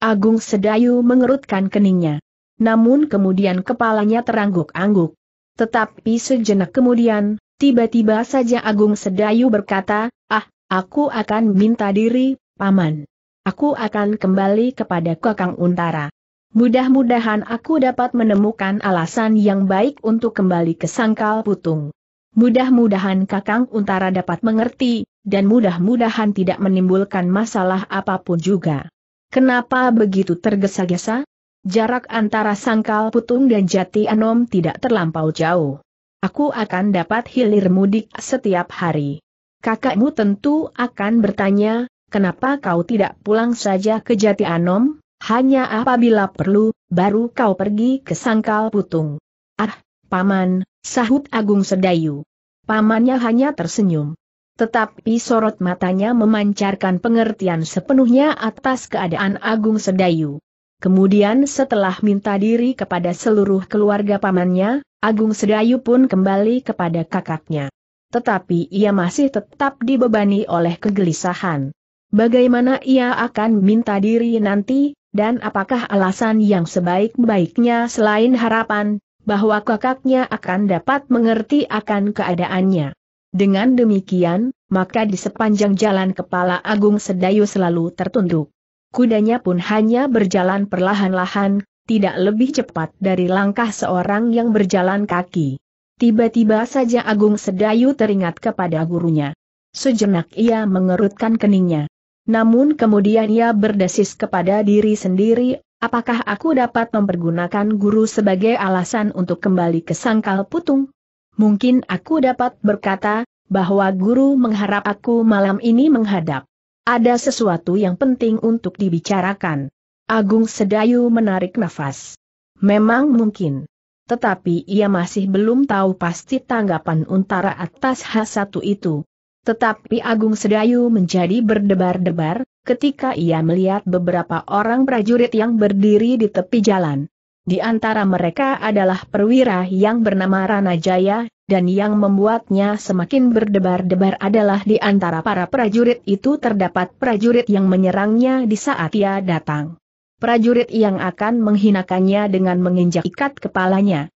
Agung Sedayu mengerutkan keningnya. Namun kemudian kepalanya terangguk-angguk. Tetapi sejenak kemudian, tiba-tiba saja Agung Sedayu berkata, Ah, aku akan minta diri, Paman. Aku akan kembali kepada Kakang Untara. Mudah-mudahan aku dapat menemukan alasan yang baik untuk kembali ke Sangkal Putung. Mudah-mudahan Kakang Untara dapat mengerti, dan mudah-mudahan tidak menimbulkan masalah apapun juga. Kenapa begitu tergesa-gesa? Jarak antara Sangkal Putung dan Jati Anom tidak terlampau jauh. Aku akan dapat hilir mudik setiap hari. Kakakmu tentu akan bertanya, kenapa kau tidak pulang saja ke Jati Anom? Hanya apabila perlu, baru kau pergi ke Sangkal Putung. Ah, Paman, Sahut Agung Sedayu. Pamannya hanya tersenyum. Tetapi sorot matanya memancarkan pengertian sepenuhnya atas keadaan Agung Sedayu. Kemudian setelah minta diri kepada seluruh keluarga pamannya, Agung Sedayu pun kembali kepada kakaknya. Tetapi ia masih tetap dibebani oleh kegelisahan. Bagaimana ia akan minta diri nanti, dan apakah alasan yang sebaik-baiknya selain harapan, bahwa kakaknya akan dapat mengerti akan keadaannya. Dengan demikian, maka di sepanjang jalan kepala Agung Sedayu selalu tertunduk. Kudanya pun hanya berjalan perlahan-lahan, tidak lebih cepat dari langkah seorang yang berjalan kaki. Tiba-tiba saja Agung Sedayu teringat kepada gurunya. Sejenak ia mengerutkan keningnya. Namun kemudian ia berdesis kepada diri sendiri, apakah aku dapat mempergunakan guru sebagai alasan untuk kembali ke sangkal putung? Mungkin aku dapat berkata, bahwa guru mengharap aku malam ini menghadap. Ada sesuatu yang penting untuk dibicarakan. Agung Sedayu menarik nafas. Memang mungkin. Tetapi ia masih belum tahu pasti tanggapan untara atas H1 itu. Tetapi Agung Sedayu menjadi berdebar-debar, ketika ia melihat beberapa orang prajurit yang berdiri di tepi jalan. Di antara mereka adalah perwira yang bernama Rana Jaya, dan yang membuatnya semakin berdebar-debar adalah di antara para prajurit itu terdapat prajurit yang menyerangnya di saat ia datang. Prajurit yang akan menghinakannya dengan menginjak ikat kepalanya.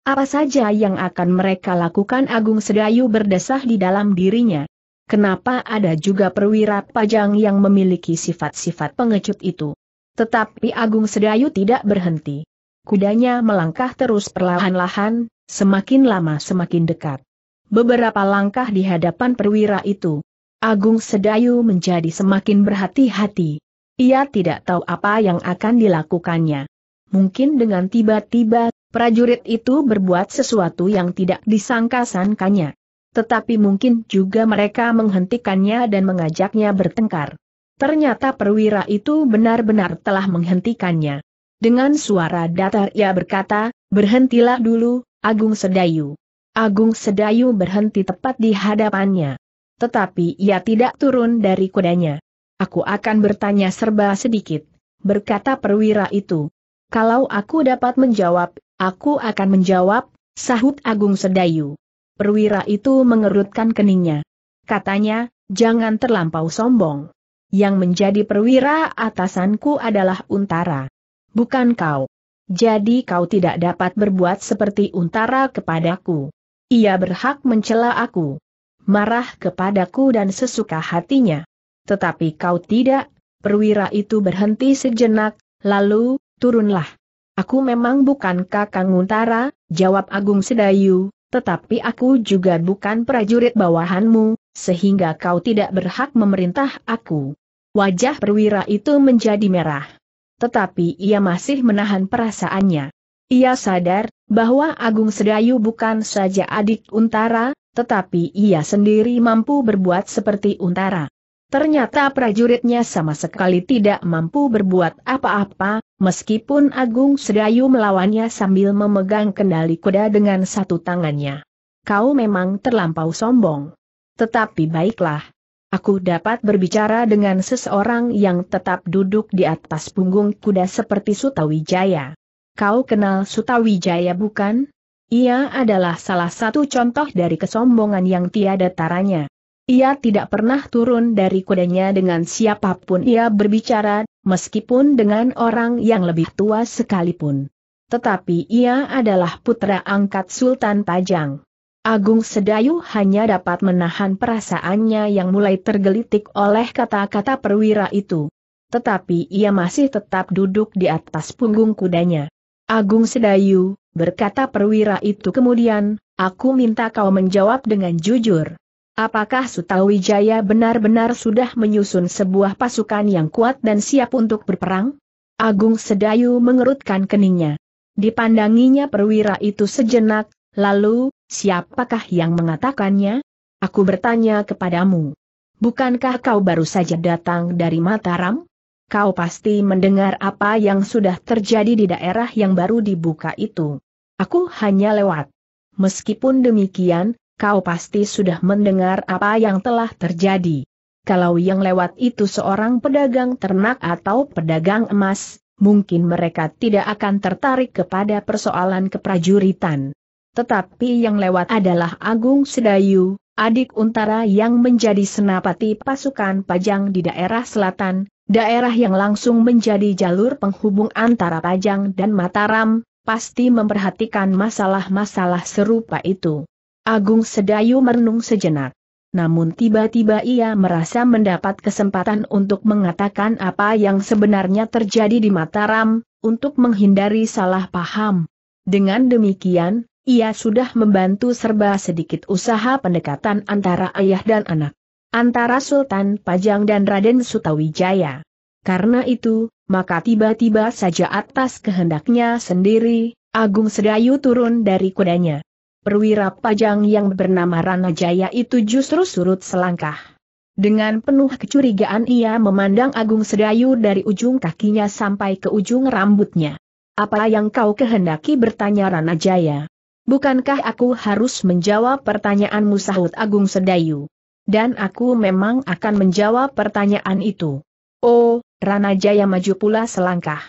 Apa saja yang akan mereka lakukan Agung Sedayu berdesah di dalam dirinya. Kenapa ada juga perwira pajang yang memiliki sifat-sifat pengecut itu? Tetapi Agung Sedayu tidak berhenti. Kudanya melangkah terus perlahan-lahan, semakin lama semakin dekat. Beberapa langkah di hadapan perwira itu, Agung Sedayu menjadi semakin berhati-hati. Ia tidak tahu apa yang akan dilakukannya. Mungkin dengan tiba-tiba Prajurit itu berbuat sesuatu yang tidak disangka-sangkanya. Tetapi mungkin juga mereka menghentikannya dan mengajaknya bertengkar. Ternyata perwira itu benar-benar telah menghentikannya. Dengan suara datar ia berkata, berhentilah dulu, Agung Sedayu. Agung Sedayu berhenti tepat di hadapannya. Tetapi ia tidak turun dari kudanya. Aku akan bertanya serba sedikit, berkata perwira itu. Kalau aku dapat menjawab, Aku akan menjawab, sahut Agung Sedayu. Perwira itu mengerutkan keningnya. Katanya, jangan terlampau sombong. Yang menjadi perwira atasanku adalah Untara. Bukan kau. Jadi kau tidak dapat berbuat seperti Untara kepadaku. Ia berhak mencela aku. Marah kepadaku dan sesuka hatinya. Tetapi kau tidak, perwira itu berhenti sejenak, lalu, turunlah. Aku memang bukan kakang Untara, jawab Agung Sedayu, tetapi aku juga bukan prajurit bawahanmu, sehingga kau tidak berhak memerintah aku. Wajah perwira itu menjadi merah. Tetapi ia masih menahan perasaannya. Ia sadar bahwa Agung Sedayu bukan saja adik Untara, tetapi ia sendiri mampu berbuat seperti Untara. Ternyata prajuritnya sama sekali tidak mampu berbuat apa-apa, meskipun Agung Sedayu melawannya sambil memegang kendali kuda dengan satu tangannya. Kau memang terlampau sombong. Tetapi baiklah. Aku dapat berbicara dengan seseorang yang tetap duduk di atas punggung kuda seperti Sutawijaya. Kau kenal Sutawijaya bukan? Ia adalah salah satu contoh dari kesombongan yang tiada taranya. Ia tidak pernah turun dari kudanya dengan siapapun ia berbicara, meskipun dengan orang yang lebih tua sekalipun. Tetapi ia adalah putra angkat Sultan Pajang. Agung Sedayu hanya dapat menahan perasaannya yang mulai tergelitik oleh kata-kata perwira itu. Tetapi ia masih tetap duduk di atas punggung kudanya. Agung Sedayu, berkata perwira itu kemudian, aku minta kau menjawab dengan jujur. Apakah Sutawijaya benar-benar sudah menyusun sebuah pasukan yang kuat dan siap untuk berperang? Agung Sedayu mengerutkan keningnya. Dipandanginya perwira itu sejenak, lalu, siapakah yang mengatakannya? Aku bertanya kepadamu. Bukankah kau baru saja datang dari Mataram? Kau pasti mendengar apa yang sudah terjadi di daerah yang baru dibuka itu. Aku hanya lewat. Meskipun demikian, kau pasti sudah mendengar apa yang telah terjadi. Kalau yang lewat itu seorang pedagang ternak atau pedagang emas, mungkin mereka tidak akan tertarik kepada persoalan keprajuritan. Tetapi yang lewat adalah Agung Sedayu, adik Untara yang menjadi senapati pasukan Pajang di daerah selatan, daerah yang langsung menjadi jalur penghubung antara Pajang dan Mataram, pasti memperhatikan masalah-masalah serupa itu. Agung Sedayu merenung sejenak. Namun tiba-tiba ia merasa mendapat kesempatan untuk mengatakan apa yang sebenarnya terjadi di Mataram, untuk menghindari salah paham. Dengan demikian, ia sudah membantu serba sedikit usaha pendekatan antara ayah dan anak. Antara Sultan Pajang dan Raden Sutawijaya. Karena itu, maka tiba-tiba saja atas kehendaknya sendiri, Agung Sedayu turun dari kudanya perwira pajang yang bernama Rana Jaya itu justru surut selangkah. Dengan penuh kecurigaan ia memandang Agung Sedayu dari ujung kakinya sampai ke ujung rambutnya. Apa yang kau kehendaki bertanya Rana Jaya? Bukankah aku harus menjawab pertanyaanmu sahut Agung Sedayu? Dan aku memang akan menjawab pertanyaan itu. Oh, Rana Jaya maju pula selangkah.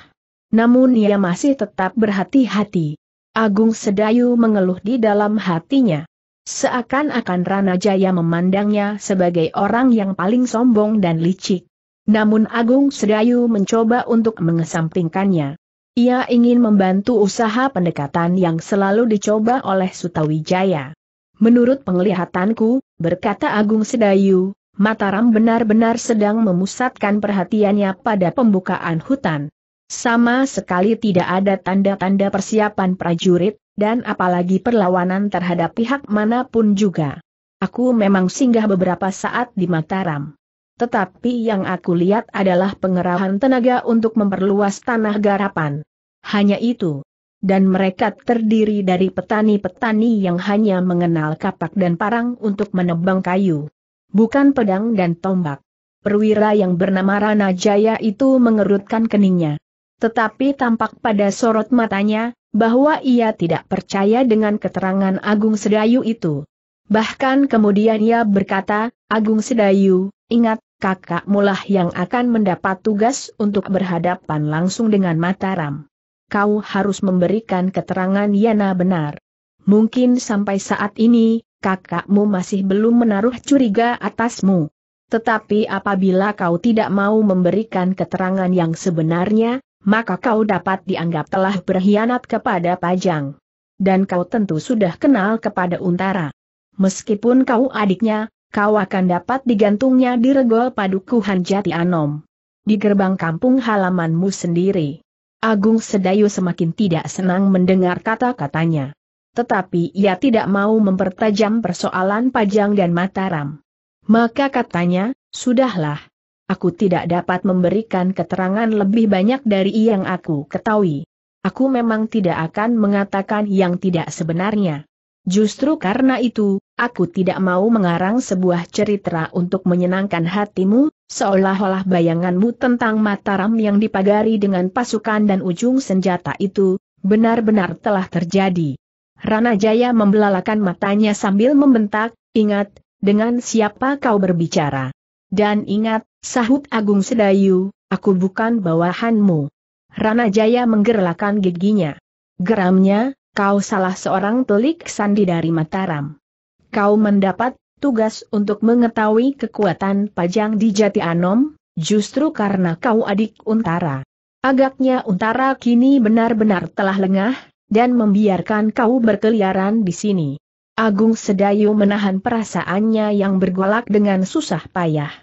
Namun ia masih tetap berhati-hati. Agung Sedayu mengeluh di dalam hatinya. Seakan-akan Rana Jaya memandangnya sebagai orang yang paling sombong dan licik. Namun Agung Sedayu mencoba untuk mengesampingkannya. Ia ingin membantu usaha pendekatan yang selalu dicoba oleh Sutawijaya. Menurut penglihatanku, berkata Agung Sedayu, Mataram benar-benar sedang memusatkan perhatiannya pada pembukaan hutan. Sama sekali tidak ada tanda-tanda persiapan prajurit, dan apalagi perlawanan terhadap pihak manapun juga. Aku memang singgah beberapa saat di Mataram. Tetapi yang aku lihat adalah pengerahan tenaga untuk memperluas tanah garapan. Hanya itu. Dan mereka terdiri dari petani-petani yang hanya mengenal kapak dan parang untuk menebang kayu. Bukan pedang dan tombak. Perwira yang bernama Rana Jaya itu mengerutkan keningnya. Tetapi tampak pada sorot matanya, bahwa ia tidak percaya dengan keterangan Agung Sedayu itu. Bahkan kemudian ia berkata, Agung Sedayu, ingat, kakak mulah yang akan mendapat tugas untuk berhadapan langsung dengan Mataram. Kau harus memberikan keterangan Yana benar. Mungkin sampai saat ini, kakakmu masih belum menaruh curiga atasmu. Tetapi apabila kau tidak mau memberikan keterangan yang sebenarnya, maka kau dapat dianggap telah berkhianat kepada Pajang. Dan kau tentu sudah kenal kepada Untara. Meskipun kau adiknya, kau akan dapat digantungnya di regol padukuhan Jati Anom. Di gerbang kampung halamanmu sendiri. Agung Sedayu semakin tidak senang mendengar kata-katanya. Tetapi ia tidak mau mempertajam persoalan Pajang dan Mataram. Maka katanya, sudahlah, aku tidak dapat memberikan keterangan lebih banyak dari yang aku ketahui. Aku memang tidak akan mengatakan yang tidak sebenarnya. Justru karena itu, aku tidak mau mengarang sebuah cerita untuk menyenangkan hatimu, seolah-olah bayanganmu tentang Mataram yang dipagari dengan pasukan dan ujung senjata itu, benar-benar telah terjadi. Rana Jaya membelalakan matanya sambil membentak, ingat, dengan siapa kau berbicara. Dan ingat, sahut Agung Sedayu, aku bukan bawahanmu. Rana Jaya menggerlakan giginya. Geramnya, kau salah seorang telik sandi dari Mataram. Kau mendapat tugas untuk mengetahui kekuatan pajang di Jati Anom, justru karena kau adik Untara. Agaknya Untara kini benar-benar telah lengah, dan membiarkan kau berkeliaran di sini. Agung Sedayu menahan perasaannya yang bergolak dengan susah payah.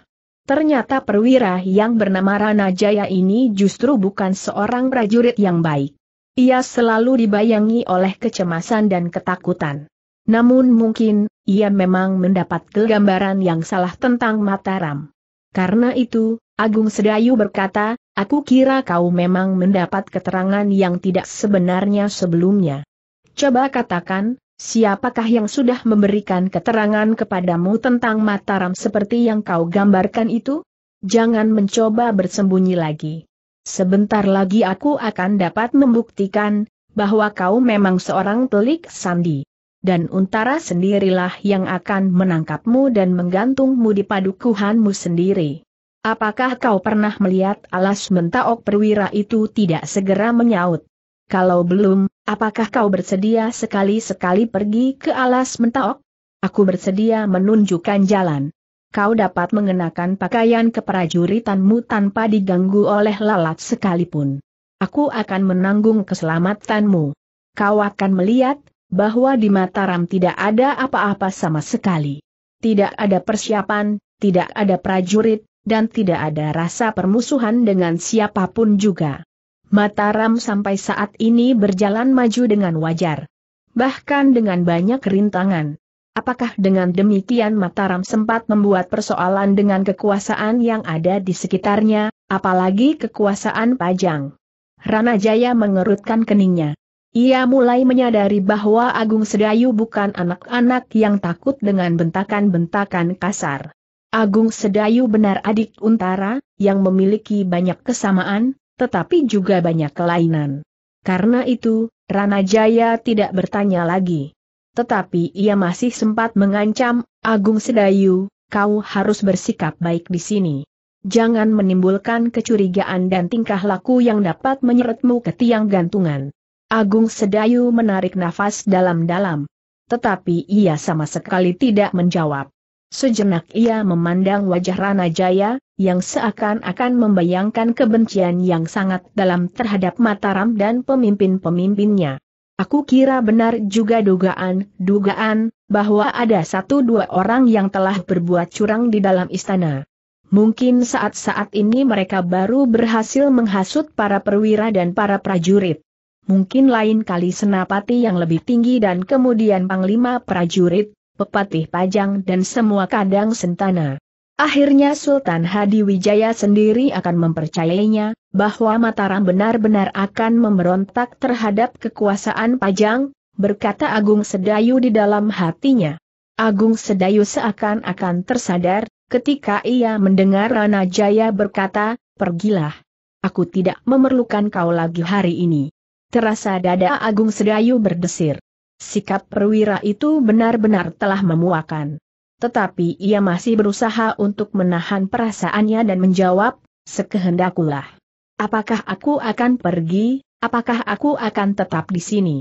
Ternyata perwira yang bernama Rana Jaya ini justru bukan seorang prajurit yang baik. Ia selalu dibayangi oleh kecemasan dan ketakutan. Namun mungkin, ia memang mendapat gambaran yang salah tentang Mataram. Karena itu, Agung Sedayu berkata, aku kira kau memang mendapat keterangan yang tidak sebenarnya sebelumnya. Coba katakan, Siapakah yang sudah memberikan keterangan kepadamu tentang Mataram seperti yang kau gambarkan itu? Jangan mencoba bersembunyi lagi. Sebentar lagi aku akan dapat membuktikan bahwa kau memang seorang telik sandi. Dan untara sendirilah yang akan menangkapmu dan menggantungmu di padukuhanmu sendiri. Apakah kau pernah melihat alas mentaok perwira itu tidak segera menyaut? Kalau belum, apakah kau bersedia sekali-sekali pergi ke alas mentok? Aku bersedia menunjukkan jalan. Kau dapat mengenakan pakaian keprajuritanmu tanpa diganggu oleh lalat sekalipun. Aku akan menanggung keselamatanmu. Kau akan melihat, bahwa di Mataram tidak ada apa-apa sama sekali. Tidak ada persiapan, tidak ada prajurit, dan tidak ada rasa permusuhan dengan siapapun juga. Mataram sampai saat ini berjalan maju dengan wajar. Bahkan dengan banyak rintangan. Apakah dengan demikian Mataram sempat membuat persoalan dengan kekuasaan yang ada di sekitarnya, apalagi kekuasaan Pajang? Rana Jaya mengerutkan keningnya. Ia mulai menyadari bahwa Agung Sedayu bukan anak-anak yang takut dengan bentakan-bentakan kasar. Agung Sedayu benar adik Untara, yang memiliki banyak kesamaan, tetapi juga banyak kelainan. Karena itu, Rana Jaya tidak bertanya lagi. Tetapi ia masih sempat mengancam, Agung Sedayu, kau harus bersikap baik di sini. Jangan menimbulkan kecurigaan dan tingkah laku yang dapat menyeretmu ke tiang gantungan. Agung Sedayu menarik nafas dalam-dalam. Tetapi ia sama sekali tidak menjawab. Sejenak ia memandang wajah Rana Jaya, yang seakan-akan membayangkan kebencian yang sangat dalam terhadap Mataram dan pemimpin-pemimpinnya. Aku kira benar juga dugaan-dugaan, bahwa ada satu dua orang yang telah berbuat curang di dalam istana. Mungkin saat-saat ini mereka baru berhasil menghasut para perwira dan para prajurit. Mungkin lain kali senapati yang lebih tinggi dan kemudian panglima prajurit, pepatih pajang dan semua kadang sentana. Akhirnya Sultan Hadi Wijaya sendiri akan mempercayainya, bahwa Mataram benar-benar akan memberontak terhadap kekuasaan Pajang, berkata Agung Sedayu di dalam hatinya. Agung Sedayu seakan-akan tersadar, ketika ia mendengar Rana Jaya berkata, pergilah. Aku tidak memerlukan kau lagi hari ini. Terasa dada Agung Sedayu berdesir. Sikap perwira itu benar-benar telah memuakan. Tetapi ia masih berusaha untuk menahan perasaannya dan menjawab, sekehendakulah. Apakah aku akan pergi, apakah aku akan tetap di sini?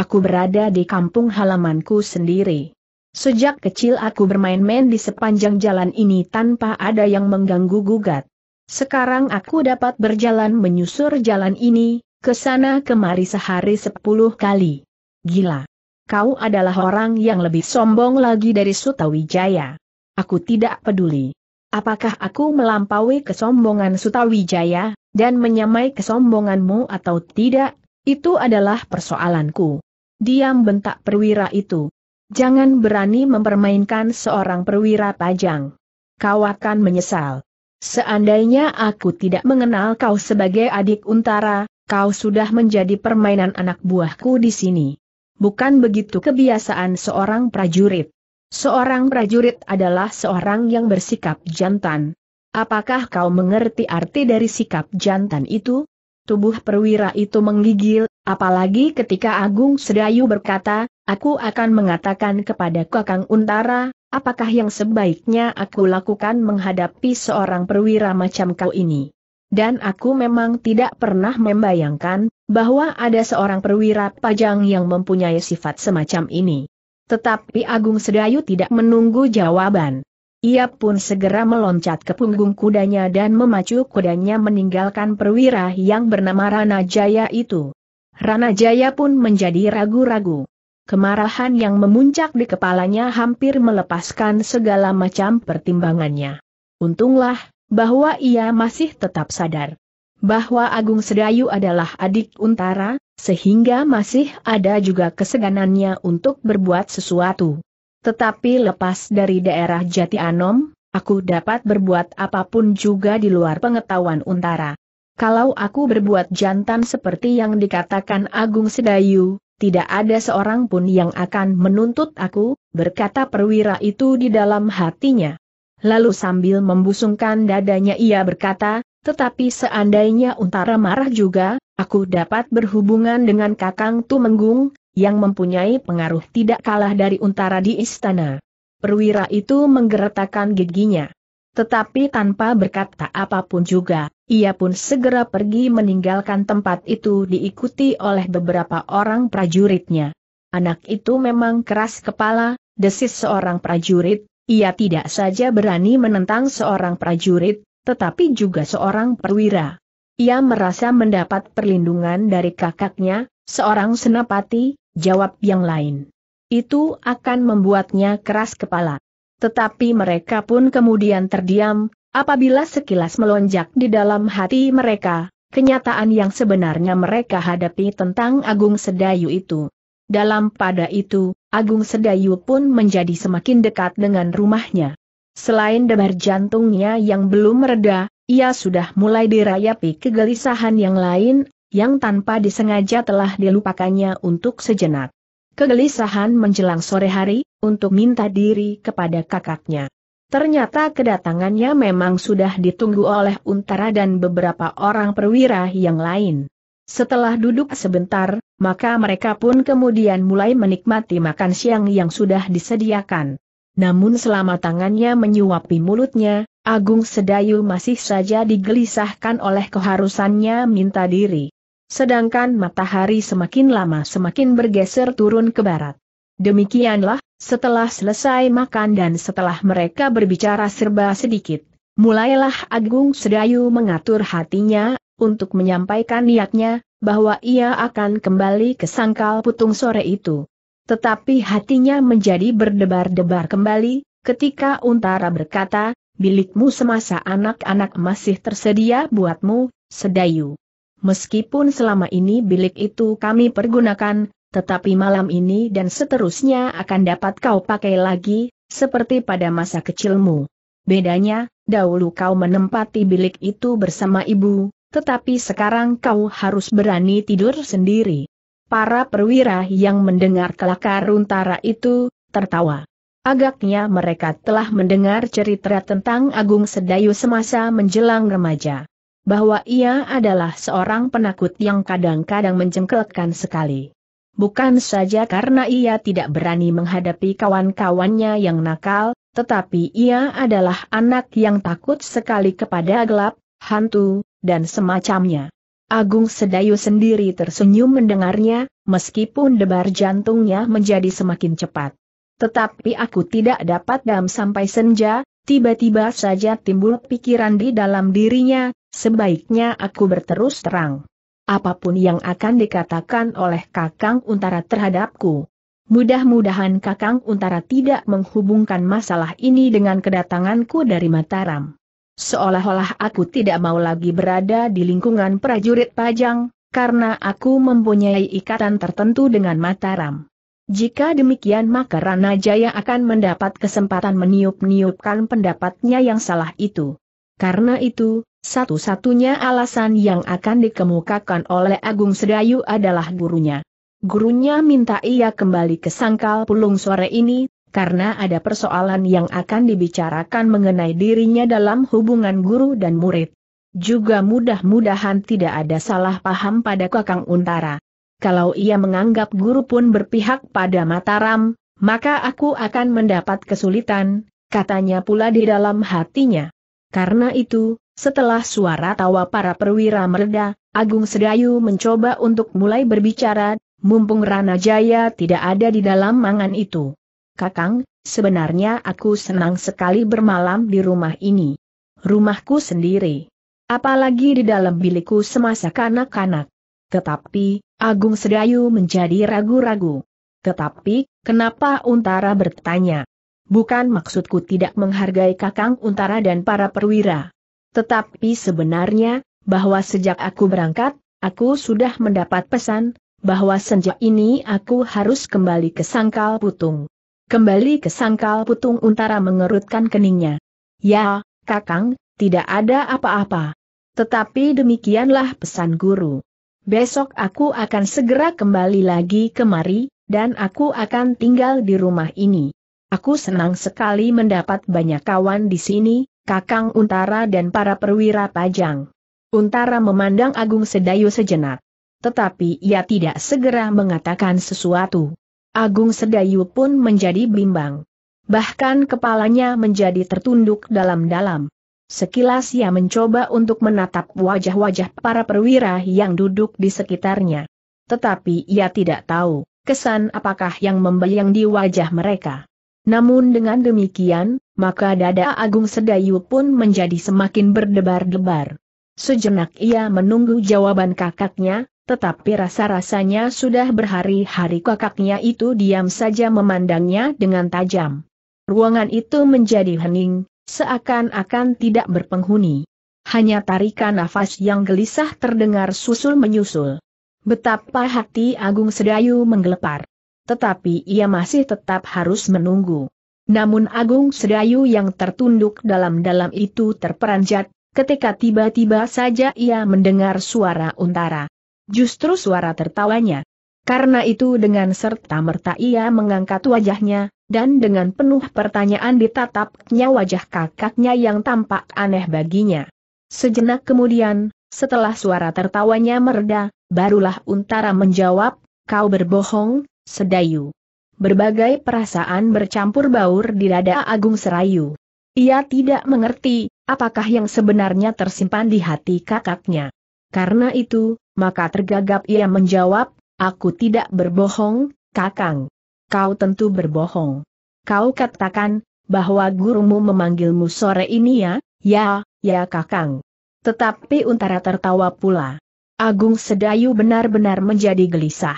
Aku berada di kampung halamanku sendiri. Sejak kecil aku bermain-main di sepanjang jalan ini tanpa ada yang mengganggu-gugat. Sekarang aku dapat berjalan menyusur jalan ini, ke sana kemari sehari sepuluh kali. Gila kau adalah orang yang lebih sombong lagi dari Sutawijaya. Aku tidak peduli. Apakah aku melampaui kesombongan Sutawijaya, dan menyamai kesombonganmu atau tidak, itu adalah persoalanku. Diam bentak perwira itu. Jangan berani mempermainkan seorang perwira pajang. Kau akan menyesal. Seandainya aku tidak mengenal kau sebagai adik untara, kau sudah menjadi permainan anak buahku di sini. Bukan begitu kebiasaan seorang prajurit. Seorang prajurit adalah seorang yang bersikap jantan. Apakah kau mengerti arti dari sikap jantan itu? Tubuh perwira itu menggigil, apalagi ketika Agung Sedayu berkata, aku akan mengatakan kepada Kakang Untara, apakah yang sebaiknya aku lakukan menghadapi seorang perwira macam kau ini? dan aku memang tidak pernah membayangkan bahwa ada seorang perwira pajang yang mempunyai sifat semacam ini. Tetapi Agung Sedayu tidak menunggu jawaban. Ia pun segera meloncat ke punggung kudanya dan memacu kudanya meninggalkan perwira yang bernama Rana Jaya itu. Rana Jaya pun menjadi ragu-ragu. Kemarahan yang memuncak di kepalanya hampir melepaskan segala macam pertimbangannya. Untunglah, bahwa ia masih tetap sadar bahwa Agung Sedayu adalah adik Untara, sehingga masih ada juga keseganannya untuk berbuat sesuatu. Tetapi lepas dari daerah Jati Anom, aku dapat berbuat apapun juga di luar pengetahuan Untara. Kalau aku berbuat jantan seperti yang dikatakan Agung Sedayu, tidak ada seorang pun yang akan menuntut aku, berkata perwira itu di dalam hatinya. Lalu sambil membusungkan dadanya ia berkata, tetapi seandainya Untara marah juga, aku dapat berhubungan dengan Kakang Tumenggung, yang mempunyai pengaruh tidak kalah dari Untara di istana. Perwira itu menggeretakkan giginya. Tetapi tanpa berkata apapun juga, ia pun segera pergi meninggalkan tempat itu diikuti oleh beberapa orang prajuritnya. Anak itu memang keras kepala, desis seorang prajurit, ia tidak saja berani menentang seorang prajurit, tetapi juga seorang perwira. Ia merasa mendapat perlindungan dari kakaknya, seorang senapati, jawab yang lain. Itu akan membuatnya keras kepala. Tetapi mereka pun kemudian terdiam, apabila sekilas melonjak di dalam hati mereka, kenyataan yang sebenarnya mereka hadapi tentang Agung Sedayu itu. Dalam pada itu, Agung Sedayu pun menjadi semakin dekat dengan rumahnya. Selain debar jantungnya yang belum mereda, ia sudah mulai dirayapi kegelisahan yang lain, yang tanpa disengaja telah dilupakannya untuk sejenak. Kegelisahan menjelang sore hari, untuk minta diri kepada kakaknya. Ternyata kedatangannya memang sudah ditunggu oleh Untara dan beberapa orang perwira yang lain. Setelah duduk sebentar, maka mereka pun kemudian mulai menikmati makan siang yang sudah disediakan. Namun selama tangannya menyuapi mulutnya, Agung Sedayu masih saja digelisahkan oleh keharusannya minta diri. Sedangkan matahari semakin lama semakin bergeser turun ke barat. Demikianlah, setelah selesai makan dan setelah mereka berbicara serba sedikit, mulailah Agung Sedayu mengatur hatinya untuk menyampaikan niatnya, bahwa ia akan kembali ke sangkal putung sore itu. Tetapi hatinya menjadi berdebar-debar kembali, ketika Untara berkata, bilikmu semasa anak-anak masih tersedia buatmu, sedayu. Meskipun selama ini bilik itu kami pergunakan, tetapi malam ini dan seterusnya akan dapat kau pakai lagi, seperti pada masa kecilmu. Bedanya, dahulu kau menempati bilik itu bersama ibu, tetapi sekarang kau harus berani tidur sendiri. Para perwira yang mendengar kelakar untara itu, tertawa. Agaknya mereka telah mendengar cerita tentang Agung Sedayu semasa menjelang remaja. Bahwa ia adalah seorang penakut yang kadang-kadang mencengkelkan sekali. Bukan saja karena ia tidak berani menghadapi kawan-kawannya yang nakal, tetapi ia adalah anak yang takut sekali kepada gelap, hantu, dan semacamnya. Agung Sedayu sendiri tersenyum mendengarnya, meskipun debar jantungnya menjadi semakin cepat. Tetapi aku tidak dapat dam sampai senja, tiba-tiba saja timbul pikiran di dalam dirinya, sebaiknya aku berterus terang. Apapun yang akan dikatakan oleh Kakang Untara terhadapku, Mudah-mudahan Kakang Untara tidak menghubungkan masalah ini dengan kedatanganku dari Mataram. Seolah-olah aku tidak mau lagi berada di lingkungan prajurit pajang, karena aku mempunyai ikatan tertentu dengan Mataram. Jika demikian maka Rana Jaya akan mendapat kesempatan meniup-niupkan pendapatnya yang salah itu. Karena itu, satu-satunya alasan yang akan dikemukakan oleh Agung Sedayu adalah gurunya. Gurunya minta ia kembali ke sangkal pulung sore ini karena ada persoalan yang akan dibicarakan mengenai dirinya dalam hubungan guru dan murid. Juga mudah-mudahan tidak ada salah paham pada Kakang Untara. Kalau ia menganggap guru pun berpihak pada Mataram, maka aku akan mendapat kesulitan, katanya pula di dalam hatinya. Karena itu, setelah suara tawa para perwira mereda, Agung Sedayu mencoba untuk mulai berbicara, mumpung Rana Jaya tidak ada di dalam mangan itu. Kakang, sebenarnya aku senang sekali bermalam di rumah ini. Rumahku sendiri. Apalagi di dalam bilikku semasa kanak-kanak. Tetapi, Agung Sedayu menjadi ragu-ragu. Tetapi, kenapa Untara bertanya? Bukan maksudku tidak menghargai Kakang Untara dan para perwira. Tetapi sebenarnya, bahwa sejak aku berangkat, aku sudah mendapat pesan, bahwa sejak ini aku harus kembali ke Sangkal Putung. Kembali ke sangkal putung untara mengerutkan keningnya. Ya, kakang, tidak ada apa-apa. Tetapi demikianlah pesan guru. Besok aku akan segera kembali lagi kemari, dan aku akan tinggal di rumah ini. Aku senang sekali mendapat banyak kawan di sini, kakang untara dan para perwira pajang. Untara memandang Agung Sedayu sejenak. Tetapi ia tidak segera mengatakan sesuatu. Agung Sedayu pun menjadi bimbang. Bahkan kepalanya menjadi tertunduk dalam-dalam. Sekilas ia mencoba untuk menatap wajah-wajah para perwira yang duduk di sekitarnya. Tetapi ia tidak tahu, kesan apakah yang membayang di wajah mereka. Namun dengan demikian, maka dada Agung Sedayu pun menjadi semakin berdebar-debar. Sejenak ia menunggu jawaban kakaknya, tetapi rasa-rasanya sudah berhari-hari kakaknya itu diam saja memandangnya dengan tajam. Ruangan itu menjadi hening, seakan-akan tidak berpenghuni. Hanya tarikan nafas yang gelisah terdengar susul-menyusul. Betapa hati Agung Sedayu menggelepar. Tetapi ia masih tetap harus menunggu. Namun Agung Sedayu yang tertunduk dalam-dalam itu terperanjat, ketika tiba-tiba saja ia mendengar suara untara justru suara tertawanya. Karena itu dengan serta-merta ia mengangkat wajahnya, dan dengan penuh pertanyaan ditatapnya wajah kakaknya yang tampak aneh baginya. Sejenak kemudian, setelah suara tertawanya mereda, barulah Untara menjawab, kau berbohong, Sedayu. Berbagai perasaan bercampur baur di dada Agung Serayu. Ia tidak mengerti, apakah yang sebenarnya tersimpan di hati kakaknya. Karena itu, maka tergagap ia menjawab, aku tidak berbohong, kakang. Kau tentu berbohong. Kau katakan, bahwa gurumu memanggilmu sore ini ya, ya, ya kakang. Tetapi Untara tertawa pula. Agung Sedayu benar-benar menjadi gelisah.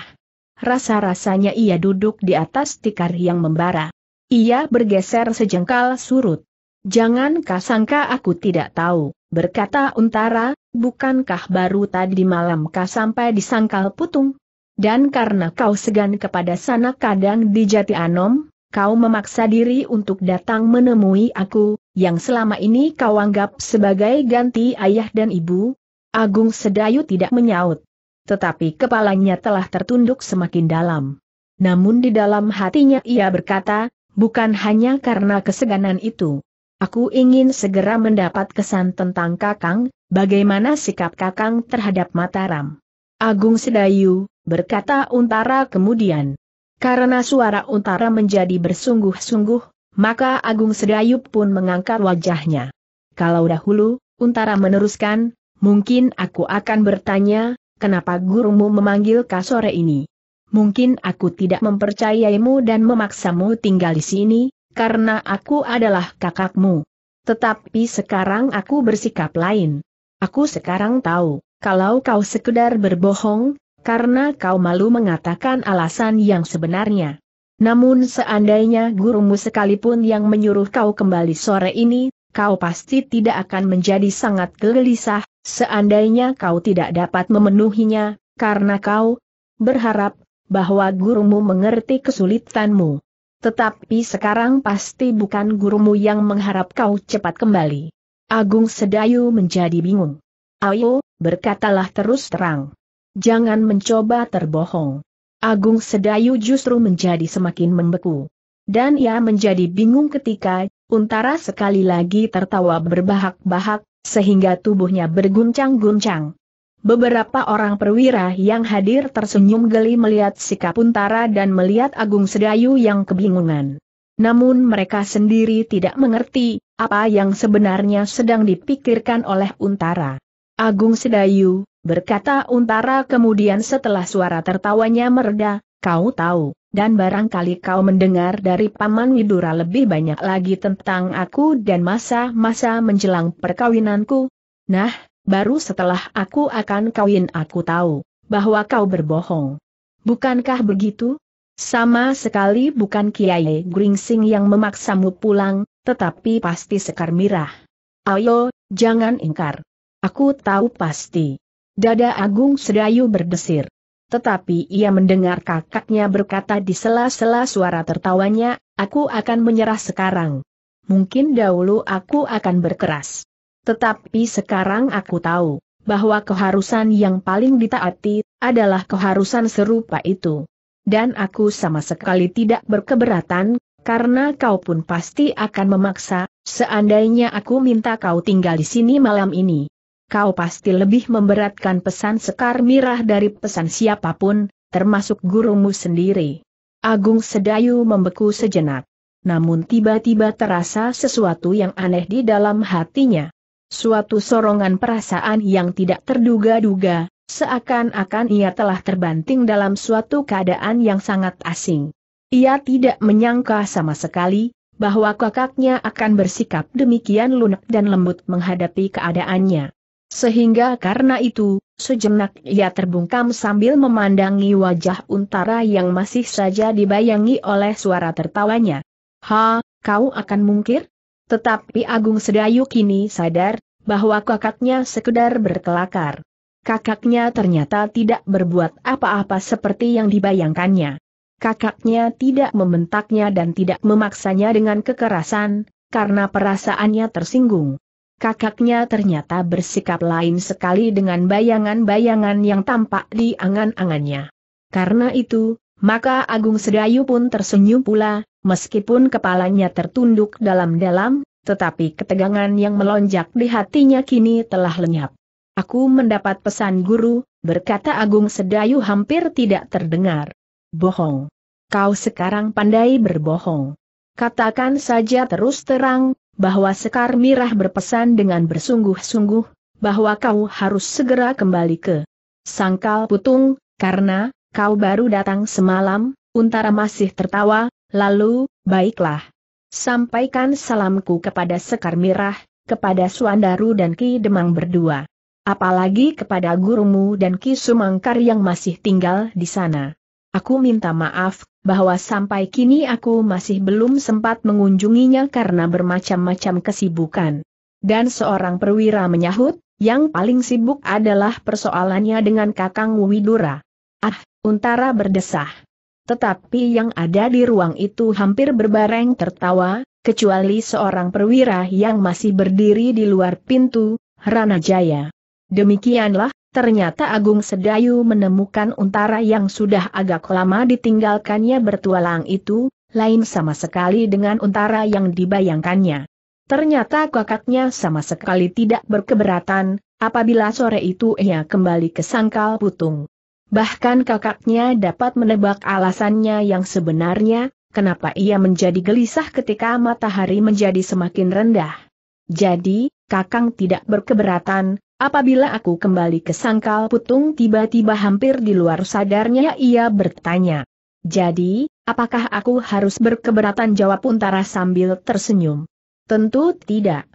Rasa-rasanya ia duduk di atas tikar yang membara. Ia bergeser sejengkal surut. Jangan kasangka aku tidak tahu berkata Untara, bukankah baru tadi malam kau sampai di Sangkal Putung? Dan karena kau segan kepada sana kadang di Jati Anom, kau memaksa diri untuk datang menemui aku, yang selama ini kau anggap sebagai ganti ayah dan ibu? Agung Sedayu tidak menyaut. Tetapi kepalanya telah tertunduk semakin dalam. Namun di dalam hatinya ia berkata, bukan hanya karena keseganan itu. Aku ingin segera mendapat kesan tentang Kakang, bagaimana sikap Kakang terhadap Mataram. Agung Sedayu, berkata Untara kemudian. Karena suara Untara menjadi bersungguh-sungguh, maka Agung Sedayu pun mengangkat wajahnya. Kalau dahulu, Untara meneruskan, mungkin aku akan bertanya, kenapa gurumu memanggil sore ini? Mungkin aku tidak mempercayaimu dan memaksamu tinggal di sini, karena aku adalah kakakmu. Tetapi sekarang aku bersikap lain. Aku sekarang tahu, kalau kau sekedar berbohong, karena kau malu mengatakan alasan yang sebenarnya. Namun seandainya gurumu sekalipun yang menyuruh kau kembali sore ini, kau pasti tidak akan menjadi sangat gelisah, seandainya kau tidak dapat memenuhinya, karena kau berharap bahwa gurumu mengerti kesulitanmu. Tetapi sekarang pasti bukan gurumu yang mengharap kau cepat kembali. Agung Sedayu menjadi bingung. Ayo, berkatalah terus terang. Jangan mencoba terbohong. Agung Sedayu justru menjadi semakin membeku. Dan ia menjadi bingung ketika, untara sekali lagi tertawa berbahak-bahak, sehingga tubuhnya berguncang-guncang. Beberapa orang perwira yang hadir tersenyum geli melihat sikap Untara dan melihat Agung Sedayu yang kebingungan. Namun mereka sendiri tidak mengerti apa yang sebenarnya sedang dipikirkan oleh Untara. Agung Sedayu, berkata Untara kemudian setelah suara tertawanya mereda, kau tahu, dan barangkali kau mendengar dari Paman Widura lebih banyak lagi tentang aku dan masa-masa menjelang perkawinanku. Nah, baru setelah aku akan kawin aku tahu bahwa kau berbohong. Bukankah begitu? Sama sekali bukan Kiai Gringsing yang memaksamu pulang, tetapi pasti sekar mirah. Ayo, jangan ingkar. Aku tahu pasti. Dada Agung Sedayu berdesir. Tetapi ia mendengar kakaknya berkata di sela-sela suara tertawanya, aku akan menyerah sekarang. Mungkin dahulu aku akan berkeras. Tetapi sekarang aku tahu bahwa keharusan yang paling ditaati adalah keharusan serupa itu. Dan aku sama sekali tidak berkeberatan, karena kau pun pasti akan memaksa, seandainya aku minta kau tinggal di sini malam ini. Kau pasti lebih memberatkan pesan Sekar Mirah dari pesan siapapun, termasuk gurumu sendiri. Agung Sedayu membeku sejenak. Namun tiba-tiba terasa sesuatu yang aneh di dalam hatinya. Suatu sorongan perasaan yang tidak terduga-duga, seakan-akan ia telah terbanting dalam suatu keadaan yang sangat asing. Ia tidak menyangka sama sekali, bahwa kakaknya akan bersikap demikian lunak dan lembut menghadapi keadaannya. Sehingga karena itu, sejenak ia terbungkam sambil memandangi wajah untara yang masih saja dibayangi oleh suara tertawanya. Ha, kau akan mungkir? Tetapi Agung Sedayu kini sadar, bahwa kakaknya sekedar berkelakar. Kakaknya ternyata tidak berbuat apa-apa seperti yang dibayangkannya. Kakaknya tidak membentaknya dan tidak memaksanya dengan kekerasan, karena perasaannya tersinggung. Kakaknya ternyata bersikap lain sekali dengan bayangan-bayangan yang tampak di angan-angannya. Karena itu, maka Agung Sedayu pun tersenyum pula, Meskipun kepalanya tertunduk dalam-dalam, tetapi ketegangan yang melonjak di hatinya kini telah lenyap. Aku mendapat pesan guru, berkata Agung Sedayu hampir tidak terdengar. Bohong. Kau sekarang pandai berbohong. Katakan saja terus terang, bahwa Sekar Mirah berpesan dengan bersungguh-sungguh, bahwa kau harus segera kembali ke Sangkal Putung, karena, kau baru datang semalam, Untara masih tertawa, Lalu, baiklah. Sampaikan salamku kepada Sekar Mirah, kepada Suandaru dan Ki Demang berdua. Apalagi kepada gurumu dan Ki Sumangkar yang masih tinggal di sana. Aku minta maaf, bahwa sampai kini aku masih belum sempat mengunjunginya karena bermacam-macam kesibukan. Dan seorang perwira menyahut, yang paling sibuk adalah persoalannya dengan Kakang Widura. Ah, Untara berdesah. Tetapi yang ada di ruang itu hampir berbareng tertawa, kecuali seorang perwira yang masih berdiri di luar pintu, Rana Jaya. Demikianlah, ternyata Agung Sedayu menemukan untara yang sudah agak lama ditinggalkannya bertualang itu, lain sama sekali dengan untara yang dibayangkannya. Ternyata kakaknya sama sekali tidak berkeberatan, apabila sore itu ia kembali ke sangkal putung. Bahkan kakaknya dapat menebak alasannya yang sebenarnya, kenapa ia menjadi gelisah ketika matahari menjadi semakin rendah. Jadi, kakang tidak berkeberatan, apabila aku kembali ke sangkal putung tiba-tiba hampir di luar sadarnya ia bertanya. Jadi, apakah aku harus berkeberatan jawab Untara sambil tersenyum? Tentu tidak.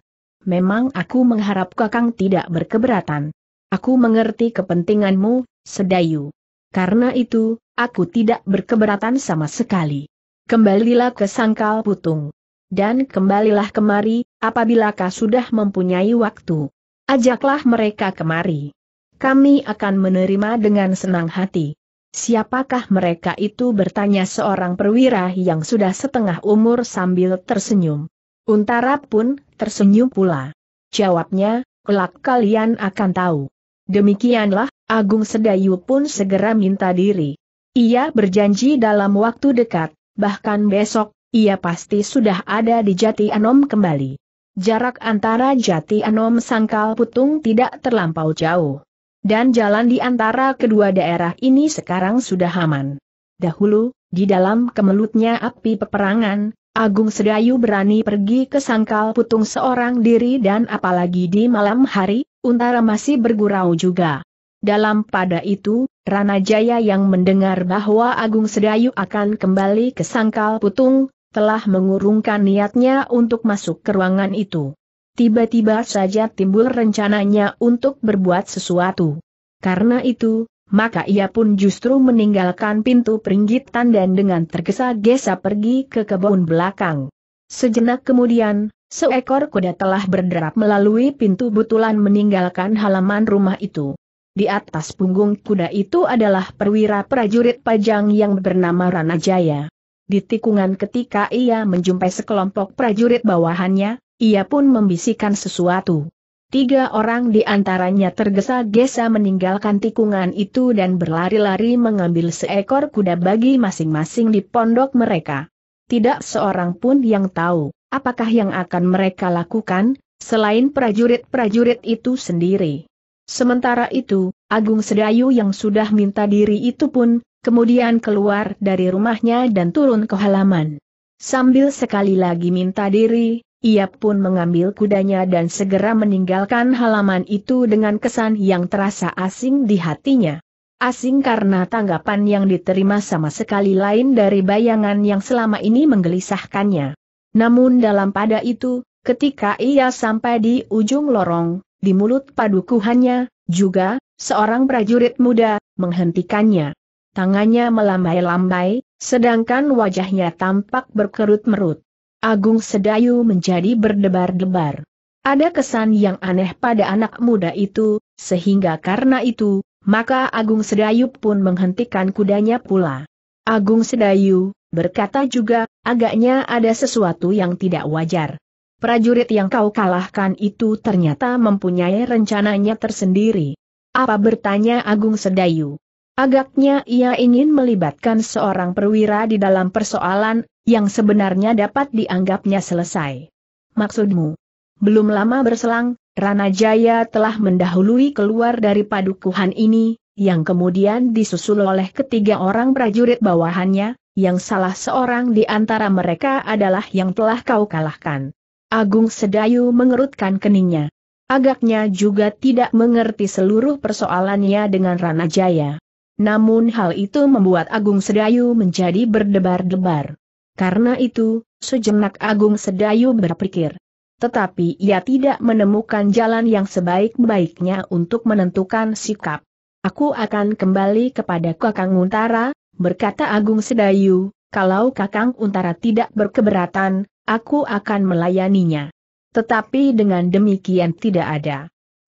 Memang aku mengharap Kakang tidak berkeberatan. Aku mengerti kepentinganmu, Sedayu. Karena itu, aku tidak berkeberatan sama sekali. Kembalilah ke sangkal putung. Dan kembalilah kemari, apabila kau sudah mempunyai waktu. Ajaklah mereka kemari. Kami akan menerima dengan senang hati. Siapakah mereka itu bertanya seorang perwira yang sudah setengah umur sambil tersenyum. Untara pun tersenyum pula. Jawabnya, kelak kalian akan tahu. Demikianlah, Agung Sedayu pun segera minta diri. Ia berjanji dalam waktu dekat, bahkan besok, ia pasti sudah ada di Jati Anom kembali. Jarak antara Jati Anom Sangkal Putung tidak terlampau jauh. Dan jalan di antara kedua daerah ini sekarang sudah aman. Dahulu, di dalam kemelutnya api peperangan, Agung Sedayu berani pergi ke Sangkal Putung seorang diri dan apalagi di malam hari, Untara masih bergurau juga. Dalam pada itu, Rana Jaya yang mendengar bahwa Agung Sedayu akan kembali ke Sangkal Putung, telah mengurungkan niatnya untuk masuk ke ruangan itu. Tiba-tiba saja timbul rencananya untuk berbuat sesuatu. Karena itu, maka ia pun justru meninggalkan pintu peringgitan dan dengan tergesa-gesa pergi ke kebun belakang. Sejenak kemudian, Seekor kuda telah berderap melalui pintu butulan meninggalkan halaman rumah itu. Di atas punggung kuda itu adalah perwira prajurit pajang yang bernama Ranajaya. Di tikungan ketika ia menjumpai sekelompok prajurit bawahannya, ia pun membisikkan sesuatu. Tiga orang di antaranya tergesa-gesa meninggalkan tikungan itu dan berlari-lari mengambil seekor kuda bagi masing-masing di pondok mereka. Tidak seorang pun yang tahu apakah yang akan mereka lakukan, selain prajurit-prajurit itu sendiri. Sementara itu, Agung Sedayu yang sudah minta diri itu pun, kemudian keluar dari rumahnya dan turun ke halaman. Sambil sekali lagi minta diri, ia pun mengambil kudanya dan segera meninggalkan halaman itu dengan kesan yang terasa asing di hatinya. Asing karena tanggapan yang diterima sama sekali lain dari bayangan yang selama ini menggelisahkannya. Namun dalam pada itu, ketika ia sampai di ujung lorong, di mulut padukuhannya, juga, seorang prajurit muda, menghentikannya. Tangannya melambai-lambai, sedangkan wajahnya tampak berkerut-merut. Agung Sedayu menjadi berdebar-debar. Ada kesan yang aneh pada anak muda itu, sehingga karena itu, maka Agung Sedayu pun menghentikan kudanya pula. Agung Sedayu, Berkata juga, agaknya ada sesuatu yang tidak wajar. Prajurit yang kau kalahkan itu ternyata mempunyai rencananya tersendiri. Apa bertanya Agung Sedayu? Agaknya ia ingin melibatkan seorang perwira di dalam persoalan, yang sebenarnya dapat dianggapnya selesai. Maksudmu? Belum lama berselang, Rana Jaya telah mendahului keluar dari padukuhan ini, yang kemudian disusul oleh ketiga orang prajurit bawahannya, yang salah seorang di antara mereka adalah yang telah kau kalahkan. Agung Sedayu mengerutkan keningnya. Agaknya juga tidak mengerti seluruh persoalannya dengan Rana Jaya. Namun hal itu membuat Agung Sedayu menjadi berdebar-debar. Karena itu, sejenak Agung Sedayu berpikir. Tetapi ia tidak menemukan jalan yang sebaik-baiknya untuk menentukan sikap. Aku akan kembali kepada Kakang Untara, berkata Agung Sedayu, kalau Kakang Untara tidak berkeberatan, aku akan melayaninya. Tetapi dengan demikian tidak ada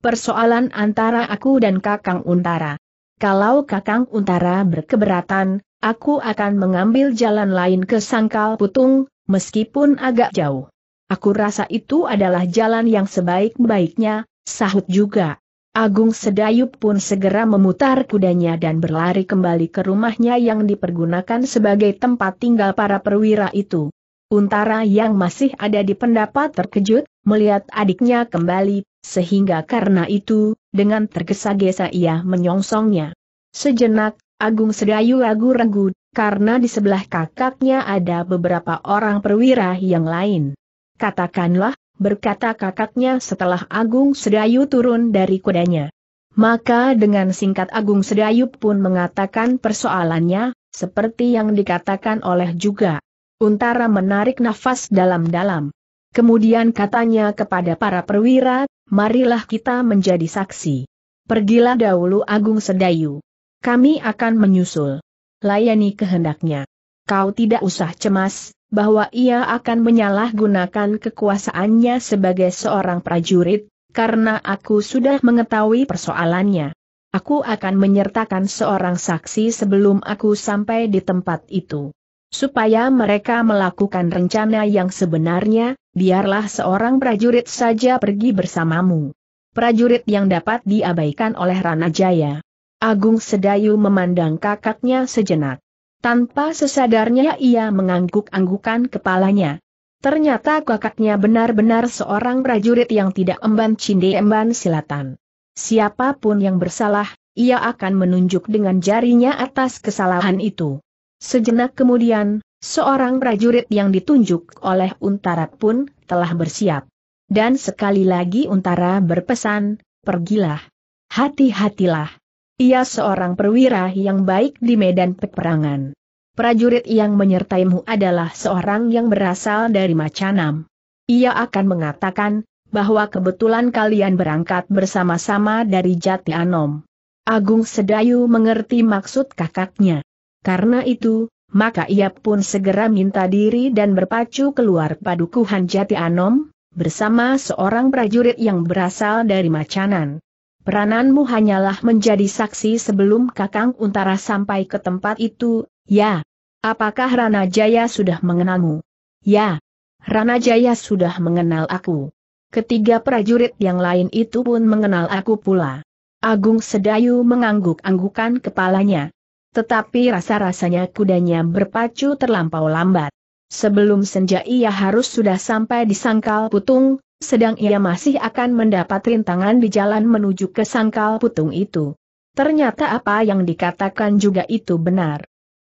persoalan antara aku dan Kakang Untara. Kalau Kakang Untara berkeberatan, aku akan mengambil jalan lain ke Sangkal Putung, meskipun agak jauh. Aku rasa itu adalah jalan yang sebaik-baiknya, sahut juga Agung Sedayu pun segera memutar kudanya dan berlari kembali ke rumahnya yang dipergunakan sebagai tempat tinggal para perwira itu. Untara yang masih ada di pendapat terkejut, melihat adiknya kembali, sehingga karena itu, dengan tergesa-gesa ia menyongsongnya. Sejenak, Agung Sedayu ragu-ragu, karena di sebelah kakaknya ada beberapa orang perwira yang lain. Katakanlah, berkata kakaknya setelah Agung Sedayu turun dari kudanya. Maka dengan singkat Agung Sedayu pun mengatakan persoalannya, seperti yang dikatakan oleh juga. Untara menarik nafas dalam-dalam. Kemudian katanya kepada para perwira, marilah kita menjadi saksi. Pergilah dahulu Agung Sedayu. Kami akan menyusul. Layani kehendaknya. Kau tidak usah cemas, bahwa ia akan menyalahgunakan kekuasaannya sebagai seorang prajurit, karena aku sudah mengetahui persoalannya. Aku akan menyertakan seorang saksi sebelum aku sampai di tempat itu. Supaya mereka melakukan rencana yang sebenarnya, biarlah seorang prajurit saja pergi bersamamu. Prajurit yang dapat diabaikan oleh Ranajaya. Agung Sedayu memandang kakaknya sejenak. Tanpa sesadarnya ia mengangguk-anggukan kepalanya. Ternyata kakaknya benar-benar seorang prajurit yang tidak emban cinde emban silatan. Siapapun yang bersalah, ia akan menunjuk dengan jarinya atas kesalahan itu. Sejenak kemudian, seorang prajurit yang ditunjuk oleh Untara pun telah bersiap. Dan sekali lagi Untara berpesan, pergilah. Hati-hatilah. Ia seorang perwira yang baik di medan peperangan. Prajurit yang menyertaimu adalah seorang yang berasal dari Macanam. Ia akan mengatakan, bahwa kebetulan kalian berangkat bersama-sama dari Jati Anom. Agung Sedayu mengerti maksud kakaknya. Karena itu, maka ia pun segera minta diri dan berpacu keluar padukuhan Jati Anom, bersama seorang prajurit yang berasal dari Macanan. Perananmu hanyalah menjadi saksi sebelum Kakang Untara sampai ke tempat itu, ya. Apakah Rana Jaya sudah mengenalmu? Ya. Rana Jaya sudah mengenal aku. Ketiga prajurit yang lain itu pun mengenal aku pula. Agung Sedayu mengangguk-anggukan kepalanya. Tetapi rasa-rasanya kudanya berpacu terlampau lambat. Sebelum senja ia harus sudah sampai di sangkal putung, sedang ia masih akan mendapat rintangan di jalan menuju ke sangkal putung itu. Ternyata apa yang dikatakan juga itu benar.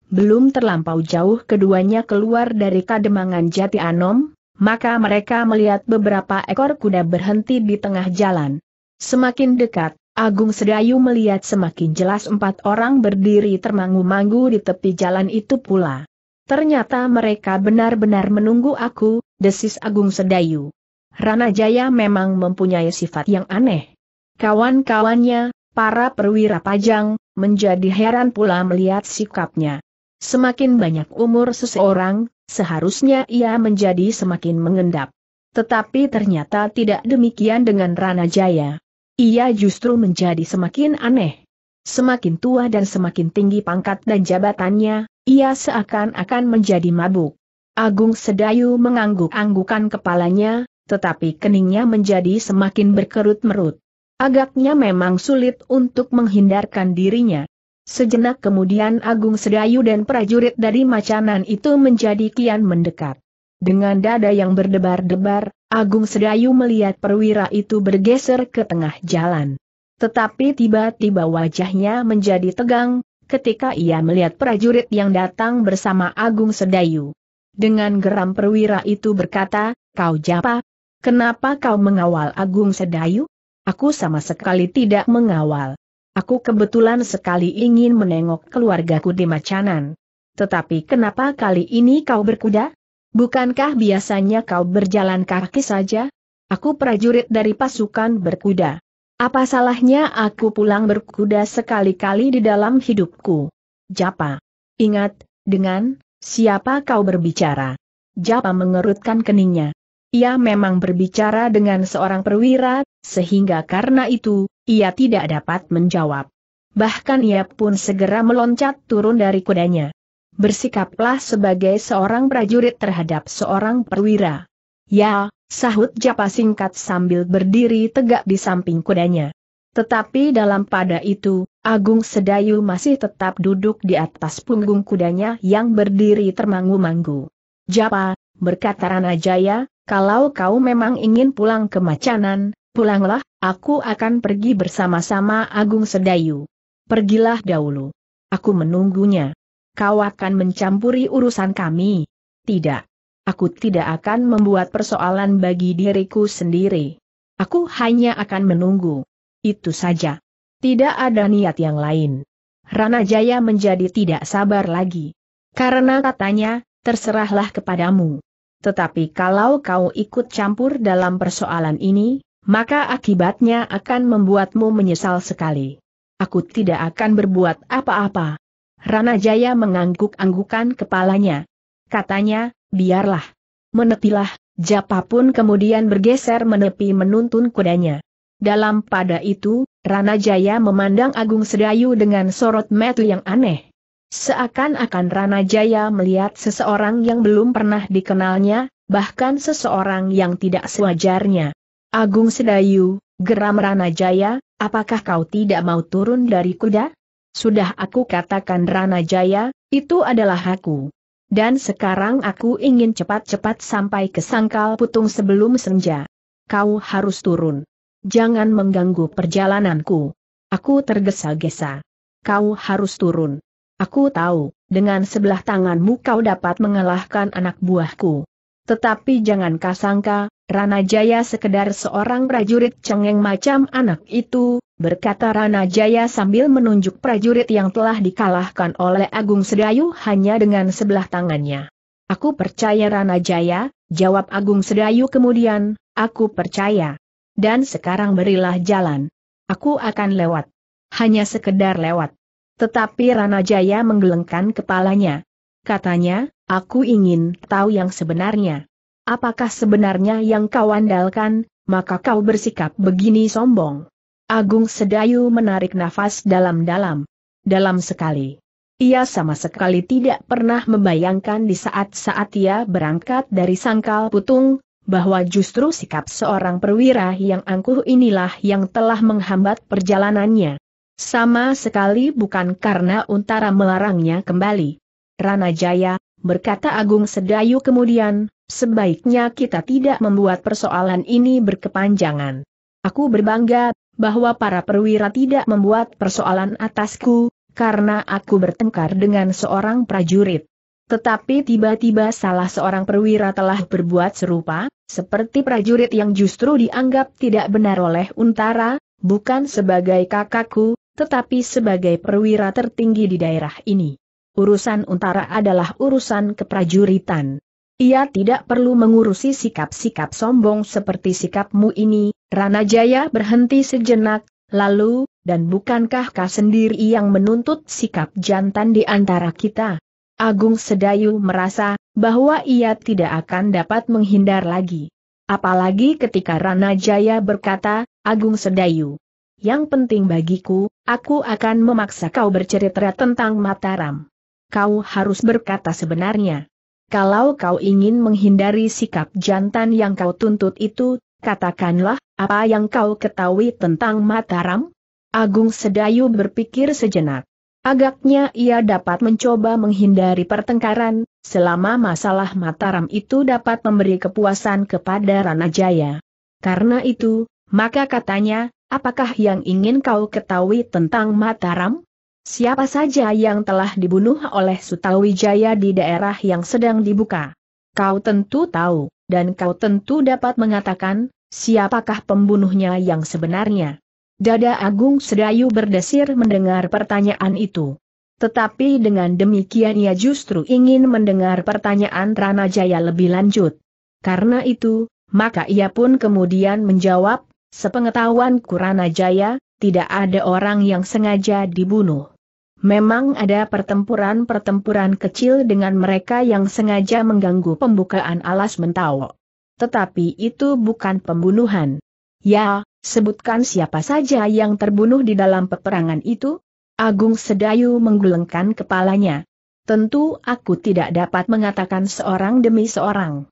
Belum terlampau jauh keduanya keluar dari kademangan Jati Anom, maka mereka melihat beberapa ekor kuda berhenti di tengah jalan. Semakin dekat, Agung Sedayu melihat semakin jelas empat orang berdiri termangu-mangu di tepi jalan itu pula. Ternyata mereka benar-benar menunggu aku, desis Agung Sedayu. Rana Jaya memang mempunyai sifat yang aneh. Kawan-kawannya, para perwira pajang, menjadi heran pula melihat sikapnya. Semakin banyak umur seseorang, seharusnya ia menjadi semakin mengendap. Tetapi ternyata tidak demikian dengan Rana Jaya. Ia justru menjadi semakin aneh. Semakin tua dan semakin tinggi pangkat dan jabatannya, ia seakan-akan menjadi mabuk. Agung Sedayu mengangguk-anggukan kepalanya, tetapi keningnya menjadi semakin berkerut-merut. Agaknya memang sulit untuk menghindarkan dirinya. Sejenak kemudian Agung Sedayu dan prajurit dari Macanan itu menjadi kian mendekat. Dengan dada yang berdebar-debar, Agung Sedayu melihat perwira itu bergeser ke tengah jalan. Tetapi tiba-tiba wajahnya menjadi tegang, ketika ia melihat prajurit yang datang bersama Agung Sedayu. Dengan geram perwira itu berkata, kau japa, Kenapa kau mengawal Agung Sedayu? Aku sama sekali tidak mengawal. Aku kebetulan sekali ingin menengok keluargaku di Macanan. Tetapi kenapa kali ini kau berkuda? Bukankah biasanya kau berjalan kaki saja? Aku prajurit dari pasukan berkuda. Apa salahnya aku pulang berkuda sekali-kali di dalam hidupku? Japa. Ingat, dengan siapa kau berbicara? Japa mengerutkan keningnya ia memang berbicara dengan seorang perwira, sehingga karena itu, ia tidak dapat menjawab. Bahkan ia pun segera meloncat turun dari kudanya. Bersikaplah sebagai seorang prajurit terhadap seorang perwira. Ya, sahut Japa singkat sambil berdiri tegak di samping kudanya. Tetapi dalam pada itu, Agung Sedayu masih tetap duduk di atas punggung kudanya yang berdiri termangu-mangu. Japa, berkata Ranajaya, kalau kau memang ingin pulang ke Macanan, pulanglah, aku akan pergi bersama-sama Agung Sedayu. Pergilah dahulu. Aku menunggunya. Kau akan mencampuri urusan kami. Tidak. Aku tidak akan membuat persoalan bagi diriku sendiri. Aku hanya akan menunggu. Itu saja. Tidak ada niat yang lain. Rana Jaya menjadi tidak sabar lagi. Karena katanya, terserahlah kepadamu. Tetapi kalau kau ikut campur dalam persoalan ini, maka akibatnya akan membuatmu menyesal sekali. Aku tidak akan berbuat apa-apa. Rana Jaya mengangguk-anggukan kepalanya. Katanya, biarlah. Menepilah, Japa pun kemudian bergeser menepi menuntun kudanya. Dalam pada itu, Rana Jaya memandang Agung Sedayu dengan sorot metu yang aneh. Seakan-akan Rana Jaya melihat seseorang yang belum pernah dikenalnya, bahkan seseorang yang tidak sewajarnya. Agung Sedayu, geram Rana Jaya, apakah kau tidak mau turun dari kuda? Sudah aku katakan Rana Jaya, itu adalah aku. Dan sekarang aku ingin cepat-cepat sampai ke sangkal putung sebelum senja. Kau harus turun. Jangan mengganggu perjalananku. Aku tergesa-gesa. Kau harus turun. Aku tahu, dengan sebelah tanganmu kau dapat mengalahkan anak buahku. Tetapi jangan kasangka, Rana Jaya sekedar seorang prajurit cengeng macam anak itu, berkata Rana Jaya sambil menunjuk prajurit yang telah dikalahkan oleh Agung Sedayu hanya dengan sebelah tangannya. Aku percaya Rana Jaya, jawab Agung Sedayu kemudian, aku percaya. Dan sekarang berilah jalan. Aku akan lewat. Hanya sekedar lewat. Tetapi Rana Jaya menggelengkan kepalanya. Katanya, aku ingin tahu yang sebenarnya. Apakah sebenarnya yang kau andalkan, maka kau bersikap begini sombong. Agung Sedayu menarik nafas dalam-dalam. Dalam sekali. Ia sama sekali tidak pernah membayangkan di saat-saat ia berangkat dari sangkal putung, bahwa justru sikap seorang perwira yang angkuh inilah yang telah menghambat perjalanannya. Sama sekali bukan karena Untara melarangnya kembali. Rana Jaya, berkata Agung Sedayu kemudian, sebaiknya kita tidak membuat persoalan ini berkepanjangan. Aku berbangga, bahwa para perwira tidak membuat persoalan atasku, karena aku bertengkar dengan seorang prajurit. Tetapi tiba-tiba salah seorang perwira telah berbuat serupa, seperti prajurit yang justru dianggap tidak benar oleh Untara, bukan sebagai kakakku, tetapi sebagai perwira tertinggi di daerah ini. Urusan Untara adalah urusan keprajuritan. Ia tidak perlu mengurusi sikap-sikap sombong seperti sikapmu ini, Rana Jaya berhenti sejenak, lalu, dan bukankah kau sendiri yang menuntut sikap jantan di antara kita? Agung Sedayu merasa, bahwa ia tidak akan dapat menghindar lagi. Apalagi ketika Rana Jaya berkata, Agung Sedayu, yang penting bagiku, aku akan memaksa kau bercerita tentang Mataram. Kau harus berkata sebenarnya. Kalau kau ingin menghindari sikap jantan yang kau tuntut itu, katakanlah, apa yang kau ketahui tentang Mataram? Agung Sedayu berpikir sejenak. Agaknya ia dapat mencoba menghindari pertengkaran, selama masalah Mataram itu dapat memberi kepuasan kepada Ranajaya. Karena itu, maka katanya, Apakah yang ingin kau ketahui tentang Mataram? Siapa saja yang telah dibunuh oleh Sutawijaya di daerah yang sedang dibuka? Kau tentu tahu, dan kau tentu dapat mengatakan, siapakah pembunuhnya yang sebenarnya? Dada Agung Sedayu berdesir mendengar pertanyaan itu. Tetapi dengan demikian ia justru ingin mendengar pertanyaan Rana Jaya lebih lanjut. Karena itu, maka ia pun kemudian menjawab, Sepengetahuan Kurana Jaya, tidak ada orang yang sengaja dibunuh. Memang ada pertempuran-pertempuran kecil dengan mereka yang sengaja mengganggu pembukaan alas mentawo. Tetapi itu bukan pembunuhan. Ya, sebutkan siapa saja yang terbunuh di dalam peperangan itu? Agung Sedayu menggelengkan kepalanya. Tentu aku tidak dapat mengatakan seorang demi seorang.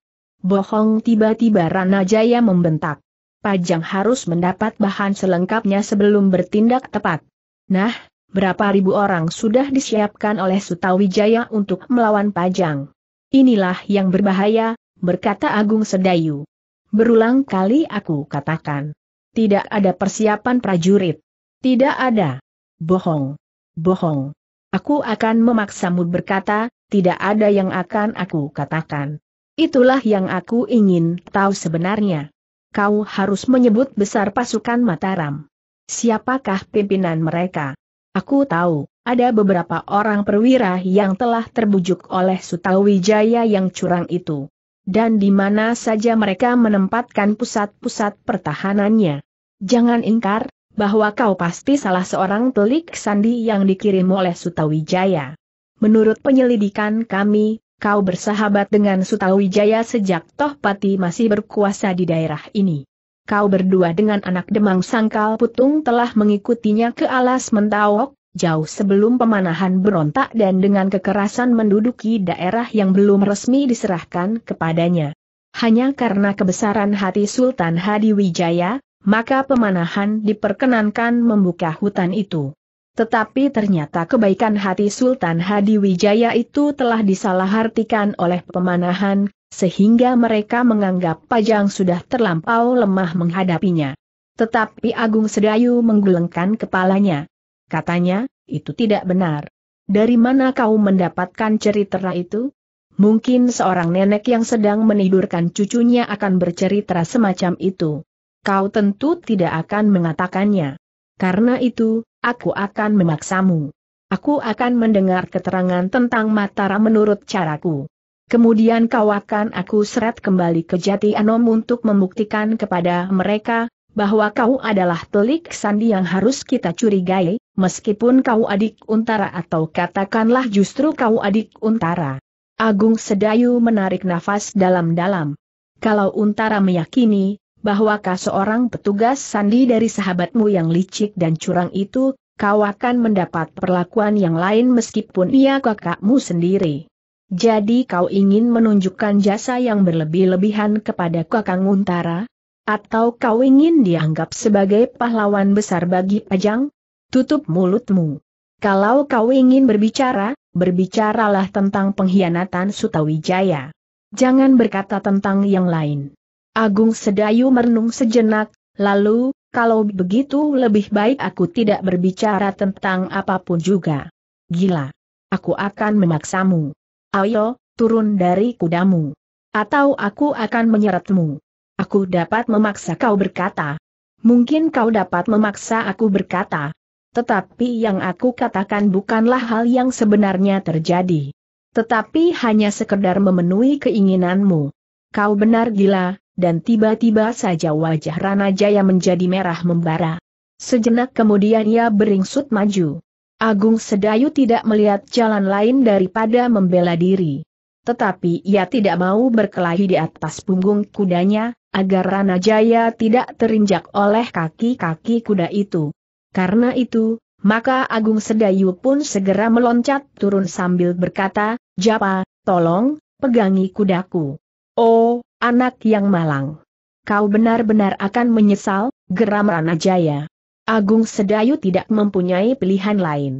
Bohong tiba-tiba Rana Jaya membentak. Pajang harus mendapat bahan selengkapnya sebelum bertindak tepat. Nah, berapa ribu orang sudah disiapkan oleh Sutawijaya untuk melawan Pajang. Inilah yang berbahaya, berkata Agung Sedayu. Berulang kali aku katakan. Tidak ada persiapan prajurit. Tidak ada. Bohong. Bohong. Aku akan memaksamu berkata, tidak ada yang akan aku katakan. Itulah yang aku ingin tahu sebenarnya kau harus menyebut besar pasukan Mataram. Siapakah pimpinan mereka? Aku tahu, ada beberapa orang perwira yang telah terbujuk oleh Sutawijaya yang curang itu. Dan di mana saja mereka menempatkan pusat-pusat pertahanannya. Jangan ingkar, bahwa kau pasti salah seorang telik sandi yang dikirim oleh Sutawijaya. Menurut penyelidikan kami, kau bersahabat dengan Sutawijaya sejak Tohpati masih berkuasa di daerah ini. Kau berdua dengan anak Demang Sangkal Putung telah mengikutinya ke alas Mentawok, jauh sebelum pemanahan berontak dan dengan kekerasan menduduki daerah yang belum resmi diserahkan kepadanya. Hanya karena kebesaran hati Sultan Hadiwijaya, maka pemanahan diperkenankan membuka hutan itu. Tetapi ternyata kebaikan hati Sultan Hadi Wijaya itu telah disalahartikan oleh pemanahan, sehingga mereka menganggap Pajang sudah terlampau lemah menghadapinya. Tetapi Agung Sedayu menggelengkan kepalanya. Katanya, itu tidak benar. Dari mana kau mendapatkan cerita itu? Mungkin seorang nenek yang sedang menidurkan cucunya akan bercerita semacam itu. Kau tentu tidak akan mengatakannya. Karena itu, aku akan memaksamu. Aku akan mendengar keterangan tentang Mataram menurut caraku. Kemudian kau akan aku seret kembali ke Jati Anom untuk membuktikan kepada mereka, bahwa kau adalah telik sandi yang harus kita curigai, meskipun kau adik untara atau katakanlah justru kau adik untara. Agung Sedayu menarik nafas dalam-dalam. Kalau untara meyakini, bahwakah seorang petugas sandi dari sahabatmu yang licik dan curang itu, kau akan mendapat perlakuan yang lain meskipun ia kakakmu sendiri. Jadi kau ingin menunjukkan jasa yang berlebih-lebihan kepada kakang Untara? Atau kau ingin dianggap sebagai pahlawan besar bagi Pajang? Tutup mulutmu. Kalau kau ingin berbicara, berbicaralah tentang pengkhianatan Sutawijaya. Jangan berkata tentang yang lain. Agung Sedayu merenung sejenak, lalu, kalau begitu lebih baik aku tidak berbicara tentang apapun juga. Gila. Aku akan memaksamu. Ayo, turun dari kudamu. Atau aku akan menyeretmu. Aku dapat memaksa kau berkata. Mungkin kau dapat memaksa aku berkata. Tetapi yang aku katakan bukanlah hal yang sebenarnya terjadi. Tetapi hanya sekedar memenuhi keinginanmu. Kau benar gila, dan tiba-tiba saja wajah Rana Jaya menjadi merah membara. Sejenak kemudian ia beringsut maju. Agung Sedayu tidak melihat jalan lain daripada membela diri. Tetapi ia tidak mau berkelahi di atas punggung kudanya, agar Rana Jaya tidak terinjak oleh kaki-kaki kuda itu. Karena itu, maka Agung Sedayu pun segera meloncat turun sambil berkata, Japa, tolong, pegangi kudaku. Oh, Anak yang malang. Kau benar-benar akan menyesal, geram Ranajaya. Agung Sedayu tidak mempunyai pilihan lain.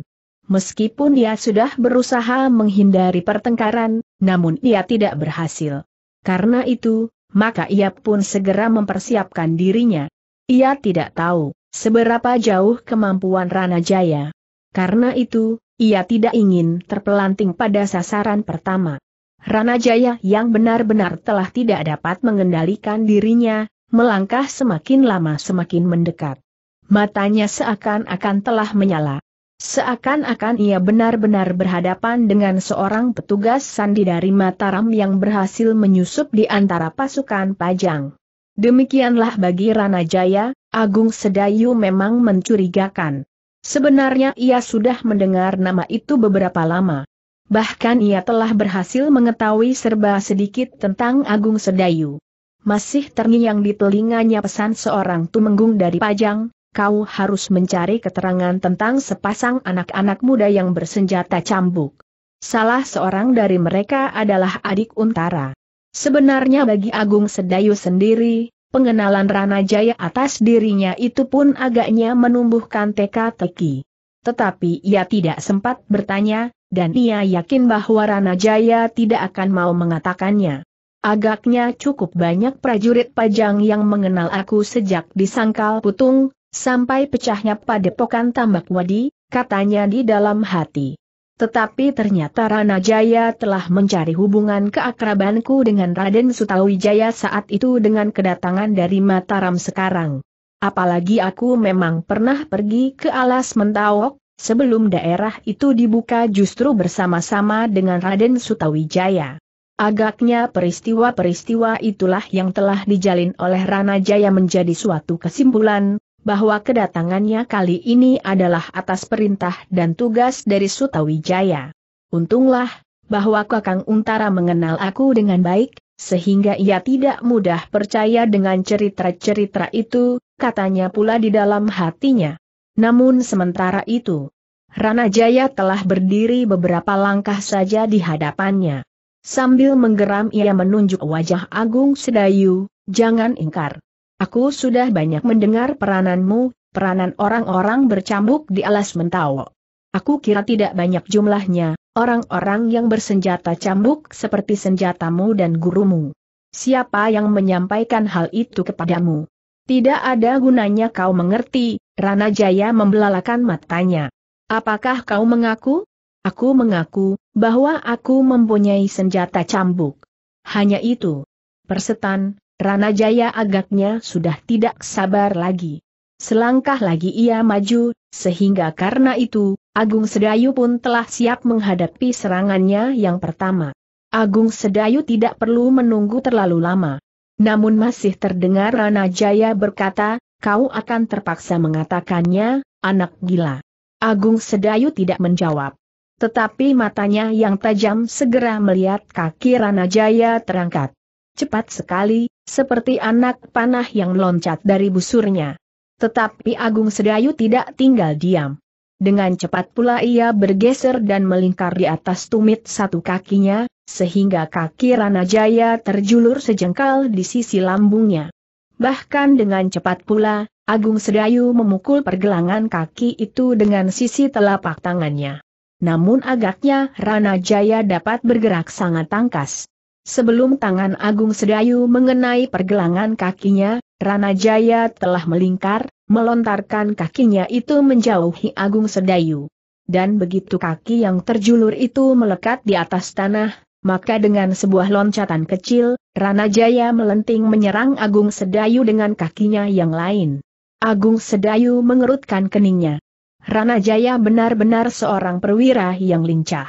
Meskipun dia sudah berusaha menghindari pertengkaran, namun ia tidak berhasil. Karena itu, maka ia pun segera mempersiapkan dirinya. Ia tidak tahu seberapa jauh kemampuan Rana Jaya. Karena itu, ia tidak ingin terpelanting pada sasaran pertama. Ranajaya yang benar-benar telah tidak dapat mengendalikan dirinya, melangkah semakin lama semakin mendekat. Matanya seakan-akan telah menyala. Seakan-akan ia benar-benar berhadapan dengan seorang petugas sandi dari Mataram yang berhasil menyusup di antara pasukan Pajang. Demikianlah bagi Ranajaya, Agung Sedayu memang mencurigakan. Sebenarnya ia sudah mendengar nama itu beberapa lama. Bahkan ia telah berhasil mengetahui serba sedikit tentang Agung Sedayu. Masih terngiang di telinganya pesan seorang tumenggung dari Pajang, kau harus mencari keterangan tentang sepasang anak-anak muda yang bersenjata cambuk. Salah seorang dari mereka adalah adik Untara. Sebenarnya bagi Agung Sedayu sendiri, pengenalan Rana Jaya atas dirinya itu pun agaknya menumbuhkan teka-teki. Tetapi ia tidak sempat bertanya, dan ia yakin bahwa Rana Jaya tidak akan mau mengatakannya. Agaknya cukup banyak prajurit pajang yang mengenal aku sejak di Sangkal Putung, sampai pecahnya padepokan tambak wadi, katanya di dalam hati. Tetapi ternyata Rana Jaya telah mencari hubungan keakrabanku dengan Raden Sutawijaya saat itu dengan kedatangan dari Mataram sekarang. Apalagi aku memang pernah pergi ke alas mentawok, sebelum daerah itu dibuka justru bersama-sama dengan Raden Sutawijaya. Agaknya peristiwa-peristiwa itulah yang telah dijalin oleh Rana Jaya menjadi suatu kesimpulan, bahwa kedatangannya kali ini adalah atas perintah dan tugas dari Sutawijaya. Untunglah, bahwa Kakang Untara mengenal aku dengan baik, sehingga ia tidak mudah percaya dengan cerita-cerita itu, katanya pula di dalam hatinya. Namun sementara itu, Rana Jaya telah berdiri beberapa langkah saja di hadapannya. Sambil menggeram ia menunjuk wajah Agung Sedayu, jangan ingkar. Aku sudah banyak mendengar perananmu, peranan orang-orang bercambuk di alas mentawa. Aku kira tidak banyak jumlahnya, orang-orang yang bersenjata cambuk seperti senjatamu dan gurumu. Siapa yang menyampaikan hal itu kepadamu? Tidak ada gunanya kau mengerti, Rana Jaya membelalakan matanya. Apakah kau mengaku? Aku mengaku, bahwa aku mempunyai senjata cambuk. Hanya itu. Persetan, Rana Jaya agaknya sudah tidak sabar lagi. Selangkah lagi ia maju, sehingga karena itu, Agung Sedayu pun telah siap menghadapi serangannya yang pertama. Agung Sedayu tidak perlu menunggu terlalu lama. Namun masih terdengar Rana Jaya berkata, kau akan terpaksa mengatakannya, anak gila. Agung Sedayu tidak menjawab. Tetapi matanya yang tajam segera melihat kaki Rana Jaya terangkat. Cepat sekali, seperti anak panah yang loncat dari busurnya. Tetapi Agung Sedayu tidak tinggal diam. Dengan cepat pula ia bergeser dan melingkar di atas tumit satu kakinya, sehingga kaki Ranajaya terjulur sejengkal di sisi lambungnya. Bahkan dengan cepat pula, Agung Sedayu memukul pergelangan kaki itu dengan sisi telapak tangannya. Namun agaknya Rana Jaya dapat bergerak sangat tangkas. Sebelum tangan Agung Sedayu mengenai pergelangan kakinya, Rana Jaya telah melingkar, melontarkan kakinya itu menjauhi Agung Sedayu. Dan begitu kaki yang terjulur itu melekat di atas tanah, maka dengan sebuah loncatan kecil, Rana Jaya melenting menyerang Agung Sedayu dengan kakinya yang lain. Agung Sedayu mengerutkan keningnya. Rana Jaya benar-benar seorang perwira yang lincah.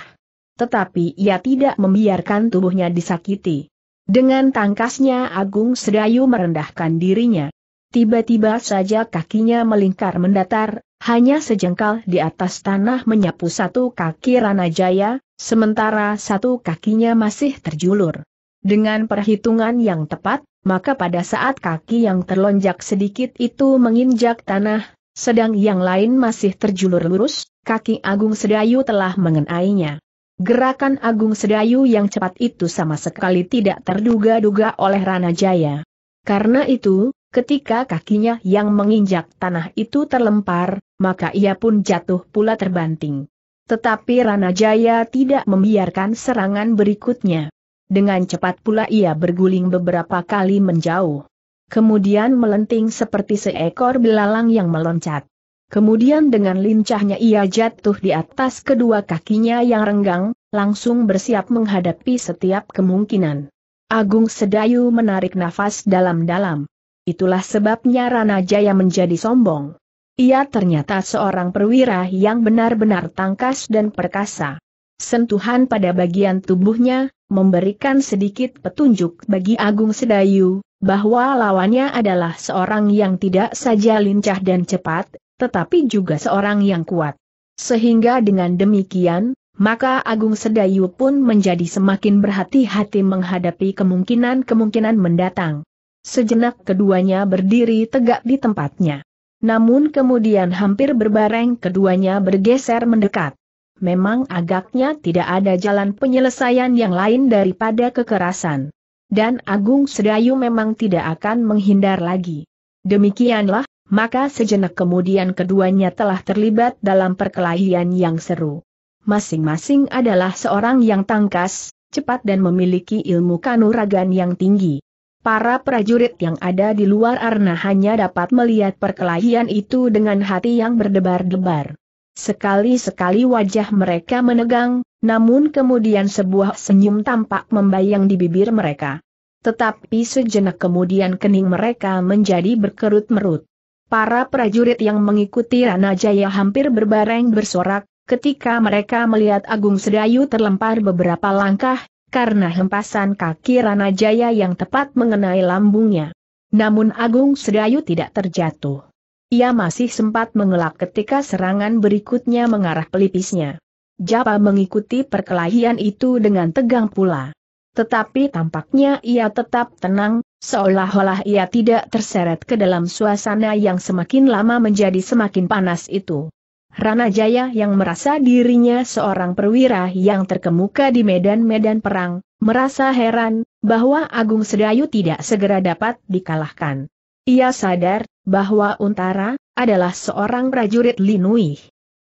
Tetapi ia tidak membiarkan tubuhnya disakiti. Dengan tangkasnya Agung Sedayu merendahkan dirinya. Tiba-tiba saja kakinya melingkar mendatar, hanya sejengkal di atas tanah menyapu satu kaki Ranajaya, sementara satu kakinya masih terjulur. Dengan perhitungan yang tepat, maka pada saat kaki yang terlonjak sedikit itu menginjak tanah, sedang yang lain masih terjulur lurus, kaki Agung Sedayu telah mengenainya. Gerakan Agung Sedayu yang cepat itu sama sekali tidak terduga-duga oleh Ranajaya. Karena itu, Ketika kakinya yang menginjak tanah itu terlempar, maka ia pun jatuh pula terbanting. Tetapi Rana Jaya tidak membiarkan serangan berikutnya. Dengan cepat pula ia berguling beberapa kali menjauh. Kemudian melenting seperti seekor belalang yang meloncat. Kemudian dengan lincahnya ia jatuh di atas kedua kakinya yang renggang, langsung bersiap menghadapi setiap kemungkinan. Agung Sedayu menarik nafas dalam-dalam. Itulah sebabnya Rana Jaya menjadi sombong. Ia ternyata seorang perwira yang benar-benar tangkas dan perkasa. Sentuhan pada bagian tubuhnya, memberikan sedikit petunjuk bagi Agung Sedayu, bahwa lawannya adalah seorang yang tidak saja lincah dan cepat, tetapi juga seorang yang kuat. Sehingga dengan demikian, maka Agung Sedayu pun menjadi semakin berhati-hati menghadapi kemungkinan-kemungkinan mendatang. Sejenak keduanya berdiri tegak di tempatnya. Namun kemudian hampir berbareng keduanya bergeser mendekat. Memang agaknya tidak ada jalan penyelesaian yang lain daripada kekerasan. Dan Agung Sedayu memang tidak akan menghindar lagi. Demikianlah, maka sejenak kemudian keduanya telah terlibat dalam perkelahian yang seru. Masing-masing adalah seorang yang tangkas, cepat dan memiliki ilmu kanuragan yang tinggi. Para prajurit yang ada di luar arena hanya dapat melihat perkelahian itu dengan hati yang berdebar-debar. Sekali-sekali wajah mereka menegang, namun kemudian sebuah senyum tampak membayang di bibir mereka. Tetapi sejenak kemudian kening mereka menjadi berkerut-merut. Para prajurit yang mengikuti Jaya hampir berbareng bersorak, ketika mereka melihat Agung Sedayu terlempar beberapa langkah, karena hempasan kaki Rana Jaya yang tepat mengenai lambungnya. Namun Agung Sedayu tidak terjatuh. Ia masih sempat mengelak ketika serangan berikutnya mengarah pelipisnya. Japa mengikuti perkelahian itu dengan tegang pula. Tetapi tampaknya ia tetap tenang, seolah-olah ia tidak terseret ke dalam suasana yang semakin lama menjadi semakin panas itu. Rana Jaya yang merasa dirinya seorang perwira yang terkemuka di medan-medan perang, merasa heran bahwa Agung Sedayu tidak segera dapat dikalahkan. Ia sadar bahwa Untara adalah seorang prajurit Linui.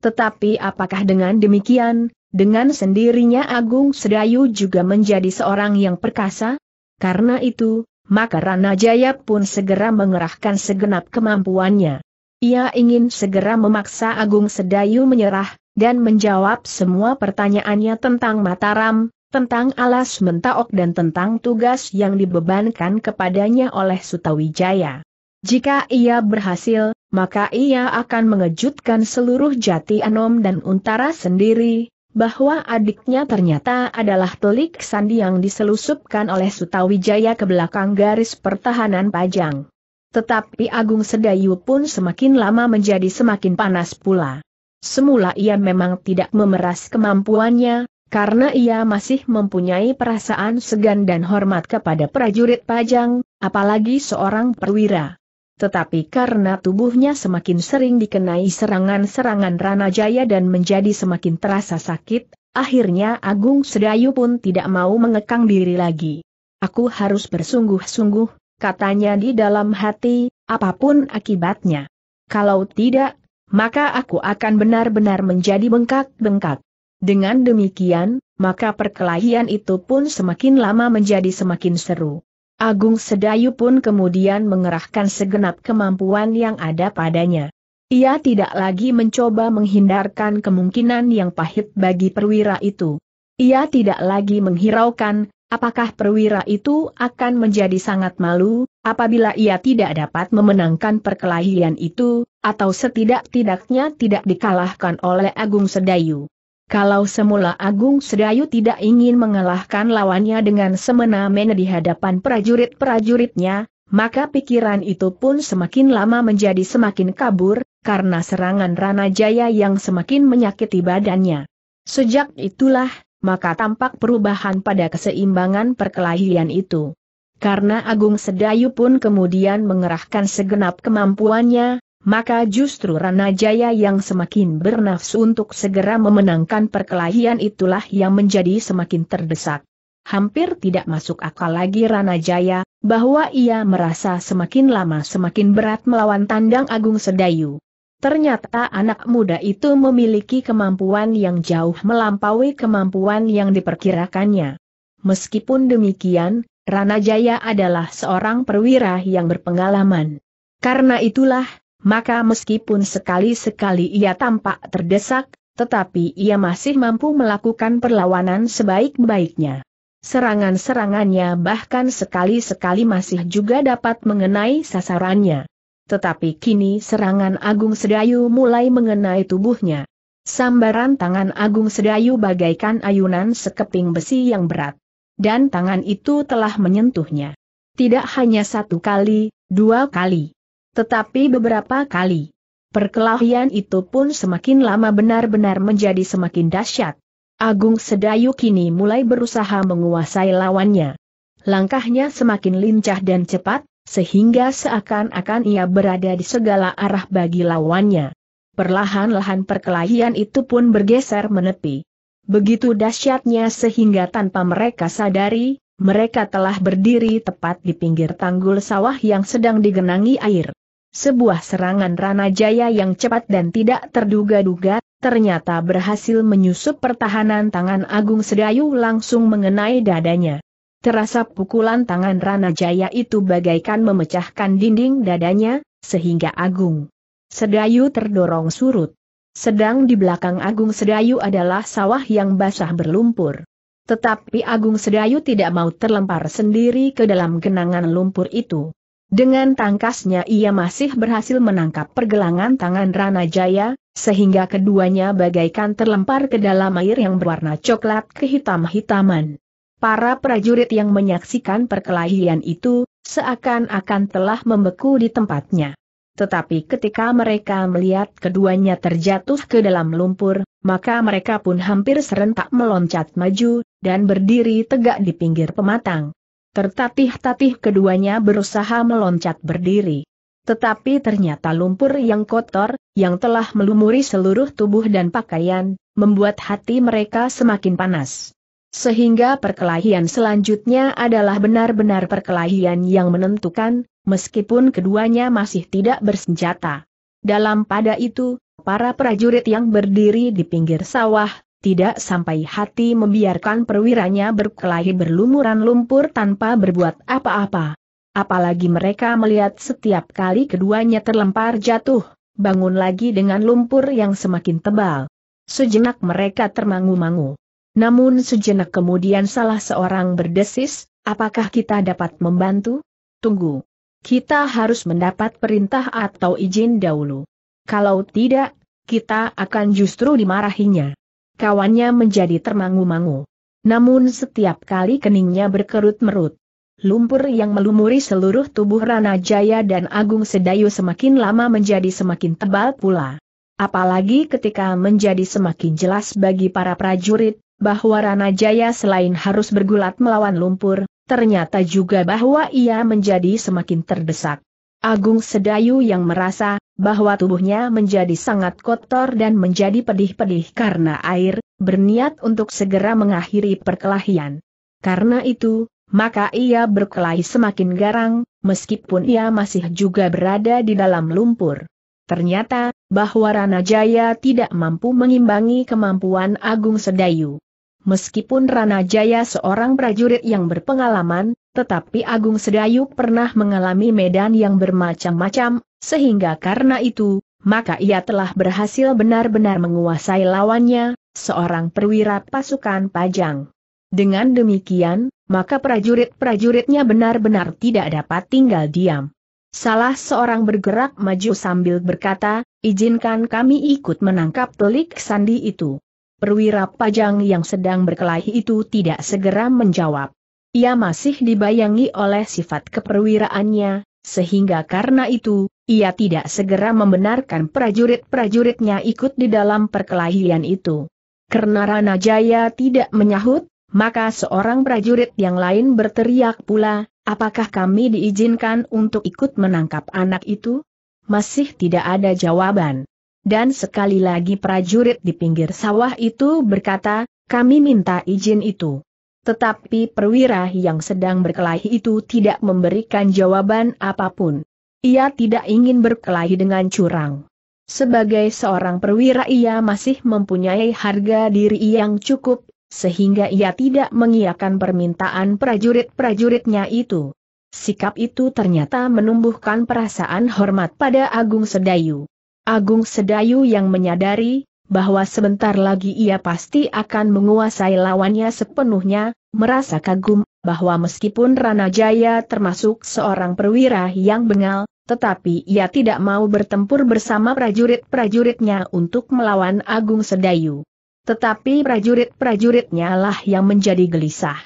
Tetapi apakah dengan demikian, dengan sendirinya Agung Sedayu juga menjadi seorang yang perkasa? Karena itu, maka Rana Jaya pun segera mengerahkan segenap kemampuannya. Ia ingin segera memaksa Agung Sedayu menyerah, dan menjawab semua pertanyaannya tentang Mataram, tentang alas mentaok dan tentang tugas yang dibebankan kepadanya oleh Sutawijaya. Jika ia berhasil, maka ia akan mengejutkan seluruh jati anom dan untara sendiri, bahwa adiknya ternyata adalah telik sandi yang diselusupkan oleh Sutawijaya ke belakang garis pertahanan Pajang tetapi Agung Sedayu pun semakin lama menjadi semakin panas pula. Semula ia memang tidak memeras kemampuannya, karena ia masih mempunyai perasaan segan dan hormat kepada prajurit pajang, apalagi seorang perwira. Tetapi karena tubuhnya semakin sering dikenai serangan-serangan Ranajaya dan menjadi semakin terasa sakit, akhirnya Agung Sedayu pun tidak mau mengekang diri lagi. Aku harus bersungguh-sungguh, katanya di dalam hati, apapun akibatnya. Kalau tidak, maka aku akan benar-benar menjadi bengkak-bengkak. Dengan demikian, maka perkelahian itu pun semakin lama menjadi semakin seru. Agung Sedayu pun kemudian mengerahkan segenap kemampuan yang ada padanya. Ia tidak lagi mencoba menghindarkan kemungkinan yang pahit bagi perwira itu. Ia tidak lagi menghiraukan Apakah perwira itu akan menjadi sangat malu, apabila ia tidak dapat memenangkan perkelahian itu, atau setidak-tidaknya tidak dikalahkan oleh Agung Sedayu? Kalau semula Agung Sedayu tidak ingin mengalahkan lawannya dengan semena-mena di hadapan prajurit-prajuritnya, maka pikiran itu pun semakin lama menjadi semakin kabur, karena serangan Rana Jaya yang semakin menyakiti badannya. Sejak itulah, maka tampak perubahan pada keseimbangan perkelahian itu. Karena Agung Sedayu pun kemudian mengerahkan segenap kemampuannya, maka justru Ranajaya yang semakin bernafsu untuk segera memenangkan perkelahian itulah yang menjadi semakin terdesak. Hampir tidak masuk akal lagi Ranajaya, bahwa ia merasa semakin lama semakin berat melawan tandang Agung Sedayu. Ternyata anak muda itu memiliki kemampuan yang jauh melampaui kemampuan yang diperkirakannya. Meskipun demikian, Rana Jaya adalah seorang perwira yang berpengalaman. Karena itulah, maka meskipun sekali-sekali ia tampak terdesak, tetapi ia masih mampu melakukan perlawanan sebaik-baiknya. Serangan-serangannya bahkan sekali-sekali masih juga dapat mengenai sasarannya tetapi kini serangan Agung Sedayu mulai mengenai tubuhnya. Sambaran tangan Agung Sedayu bagaikan ayunan sekeping besi yang berat. Dan tangan itu telah menyentuhnya. Tidak hanya satu kali, dua kali. Tetapi beberapa kali. Perkelahian itu pun semakin lama benar-benar menjadi semakin dahsyat. Agung Sedayu kini mulai berusaha menguasai lawannya. Langkahnya semakin lincah dan cepat, sehingga seakan-akan ia berada di segala arah bagi lawannya. Perlahan-lahan perkelahian itu pun bergeser menepi. Begitu dahsyatnya sehingga tanpa mereka sadari, mereka telah berdiri tepat di pinggir tanggul sawah yang sedang digenangi air. Sebuah serangan Ranajaya yang cepat dan tidak terduga-duga, ternyata berhasil menyusup pertahanan tangan Agung Sedayu langsung mengenai dadanya. Terasa pukulan tangan Rana Jaya itu bagaikan memecahkan dinding dadanya, sehingga Agung Sedayu terdorong surut. Sedang di belakang Agung Sedayu adalah sawah yang basah berlumpur. Tetapi Agung Sedayu tidak mau terlempar sendiri ke dalam genangan lumpur itu. Dengan tangkasnya ia masih berhasil menangkap pergelangan tangan Rana Jaya, sehingga keduanya bagaikan terlempar ke dalam air yang berwarna coklat kehitam-hitaman. Para prajurit yang menyaksikan perkelahian itu, seakan-akan telah membeku di tempatnya. Tetapi ketika mereka melihat keduanya terjatuh ke dalam lumpur, maka mereka pun hampir serentak meloncat maju, dan berdiri tegak di pinggir pematang. Tertatih-tatih keduanya berusaha meloncat berdiri. Tetapi ternyata lumpur yang kotor, yang telah melumuri seluruh tubuh dan pakaian, membuat hati mereka semakin panas. Sehingga perkelahian selanjutnya adalah benar-benar perkelahian yang menentukan, meskipun keduanya masih tidak bersenjata. Dalam pada itu, para prajurit yang berdiri di pinggir sawah, tidak sampai hati membiarkan perwiranya berkelahi berlumuran lumpur tanpa berbuat apa-apa. Apalagi mereka melihat setiap kali keduanya terlempar jatuh, bangun lagi dengan lumpur yang semakin tebal. Sejenak mereka termangu-mangu. Namun sejenak kemudian salah seorang berdesis, apakah kita dapat membantu? Tunggu. Kita harus mendapat perintah atau izin dahulu. Kalau tidak, kita akan justru dimarahinya. Kawannya menjadi termangu-mangu. Namun setiap kali keningnya berkerut merut. Lumpur yang melumuri seluruh tubuh Rana Jaya dan Agung Sedayu semakin lama menjadi semakin tebal pula. Apalagi ketika menjadi semakin jelas bagi para prajurit, bahwa Rana Jaya selain harus bergulat melawan lumpur, ternyata juga bahwa ia menjadi semakin terdesak. Agung Sedayu yang merasa bahwa tubuhnya menjadi sangat kotor dan menjadi pedih-pedih karena air, berniat untuk segera mengakhiri perkelahian. Karena itu, maka ia berkelahi semakin garang, meskipun ia masih juga berada di dalam lumpur. Ternyata, bahwa Rana Jaya tidak mampu mengimbangi kemampuan Agung Sedayu. Meskipun Rana Jaya seorang prajurit yang berpengalaman, tetapi Agung Sedayu pernah mengalami medan yang bermacam-macam, sehingga karena itu, maka ia telah berhasil benar-benar menguasai lawannya, seorang perwira pasukan pajang. Dengan demikian, maka prajurit-prajuritnya benar-benar tidak dapat tinggal diam. Salah seorang bergerak maju sambil berkata, izinkan kami ikut menangkap telik sandi itu perwira pajang yang sedang berkelahi itu tidak segera menjawab. Ia masih dibayangi oleh sifat keperwiraannya, sehingga karena itu, ia tidak segera membenarkan prajurit-prajuritnya ikut di dalam perkelahian itu. Karena Rana Jaya tidak menyahut, maka seorang prajurit yang lain berteriak pula, apakah kami diizinkan untuk ikut menangkap anak itu? Masih tidak ada jawaban dan sekali lagi prajurit di pinggir sawah itu berkata, kami minta izin itu. Tetapi perwira yang sedang berkelahi itu tidak memberikan jawaban apapun. Ia tidak ingin berkelahi dengan curang. Sebagai seorang perwira ia masih mempunyai harga diri yang cukup, sehingga ia tidak mengiakan permintaan prajurit-prajuritnya itu. Sikap itu ternyata menumbuhkan perasaan hormat pada Agung Sedayu. Agung Sedayu yang menyadari, bahwa sebentar lagi ia pasti akan menguasai lawannya sepenuhnya, merasa kagum, bahwa meskipun Rana Jaya termasuk seorang perwira yang bengal, tetapi ia tidak mau bertempur bersama prajurit-prajuritnya untuk melawan Agung Sedayu. Tetapi prajurit-prajuritnya lah yang menjadi gelisah.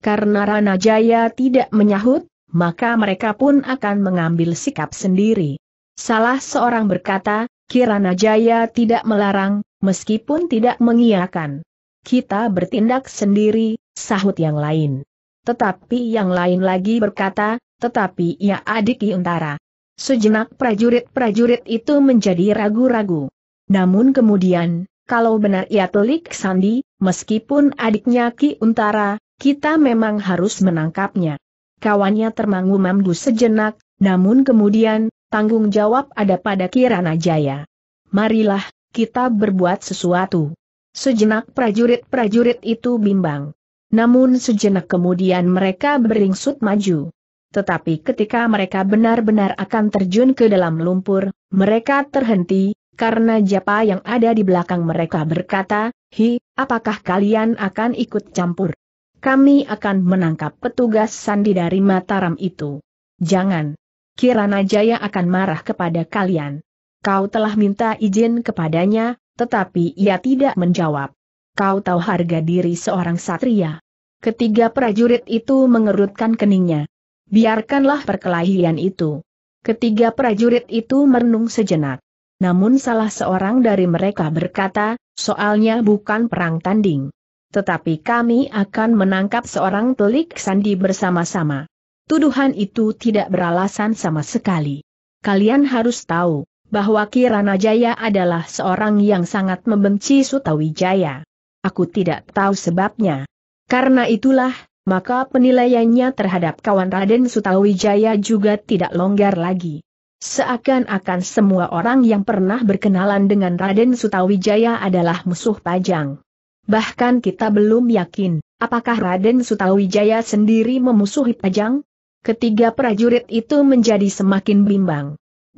Karena Rana Jaya tidak menyahut, maka mereka pun akan mengambil sikap sendiri. Salah seorang berkata, Kirana Jaya tidak melarang, meskipun tidak mengiakan. Kita bertindak sendiri, sahut yang lain. Tetapi yang lain lagi berkata, tetapi ia ya adik Untara. Sejenak prajurit-prajurit itu menjadi ragu-ragu. Namun kemudian, kalau benar ia telik Sandi, meskipun adiknya Ki Untara, kita memang harus menangkapnya. Kawannya termangu mangu sejenak, namun kemudian, tanggung jawab ada pada Kirana Jaya. Marilah, kita berbuat sesuatu. Sejenak prajurit-prajurit itu bimbang. Namun sejenak kemudian mereka beringsut maju. Tetapi ketika mereka benar-benar akan terjun ke dalam lumpur, mereka terhenti, karena japa yang ada di belakang mereka berkata, Hi, apakah kalian akan ikut campur? Kami akan menangkap petugas sandi dari Mataram itu. Jangan. Kirana Jaya akan marah kepada kalian. Kau telah minta izin kepadanya, tetapi ia tidak menjawab. Kau tahu harga diri seorang satria. Ketiga prajurit itu mengerutkan keningnya. Biarkanlah perkelahian itu. Ketiga prajurit itu merenung sejenak. Namun salah seorang dari mereka berkata, soalnya bukan perang tanding tetapi kami akan menangkap seorang pelik sandi bersama-sama. Tuduhan itu tidak beralasan sama sekali. Kalian harus tahu, bahwa Kirana Jaya adalah seorang yang sangat membenci Sutawijaya. Aku tidak tahu sebabnya. Karena itulah, maka penilaiannya terhadap kawan Raden Sutawijaya juga tidak longgar lagi. Seakan-akan semua orang yang pernah berkenalan dengan Raden Sutawijaya adalah musuh pajang. Bahkan kita belum yakin, apakah Raden Sutawijaya sendiri memusuhi Pajang? Ketiga prajurit itu menjadi semakin bimbang.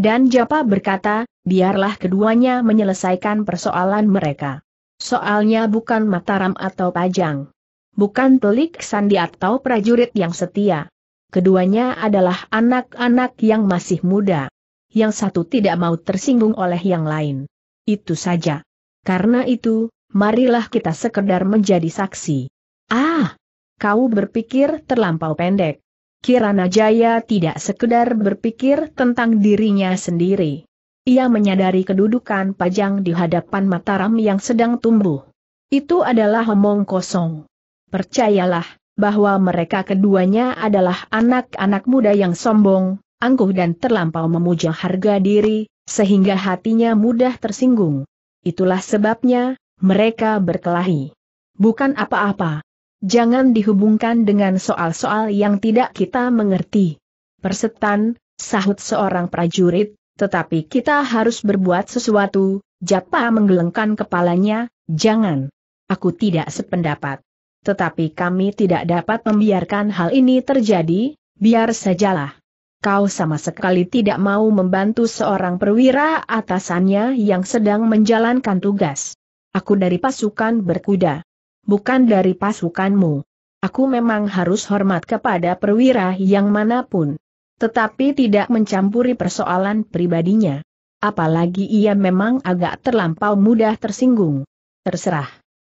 Dan Japa berkata, biarlah keduanya menyelesaikan persoalan mereka. Soalnya bukan Mataram atau Pajang. Bukan pelik sandi atau prajurit yang setia. Keduanya adalah anak-anak yang masih muda. Yang satu tidak mau tersinggung oleh yang lain. Itu saja. Karena itu, marilah kita sekedar menjadi saksi. Ah! Kau berpikir terlampau pendek. Kirana Jaya tidak sekedar berpikir tentang dirinya sendiri. Ia menyadari kedudukan Pajang di hadapan Mataram yang sedang tumbuh. Itu adalah omong kosong. Percayalah, bahwa mereka keduanya adalah anak-anak muda yang sombong, angkuh dan terlampau memuja harga diri, sehingga hatinya mudah tersinggung. Itulah sebabnya, mereka berkelahi. Bukan apa-apa, jangan dihubungkan dengan soal-soal yang tidak kita mengerti. Persetan, sahut seorang prajurit, tetapi kita harus berbuat sesuatu, Japa menggelengkan kepalanya, jangan. Aku tidak sependapat. Tetapi kami tidak dapat membiarkan hal ini terjadi, biar sajalah. Kau sama sekali tidak mau membantu seorang perwira atasannya yang sedang menjalankan tugas. Aku dari pasukan berkuda bukan dari pasukanmu. Aku memang harus hormat kepada perwira yang manapun. Tetapi tidak mencampuri persoalan pribadinya. Apalagi ia memang agak terlampau mudah tersinggung. Terserah.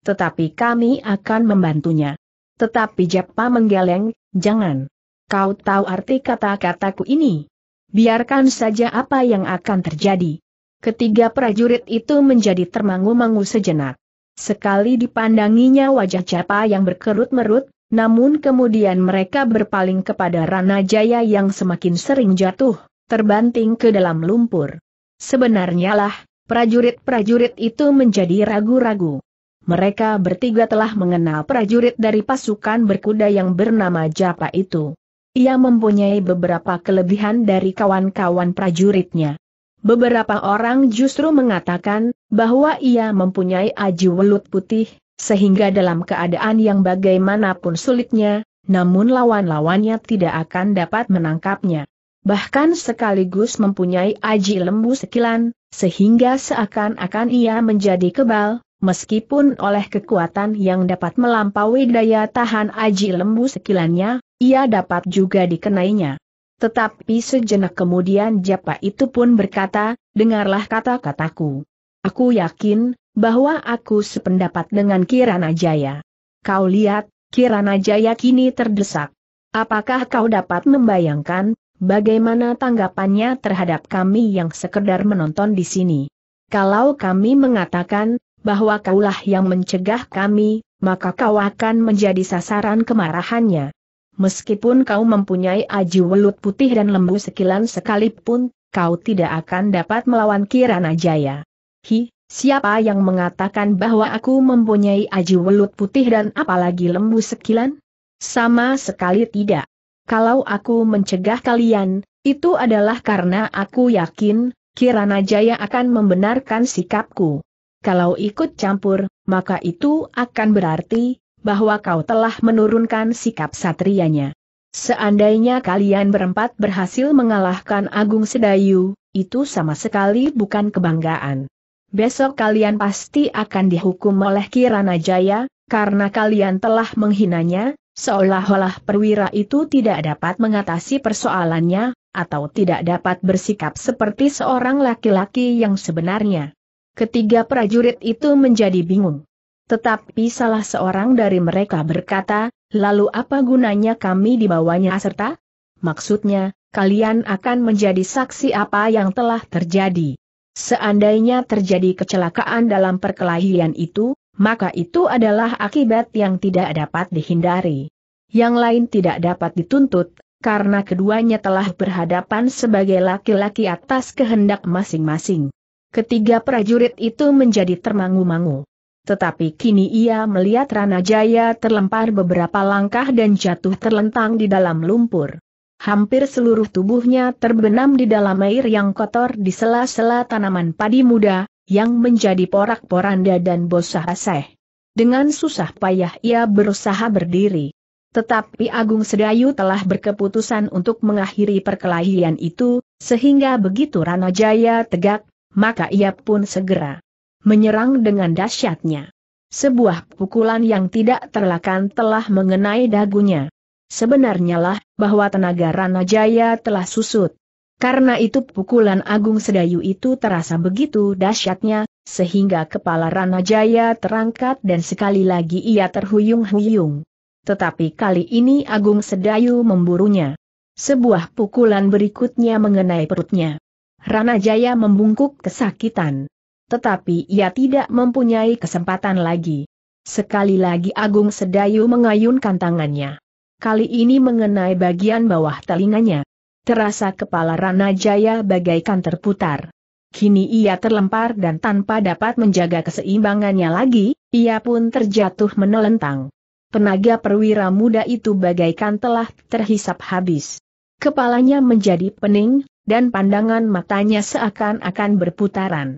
Tetapi kami akan membantunya. Tetapi Japa menggeleng, jangan. Kau tahu arti kata-kataku ini. Biarkan saja apa yang akan terjadi. Ketiga prajurit itu menjadi termangu-mangu sejenak. Sekali dipandanginya wajah Capa yang berkerut-merut, namun kemudian mereka berpaling kepada Rana Jaya yang semakin sering jatuh, terbanting ke dalam lumpur. Sebenarnya lah, prajurit-prajurit itu menjadi ragu-ragu. Mereka bertiga telah mengenal prajurit dari pasukan berkuda yang bernama Japa itu. Ia mempunyai beberapa kelebihan dari kawan-kawan prajuritnya. Beberapa orang justru mengatakan, bahwa ia mempunyai aji welut putih, sehingga dalam keadaan yang bagaimanapun sulitnya, namun lawan-lawannya tidak akan dapat menangkapnya. Bahkan sekaligus mempunyai aji lembu sekilan, sehingga seakan-akan ia menjadi kebal, meskipun oleh kekuatan yang dapat melampaui daya tahan aji lembu sekilannya, ia dapat juga dikenainya. Tetapi sejenak kemudian Japa itu pun berkata, dengarlah kata-kataku. Aku yakin, bahwa aku sependapat dengan Kirana Jaya. Kau lihat, Kirana Jaya kini terdesak. Apakah kau dapat membayangkan, bagaimana tanggapannya terhadap kami yang sekedar menonton di sini? Kalau kami mengatakan, bahwa kaulah yang mencegah kami, maka kau akan menjadi sasaran kemarahannya. Meskipun kau mempunyai aji welut putih dan lembu sekilan sekalipun, kau tidak akan dapat melawan Kirana Jaya. Hi, siapa yang mengatakan bahwa aku mempunyai aji welut putih dan apalagi lembu sekilan? Sama sekali tidak. Kalau aku mencegah kalian, itu adalah karena aku yakin, Kirana Jaya akan membenarkan sikapku. Kalau ikut campur, maka itu akan berarti, bahwa kau telah menurunkan sikap satrianya. Seandainya kalian berempat berhasil mengalahkan Agung Sedayu, itu sama sekali bukan kebanggaan besok kalian pasti akan dihukum oleh Kirana Jaya, karena kalian telah menghinanya, seolah-olah perwira itu tidak dapat mengatasi persoalannya, atau tidak dapat bersikap seperti seorang laki-laki yang sebenarnya. Ketiga prajurit itu menjadi bingung. Tetapi salah seorang dari mereka berkata, lalu apa gunanya kami dibawanya serta? Maksudnya, kalian akan menjadi saksi apa yang telah terjadi. Seandainya terjadi kecelakaan dalam perkelahian itu, maka itu adalah akibat yang tidak dapat dihindari. Yang lain tidak dapat dituntut, karena keduanya telah berhadapan sebagai laki-laki atas kehendak masing-masing. Ketiga prajurit itu menjadi termangu-mangu. Tetapi kini ia melihat Ranajaya terlempar beberapa langkah dan jatuh terlentang di dalam lumpur. Hampir seluruh tubuhnya terbenam di dalam air yang kotor di sela-sela tanaman padi muda, yang menjadi porak-poranda dan bosah aseh. Dengan susah payah ia berusaha berdiri. Tetapi Agung Sedayu telah berkeputusan untuk mengakhiri perkelahian itu, sehingga begitu Ranajaya tegak, maka ia pun segera menyerang dengan dahsyatnya. Sebuah pukulan yang tidak terlakan telah mengenai dagunya. Sebenarnya lah, bahwa tenaga Rana Jaya telah susut. Karena itu pukulan Agung Sedayu itu terasa begitu dahsyatnya, sehingga kepala Rana Jaya terangkat dan sekali lagi ia terhuyung-huyung. Tetapi kali ini Agung Sedayu memburunya. Sebuah pukulan berikutnya mengenai perutnya. Rana Jaya membungkuk kesakitan. Tetapi ia tidak mempunyai kesempatan lagi. Sekali lagi Agung Sedayu mengayunkan tangannya kali ini mengenai bagian bawah telinganya. Terasa kepala Rana Jaya bagaikan terputar. Kini ia terlempar dan tanpa dapat menjaga keseimbangannya lagi, ia pun terjatuh menelentang. Tenaga perwira muda itu bagaikan telah terhisap habis. Kepalanya menjadi pening, dan pandangan matanya seakan-akan berputaran.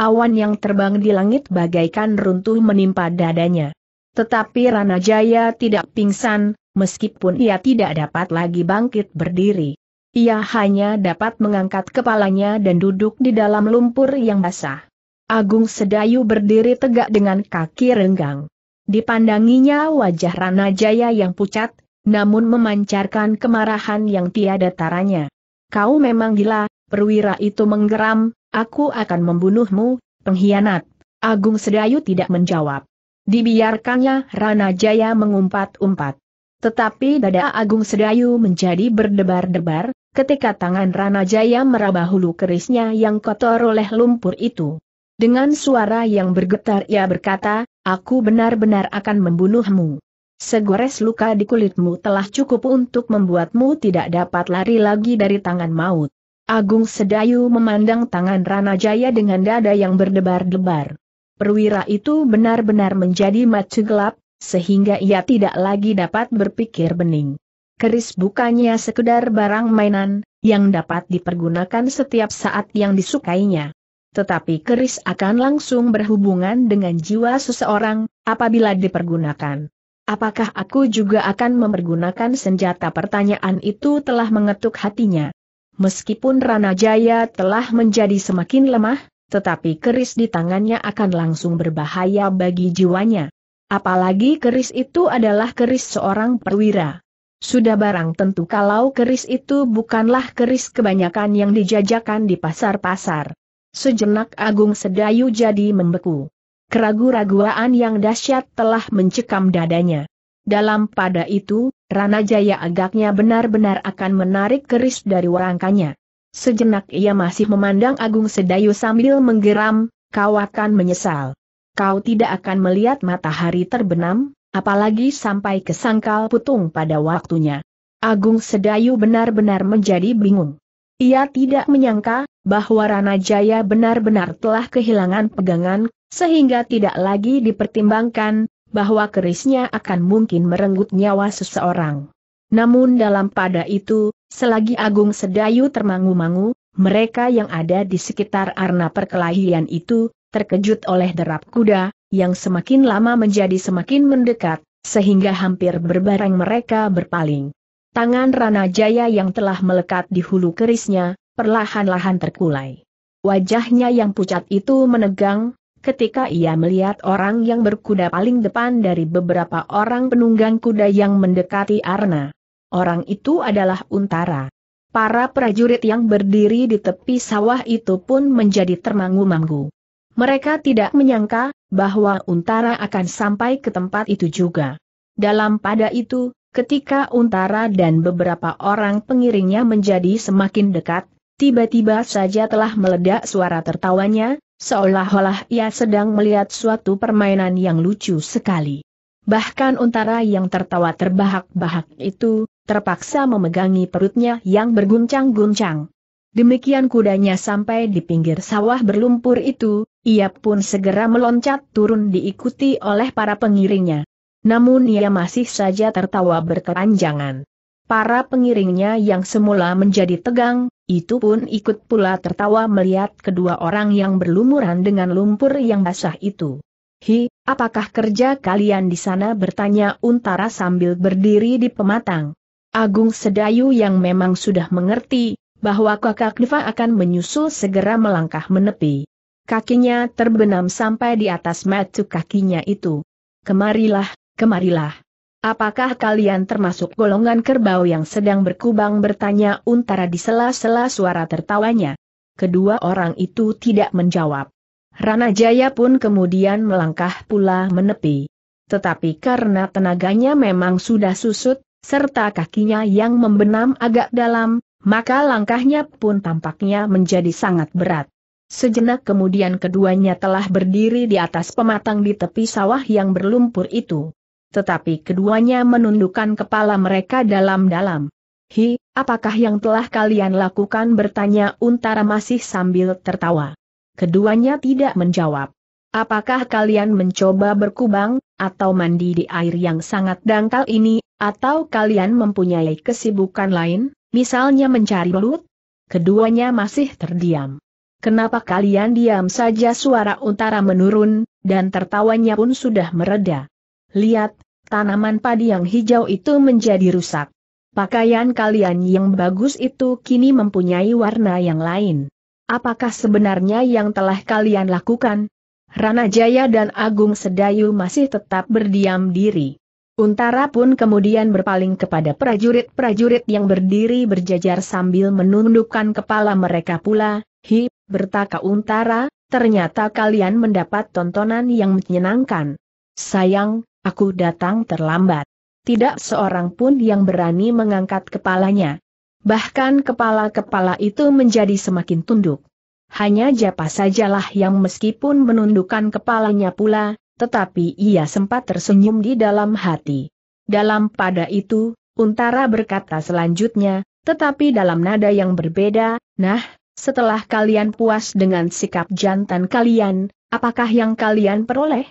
Awan yang terbang di langit bagaikan runtuh menimpa dadanya. Tetapi Rana Jaya tidak pingsan, meskipun ia tidak dapat lagi bangkit berdiri. Ia hanya dapat mengangkat kepalanya dan duduk di dalam lumpur yang basah. Agung Sedayu berdiri tegak dengan kaki renggang. Dipandanginya wajah Rana Jaya yang pucat, namun memancarkan kemarahan yang tiada taranya. Kau memang gila, perwira itu menggeram, aku akan membunuhmu, pengkhianat. Agung Sedayu tidak menjawab. Dibiarkannya Rana Jaya mengumpat-umpat. Tetapi dada Agung Sedayu menjadi berdebar-debar, ketika tangan Rana Jaya meraba hulu kerisnya yang kotor oleh lumpur itu. Dengan suara yang bergetar ia berkata, aku benar-benar akan membunuhmu. Segores luka di kulitmu telah cukup untuk membuatmu tidak dapat lari lagi dari tangan maut. Agung Sedayu memandang tangan Rana Jaya dengan dada yang berdebar-debar. Perwira itu benar-benar menjadi mata gelap, sehingga ia tidak lagi dapat berpikir bening. Keris bukannya sekedar barang mainan, yang dapat dipergunakan setiap saat yang disukainya. Tetapi keris akan langsung berhubungan dengan jiwa seseorang, apabila dipergunakan. Apakah aku juga akan mempergunakan senjata pertanyaan itu telah mengetuk hatinya. Meskipun Rana Jaya telah menjadi semakin lemah, tetapi keris di tangannya akan langsung berbahaya bagi jiwanya. Apalagi keris itu adalah keris seorang perwira. Sudah barang tentu kalau keris itu bukanlah keris kebanyakan yang dijajakan di pasar-pasar. Sejenak Agung Sedayu jadi membeku. Keragu-raguan yang dahsyat telah mencekam dadanya. Dalam pada itu, Rana Jaya agaknya benar-benar akan menarik keris dari warangkanya. Sejenak ia masih memandang Agung Sedayu sambil menggeram, kau akan menyesal kau tidak akan melihat matahari terbenam, apalagi sampai ke sangkal putung pada waktunya. Agung Sedayu benar-benar menjadi bingung. Ia tidak menyangka bahwa Rana Jaya benar-benar telah kehilangan pegangan, sehingga tidak lagi dipertimbangkan bahwa kerisnya akan mungkin merenggut nyawa seseorang. Namun dalam pada itu, selagi Agung Sedayu termangu-mangu, mereka yang ada di sekitar arna perkelahian itu terkejut oleh derap kuda, yang semakin lama menjadi semakin mendekat, sehingga hampir berbareng mereka berpaling. Tangan Rana Jaya yang telah melekat di hulu kerisnya, perlahan-lahan terkulai. Wajahnya yang pucat itu menegang, ketika ia melihat orang yang berkuda paling depan dari beberapa orang penunggang kuda yang mendekati Arna. Orang itu adalah Untara. Para prajurit yang berdiri di tepi sawah itu pun menjadi termangu-mangu. Mereka tidak menyangka bahwa Untara akan sampai ke tempat itu juga. Dalam pada itu, ketika Untara dan beberapa orang pengiringnya menjadi semakin dekat, tiba-tiba saja telah meledak suara tertawanya, seolah-olah ia sedang melihat suatu permainan yang lucu sekali. Bahkan Untara yang tertawa terbahak-bahak itu, terpaksa memegangi perutnya yang berguncang-guncang. Demikian kudanya sampai di pinggir sawah berlumpur itu, ia pun segera meloncat turun diikuti oleh para pengiringnya. Namun ia masih saja tertawa berkepanjangan. Para pengiringnya yang semula menjadi tegang, itu pun ikut pula tertawa melihat kedua orang yang berlumuran dengan lumpur yang basah itu. Hi, apakah kerja kalian di sana bertanya Untara sambil berdiri di pematang. Agung Sedayu yang memang sudah mengerti, bahwa kakak Diva akan menyusul segera melangkah menepi kakinya terbenam sampai di atas metu kakinya itu. Kemarilah, kemarilah. Apakah kalian termasuk golongan kerbau yang sedang berkubang bertanya untara di sela-sela suara tertawanya? Kedua orang itu tidak menjawab. Rana Jaya pun kemudian melangkah pula menepi. Tetapi karena tenaganya memang sudah susut, serta kakinya yang membenam agak dalam, maka langkahnya pun tampaknya menjadi sangat berat. Sejenak kemudian keduanya telah berdiri di atas pematang di tepi sawah yang berlumpur itu. Tetapi keduanya menundukkan kepala mereka dalam-dalam. Hi, apakah yang telah kalian lakukan bertanya Untara masih sambil tertawa. Keduanya tidak menjawab. Apakah kalian mencoba berkubang, atau mandi di air yang sangat dangkal ini, atau kalian mempunyai kesibukan lain, misalnya mencari belut? Keduanya masih terdiam. Kenapa kalian diam saja suara utara menurun, dan tertawanya pun sudah mereda. Lihat, tanaman padi yang hijau itu menjadi rusak. Pakaian kalian yang bagus itu kini mempunyai warna yang lain. Apakah sebenarnya yang telah kalian lakukan? Rana Jaya dan Agung Sedayu masih tetap berdiam diri. Untara pun kemudian berpaling kepada prajurit-prajurit yang berdiri berjajar sambil menundukkan kepala mereka pula, hi, bertaka Untara, ternyata kalian mendapat tontonan yang menyenangkan. Sayang, aku datang terlambat. Tidak seorang pun yang berani mengangkat kepalanya. Bahkan kepala-kepala itu menjadi semakin tunduk. Hanya Japa sajalah yang meskipun menundukkan kepalanya pula, tetapi ia sempat tersenyum di dalam hati. Dalam pada itu, Untara berkata selanjutnya, tetapi dalam nada yang berbeda, nah, setelah kalian puas dengan sikap jantan kalian, apakah yang kalian peroleh?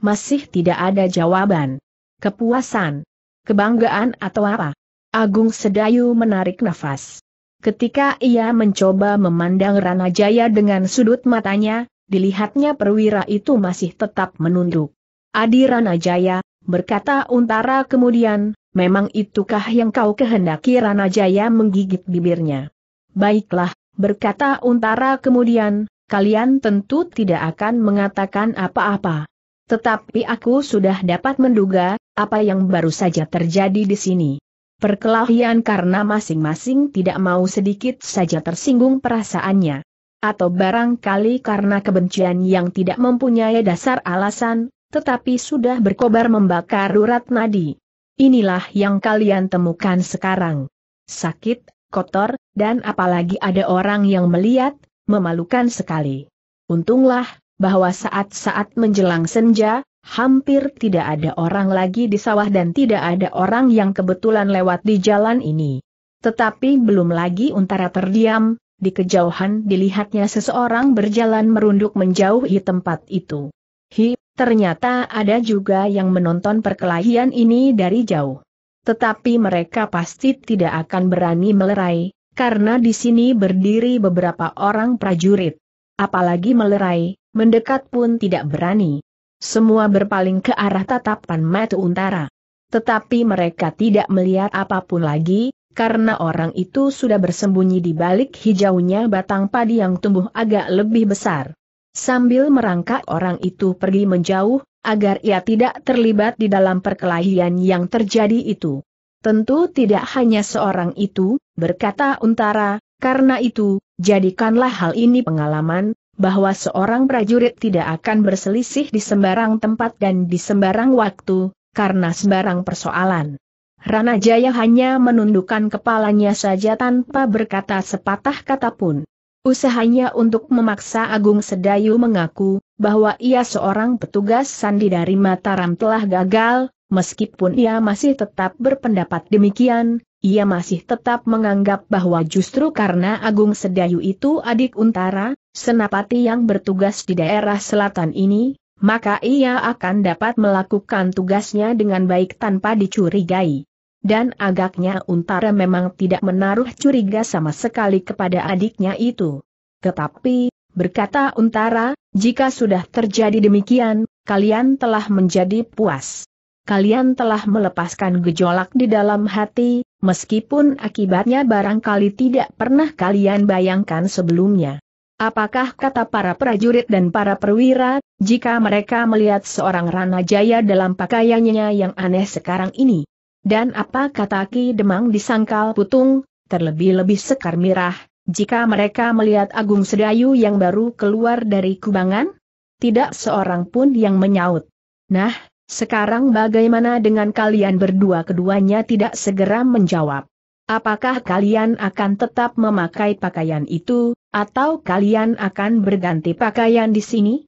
Masih tidak ada jawaban. Kepuasan, kebanggaan atau apa? Agung Sedayu menarik nafas. Ketika ia mencoba memandang Ranajaya dengan sudut matanya, dilihatnya perwira itu masih tetap menunduk. Adi Ranajaya, berkata Untara kemudian, memang itukah yang kau kehendaki Ranajaya menggigit bibirnya. Baiklah, berkata Untara kemudian, kalian tentu tidak akan mengatakan apa-apa. Tetapi aku sudah dapat menduga, apa yang baru saja terjadi di sini. Perkelahian karena masing-masing tidak mau sedikit saja tersinggung perasaannya atau barangkali karena kebencian yang tidak mempunyai dasar alasan, tetapi sudah berkobar membakar urat nadi. Inilah yang kalian temukan sekarang. Sakit, kotor, dan apalagi ada orang yang melihat, memalukan sekali. Untunglah, bahwa saat-saat menjelang senja, hampir tidak ada orang lagi di sawah dan tidak ada orang yang kebetulan lewat di jalan ini. Tetapi belum lagi Untara terdiam, di kejauhan dilihatnya seseorang berjalan merunduk menjauhi tempat itu. Hi, ternyata ada juga yang menonton perkelahian ini dari jauh. Tetapi mereka pasti tidak akan berani melerai, karena di sini berdiri beberapa orang prajurit. Apalagi melerai, mendekat pun tidak berani. Semua berpaling ke arah tatapan mata untara. Tetapi mereka tidak melihat apapun lagi, karena orang itu sudah bersembunyi di balik hijaunya batang padi yang tumbuh agak lebih besar. Sambil merangkak orang itu pergi menjauh, agar ia tidak terlibat di dalam perkelahian yang terjadi itu. Tentu tidak hanya seorang itu, berkata Untara, karena itu, jadikanlah hal ini pengalaman, bahwa seorang prajurit tidak akan berselisih di sembarang tempat dan di sembarang waktu, karena sembarang persoalan. Rana Jaya hanya menundukkan kepalanya saja tanpa berkata sepatah kata pun. Usahanya untuk memaksa Agung Sedayu mengaku bahwa ia seorang petugas sandi dari Mataram telah gagal, meskipun ia masih tetap berpendapat demikian, ia masih tetap menganggap bahwa justru karena Agung Sedayu itu adik Untara, senapati yang bertugas di daerah selatan ini, maka ia akan dapat melakukan tugasnya dengan baik tanpa dicurigai dan agaknya Untara memang tidak menaruh curiga sama sekali kepada adiknya itu. Tetapi, berkata Untara, jika sudah terjadi demikian, kalian telah menjadi puas. Kalian telah melepaskan gejolak di dalam hati, meskipun akibatnya barangkali tidak pernah kalian bayangkan sebelumnya. Apakah kata para prajurit dan para perwira, jika mereka melihat seorang Rana Jaya dalam pakaiannya yang aneh sekarang ini? Dan apa kata Ki Demang disangkal putung, terlebih-lebih sekar mirah, jika mereka melihat Agung Sedayu yang baru keluar dari kubangan? Tidak seorang pun yang menyaut. Nah, sekarang bagaimana dengan kalian berdua keduanya tidak segera menjawab? Apakah kalian akan tetap memakai pakaian itu, atau kalian akan berganti pakaian di sini?